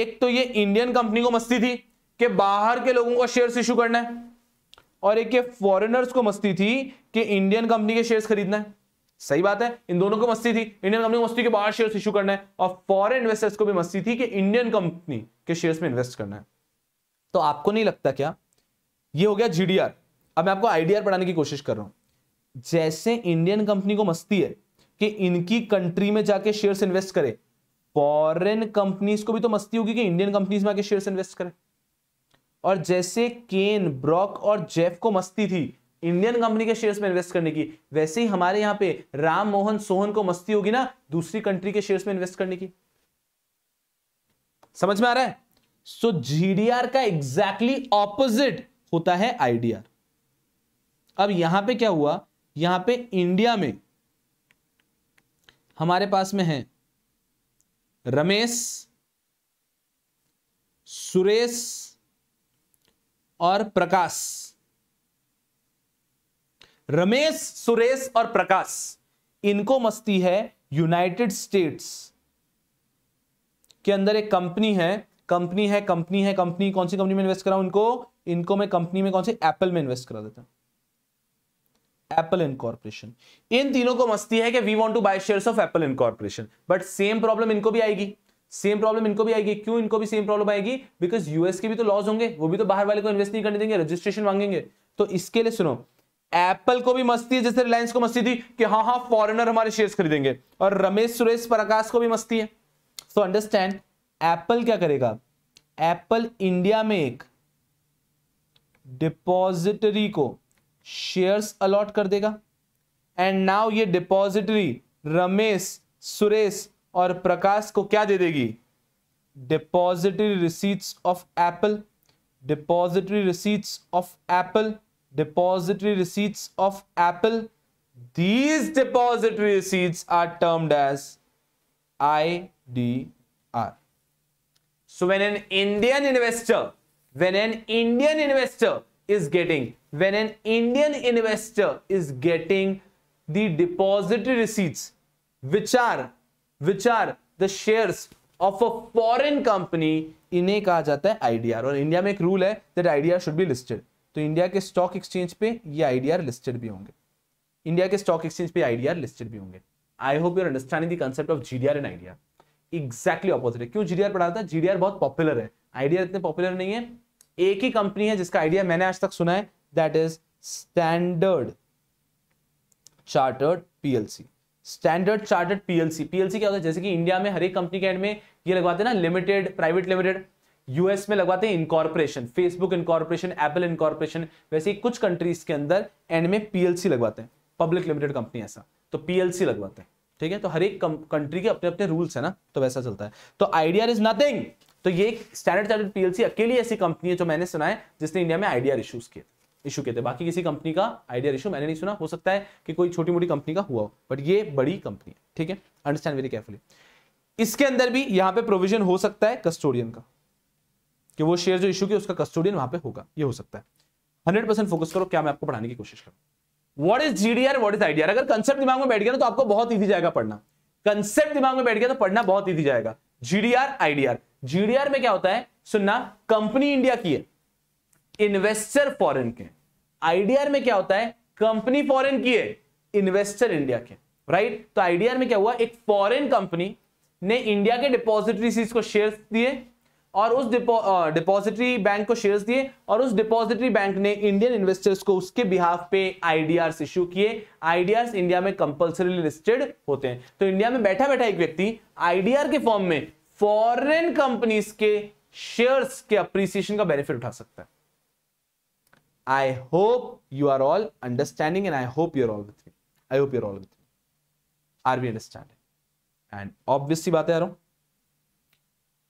एक तो ये इंडियन कंपनी को मस्ती थी कि बाहर के लोगों को शेयर इश्यू करना है और एक ये फॉरेनर्स को मस्ती थी कि इंडियन कंपनी के शेयर्स खरीदना है सही बात है इन दोनों को मस्ती थी इंडियन कंपनी को मस्ती के बाहर शेयर इशू करना है और फॉरन इन्वेस्टर्स को भी मस्ती थी कि इंडियन कंपनी के शेयर में इन्वेस्ट करना है तो आपको नहीं लगता क्या ये हो गया जीडीआर अब मैं आपको आईडीआर पढ़ाने की कोशिश कर रहा हूं जैसे इंडियन कंपनी को मस्ती है कि इनकी कंट्री में जाके शेयर्स इन्वेस्ट करें फॉरेन कंपनीज को भी तो मस्ती होगी कि इंडियन कंपनीज में आके शेयर्स इन्वेस्ट करें और जैसे केन ब्रॉक और जेफ को मस्ती थी इंडियन कंपनी के शेयर्स में इन्वेस्ट करने की वैसे ही हमारे यहां पे राम मोहन सोहन को मस्ती होगी ना दूसरी कंट्री के शेयर्स में इन्वेस्ट करने की समझ में आ रहा है सो so, जीडीआर का एग्जैक्टली exactly ऑपोजिट होता है आईडीआर अब यहां पे क्या हुआ यहां पे इंडिया में हमारे पास में हैं रमेश सुरेश और प्रकाश रमेश सुरेश और प्रकाश इनको मस्ती है यूनाइटेड स्टेट्स के अंदर एक कंपनी है कंपनी है कंपनी है कंपनी कौन सी कंपनी में इन्वेस्ट कराऊं इनको इनको मैं कंपनी में कौन सी एप्पल में इन्वेस्ट करा देता हूं एप्पल इनकॉर्पोरेशन इन तीनों को मस्ती है कि we want to buy shares of Apple incorporation but same problem इनको भी आएगी सेम प्रॉब्लम इनको भी आएगी क्यों इनको भी सेम प्रॉब्लम आएगी बिकॉज यूएस के भी तो लॉज होंगे वो भी तो बाहर वाले को इन्वेस्ट नहीं करने देंगे रजिस्ट्रेशन मांगेंगे तो इसके लिए सुनो एप्पल को भी मस्ती है जैसे रिलायंस को मस्ती थी कि हाँ हाँ फॉरेनर हमारे शेयर खरीदेंगे और रमेश सुरेश प्रकाश को भी मस्ती है सो अंडरस्टैंड एप्पल क्या करेगा एप्पल इंडिया में एक डिपॉजिटरी को शेयर्स अलॉट कर देगा एंड नाउ ये डिपॉजिटरी रमेश सुरेश और प्रकाश को क्या दे देगी depository receipts of Apple depository receipts of Apple depository receipts of Apple these depository receipts are termed as I D R so when an Indian investor when an Indian investor is getting when an Indian investor is getting the depository receipts, which are which are the shares of a foreign company, इन्हें कहा जाता है IDR और India में एक rule है that IDR should be listed तो India के स्टॉक एक्सचेंज पे ये आईडीआर लिस्टेड भी होंगे इंडिया के स्टॉक एक्सचेंज पे आईडीआर लिस्टेड भी होंगे I hope your understanding the concept of GDR and IDR exactly opposite है क्यों जीडीआर पढ़ा था जीडीआर बहुत पॉपुलर है आईडीआर इतने पॉपुलर नहीं है एक ही कंपनी है जिसका आइडिया मैंने आज तक सुना है that is standard Chartered PLC Standard Chartered PLC PLC क्या होता है जैसे कि इंडिया में हर एक कंपनी के एंड में ये लगवाते हैं ना लिमिटेड प्राइवेट लिमिटेड यूएस में लगवाते हैं incorporation Facebook incorporation Apple incorporation वैसे ही कुछ कंट्रीज के अंदर एंड में पीएलसी लगवाते हैं पब्लिक लिमिटेड कंपनी ऐसा तो पीएलसी लगवाते हैं ठीक है तो हर एक कंट्री के अपने अपने रूल्स है ना तो वैसा चलता है तो आइडिया इज नथिंग तो ये स्टैंडर्ड चार्टर्ड पीएलसी अकेली ऐसी कंपनी है जो मैंने सुना है जिसने इंडिया में आइडिया इश्यूज किया इशू कहते हैं बाकी किसी कंपनी का आइडिया इशू मैंने नहीं सुना हो सकता है कि कोई छोटी मोटी कंपनी का हुआ हो बट ये बड़ी कंपनी है ठीक है अंडरस्टैंड वेरी केयरफुली इसके अंदर भी यहां पे प्रोविजन हो सकता है कस्टोडियन का कि वो शेयर जो इशू किया उसका कस्टोडियन वहां पे होगा ये हो सकता है हंड्रेड परसेंट फोकस करो क्या मैं आपको पढ़ाने की कोशिश करूँ what is GDR what is IDR अगर कंसेप्ट दिमाग में बैठ गया ना तो आपको बहुत ईजी जाएगा पढ़ना कंसेप्ट दिमाग में बैठ गया तो पढ़ना बहुत ईजी जाएगा जीडीआर आईडीआर जीडीआर में क्या होता है सुनना कंपनी इंडिया की है इन्वेस्टर फॉरेन के आईडीआर में क्या होता है कंपनी फॉरेन की है इन्वेस्टर इंडिया के राइट तो आईडीआर में क्या हुआ एक फॉरेन कंपनी ने इंडिया के डिपोजिटरी को शेयर्स दिए और उस डिपॉजिटरी बैंक को शेयर्स दिए और उस डिपॉजिटरी बैंक ने इंडियन इन्वेस्टर्स को उसके बिहाफ पे आईडीआर इश्यू किए आईडीआर इंडिया में कंपल्सरीली लिस्टेड होते हैं तो इंडिया में बैठा बैठा एक व्यक्ति आईडीआर के फॉर्म में फॉरेन कंपनीज के शेयर्स के अप्रिसिएशन का बेनिफिट उठा सकता है I hope you are all understanding and I hope you're all with me. I hope you're all with me. Are we understanding? And obvious सी बात है यारों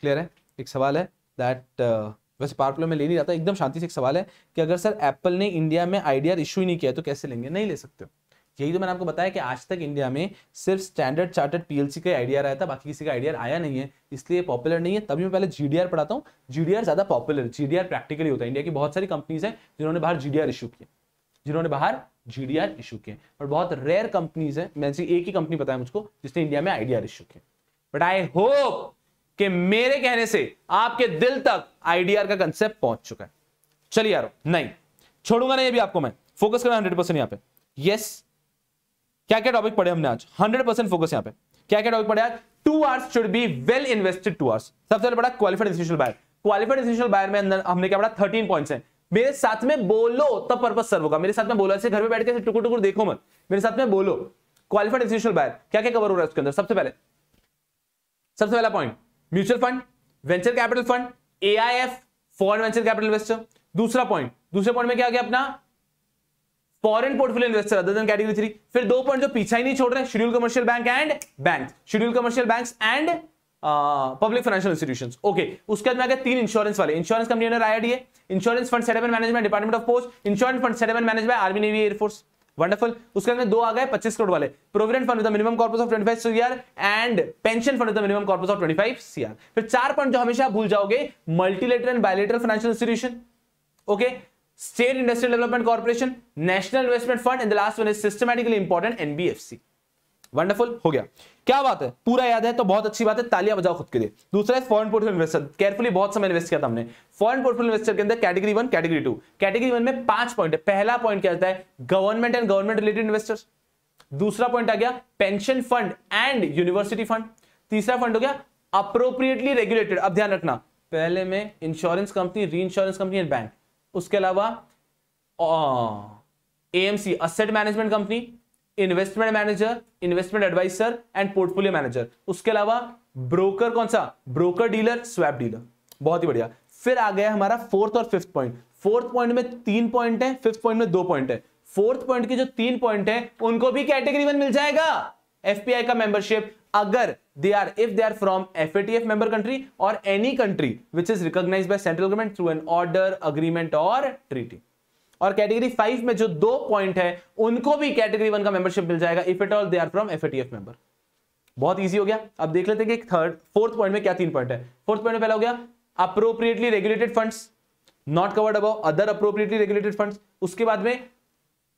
क्लियर है एक सवाल है दैट uh, वैसे पार्पलो में ले नहीं जाता एकदम शांति से एक सवाल है कि अगर सर एप्पल ने इंडिया में आईडीआर इशू ही नहीं किया तो कैसे लेंगे नहीं ले सकते हो यही तो मैंने आपको बताया कि आज तक इंडिया में सिर्फ स्टैंडर्ड चार्टर्ड पीएलसी का आइडिया रहा था बाकी किसी का आइडिया आया नहीं है इसलिए पॉपुलर नहीं है तभी मैं पहले जीडीआर पढ़ाता हूँ जीडीआर ज्यादा पॉपुलर जीडीआर प्रैक्टिकली होता है इंडिया की बहुत सारी कंपनीज है जिन्होंने बाहर जीडीआर इशू किया जिन्होंने बाहर जीडीआर इशू किए पर बहुत रेयर कंपनीज है मैंने एक ही कंपनी बताया मुझको जिसने इंडिया में आईडीआर इशू किया बट आई होप कि मेरे कहने से आपके दिल तक आईडीआर का कंसेप्ट पहुंच चुका है चलिए यार नहीं छोड़ूंगा नहीं अभी आपको मैं फोकस करना हंड्रेड परसेंट यहाँ पे यस क्या क्या टॉपिक पढ़े हमने आज हंड्रेड परसेंट फोकस यहाँ पे क्या क्या टॉपिक पढ़े आज two hours should be well invested two hours सबसे पहले पढ़ा qualified institutional buyer qualified institutional buyer में अंदर हमने क्या पढ़ा थर्टीन पॉइंट्स हैं मेरे साथ में बोलो तब पर्पज सर्व होगा मेरे साथ में बोलो ऐसे घर में बैठ के टुकड़ टुकड़ देखो मत मेरे साथ में बोलो क्वालिफाइड इंस्टीट्यूशनल बायर क्या क्या कवर हो रहा है उसके अंदर सबसे पहले सबसे पहला point mutual fund venture capital fund A I F foreign venture capital investor दूसरा पॉइंट दूसरे पॉइंट में क्या गया अपना foreign portfolio investor other than category three फिर दो पॉइंट जो पीछा ही नहीं छोड़ रहे हैं schedule commercial bank and bank schedule commercial bank and public financial institution okay उसके बाद में आ तीन इंश्योरेंस वाले इंश्योरेंस कंपनी ने under the insurance fund settlement management department of post insurance fund settlement manage by army navy air force wonderful उसके अंदर दो आ गए पच्चीस करोड़ वाले provident fund with minimum corpus of twenty 25 CR and pension fund with minimum corpus of twenty 25 CR फिर चार point जो हमेशा भूल जाओगे multilateral and bilateral financial institution okay state industrial development corporation national investment fund and the last one is systematically important nbfc wonderful हो गया क्या बात है पूरा याद है तो बहुत अच्छी बात है तालियां बजाओ खुद के लिए दूसरा है फॉरन पोर्टफोलियो इन्वेस्टर केयरफुली बहुत समय इन्वेस्ट किया था हमने फॉरन पोर्टफोलियो इन्वेस्टर के अंदर category one category two category one में पांच पॉइंट है पहला पॉइंट क्या होता है government and government related investors दूसरा पॉइंट आ गया pension fund and university fund तीसरा फंड हो गया अप्रोप्रिएटली रेगुलेटेड अब ध्यान रखना पहले में इंश्योरेंस कंपनी री इंश्योरेंस कंपनी एंड बैंक उसके अलावा AMC asset management company investment manager investment adviser and portfolio manager उसके अलावा ब्रोकर कौन सा ब्रोकर डीलर स्वैप डीलर बहुत ही बढ़िया फिर आ गया हमारा फोर्थ और फिफ्थ पॉइंट फोर्थ पॉइंट में तीन पॉइंट है फिफ्थ पॉइंट में दो पॉइंट है फोर्थ पॉइंट के जो तीन पॉइंट है उनको भी कैटेगरी वन मिल जाएगा एफपीआई का मेंबरशिप अगर they are if they are from F ETF member country और any country which is recognise by central government through an order agreement और ट्रीटी और कैटेगरी फाइव में जो दो पॉइंट है उनको भी कैटेगरी वन का मेंबरशिप मिल जाएगा if it all they are from F ETF member बहुत इजी हो गया अब देख लेते हैं कि थर्ड फोर्थ पॉइंट में क्या तीन पॉइंट है फोर्थ पॉइंट में पहला हो गया appropriately regulated funds not covered above other appropriately regulated funds उसके बाद में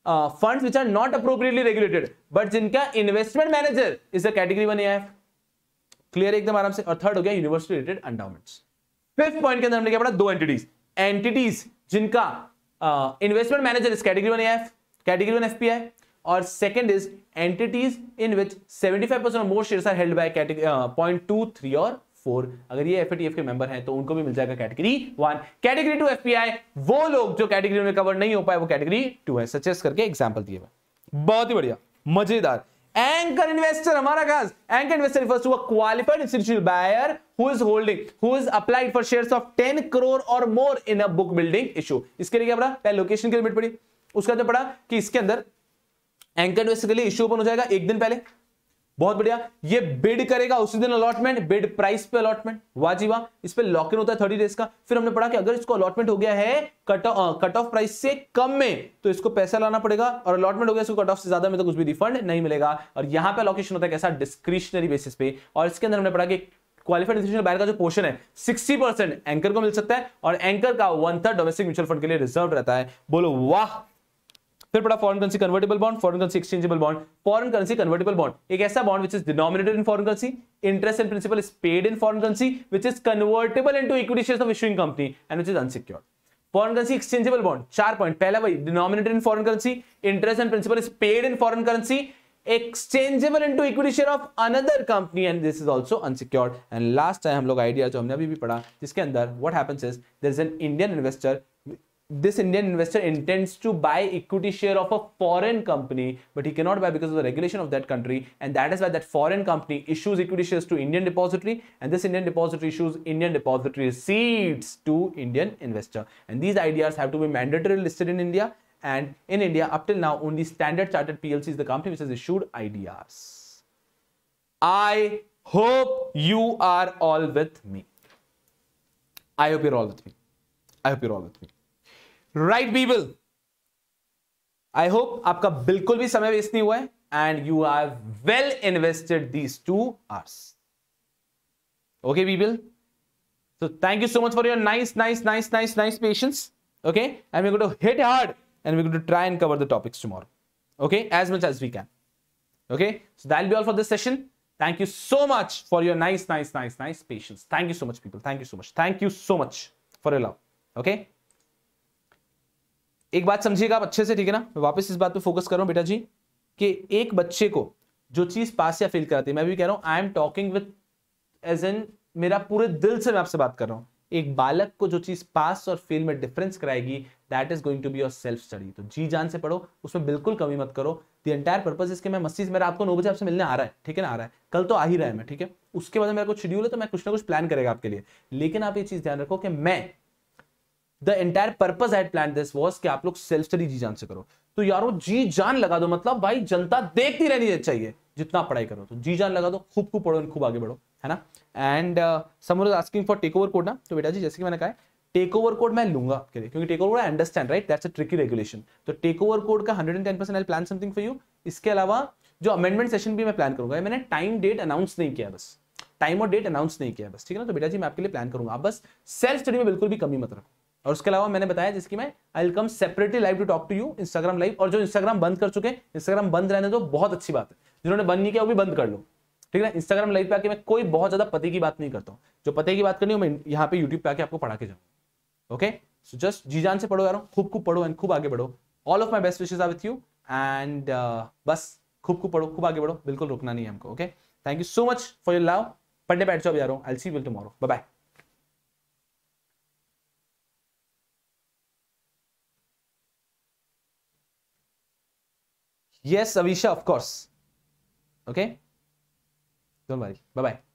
funds which are not appropriately regulated but जिनका investment manager is a category one F clear एकदम आराम से और थर्ड हो गया university related endowment fifth point के अंदर हमने क्या पढ़ा दो एंटिटीज एंटिटीज जिनका investment manager is category one F category one P और second is entities in which seventy five percent more share are held by point two three और four अगर ये एफ के मेंबर हैं तो उनको भी मिल जाएगा category one category two F वो लोग जो कैटेगरी में कवर नहीं हो पाए वो कैटेगरी टू है सचेस करके एग्जाम्पल दिए हुए बहुत ही बढ़िया मजेदार एंकर इन्वेस्टर हमारा खास anchor investor refers to a qualified institutional buyer who is holding who is applied for shares of 10 crore और more in a book building issue इसके लिए क्या पड़ा पहले लोकेशन की लिमिट पड़ी उसका जो पड़ा कि इसके अंदर एंकर इन्वेस्टर के लिए इशू ओपन हो जाएगा एक दिन पहले बहुत बढ़िया ये बिड करेगा उसी दिन अलॉटमेंट बिड प्राइस पे अलॉटमेंट वाजीवा इस पर लॉक इन होता है थर्टी डेज का फिर हमने पढ़ा कि अगर इसको अलॉटमेंट हो गया है कट कट ऑफ प्राइस से कम में तो इसको पैसा लाना पड़ेगा और अलॉटमेंट हो गया इसको कट ऑफ से ज्यादा में तो कुछ भी रिफंड नहीं मिलेगा और यहां पर अलॉकेशन होता है कैसा डिस्क्रिशनरी बेसिस पे और इसके अंदर हमने पढ़ा कि क्वालिफाइड का जो पोर्शन है 60 परसेंट एंकर को मिल सकता है और एंकर का one third domestic mutual fund के लिए रिजर्व रहता है बोलो वाह फिर पड़ा foreign currency convertible bond foreign currency exchangeable bond foreign currency convertible bond एक ऐसा bond which is denominated in foreign currency interest and principal is paid in foreign currency which is convertible into equity share of issuing company and which is unsecured foreign currency exchangeable bond चार point पहला वही denominated in foreign currency interest and principal is paid in foreign currency exchangeable into equity share of another company and this is also unsecured and last time हम लोग idea जो हमने अभी भी पढ़ा जिसके अंदर what happens is there is an Indian investor this Indian investor intends to buy equity share of a foreign company, but he cannot buy because of the regulation of that country. And that is why that foreign company issues equity shares to Indian depository. And this Indian depository issues Indian depository receipts to Indian investor. And these IDRs have to be mandatory listed in India. And in India, up till now, only Standard Chartered PLC is the company which has issued IDRs. I hope you are all with me. I hope you're all with me. I hope you're all with me. Right, बीबल I hope आपका बिल्कुल भी समय waste नहीं and you have well invested these two hours. Okay, hours okay So thank you so much for your nice, nice, nice, nice, nice patience. Okay. And we're going to hit hard and we're going to try and cover the topics tomorrow. Okay. As much as we can. Okay. So that'll be all for this session. Thank you so much for your nice, nice, nice, nice patience. Thank you so much, people. Thank you so much. Thank you so much for your love. Okay. एक बात समझिएगा आप अच्छे से ठीक है ना मैं वापस इस बात पे फोकस कर रहा हूँ बेटा जी कि एक बच्चे को जो चीज पास या फेल कराती है मैं भी कह रहा हूँ I am talking with as an मेरा पूरे दिल से मैं आपसे बात कर रहा हूँ एक बालक को जो चीज पास और फेल में डिफरेंस कराएगी that is going to be your self study तो जी जान से पढ़ो उसमें बिल्कुल कमी मत करो दी एंटायर पर्पज इसके मैं मस्जिद मेरा आपको नौ बजे आपसे मिलने आ रहा है ठीक है ना आ रहा है कल तो आ ही रहा है मैं ठीक है उसके बाद मेरा कुछ शेड्यूल है तो मैं कुछ ना कुछ प्लान करेगा आपके लिए लेकिन आप ये चीज ध्यान रखो कि मैं the entire purpose had plan this was कि आप लोग सेल्फ स्टडी जी जान से करो तो यारो जी जान लगा दो मतलब भाई जनता देखती रहनी चाहिए जितना पढ़ाई करो तो जी जान लगा दो खूब खूब पढ़ो खूब आगे बढ़ो है ना and some are asking for takeover code ना तो बेटा जी जैसे कि मैंने कहा टेक ओवर कोड मैं लूंगा आपके लिए क्योंकि takeover I understand right that's a tricky regulation तो टेक ओवर कोड का 110 I plan something for you इसके अलावा जो अमेंडमेंट सेशन भी मैं प्लान करूंगा मैंने टाइम डेट अनाउंस नहीं किया बस टाइम और डेट अनाउंस नहीं किया बस ठीक है ना तो बेटा जी मैं आपके लिए प्लान करूंगा आप बस सेल्फ स्टडी में बिल्कुल भी कमी मत रखो और उसके अलावा मैंने बताया जिसकी मैं I come separately live to talk to you Instagram live और जो इंस्टाग्राम बंद कर चुके हैं इंस्टाग्राम बंद रहने दो बहुत अच्छी बात है जिन्होंने बंद नहीं किया वो भी बंद कर लो ठीक है इंस्टाग्राम लाइव पे आके मैं कोई बहुत ज्यादा पते की बात नहीं करता हूँ जो पते की बात करनी हो मैं यहाँ पे यूट्यूब पे आके आपको पढ़ा के जाऊँ ओके सो जस्ट जी जान से पढ़ो यार खूब खूब पढ़ो एंड खूब आगे बढ़ो all of my best wishes are with you and बस खूब खूब पढ़ो खूब आगे बढ़ो बिल्कुल रुकना नहीं है हमको okay thank you so much for your love पढ़ने बैठ जाओ यार I see will tomorrow bye bye Yes, Avisha, of course. Okay? Don't worry. Bye-bye.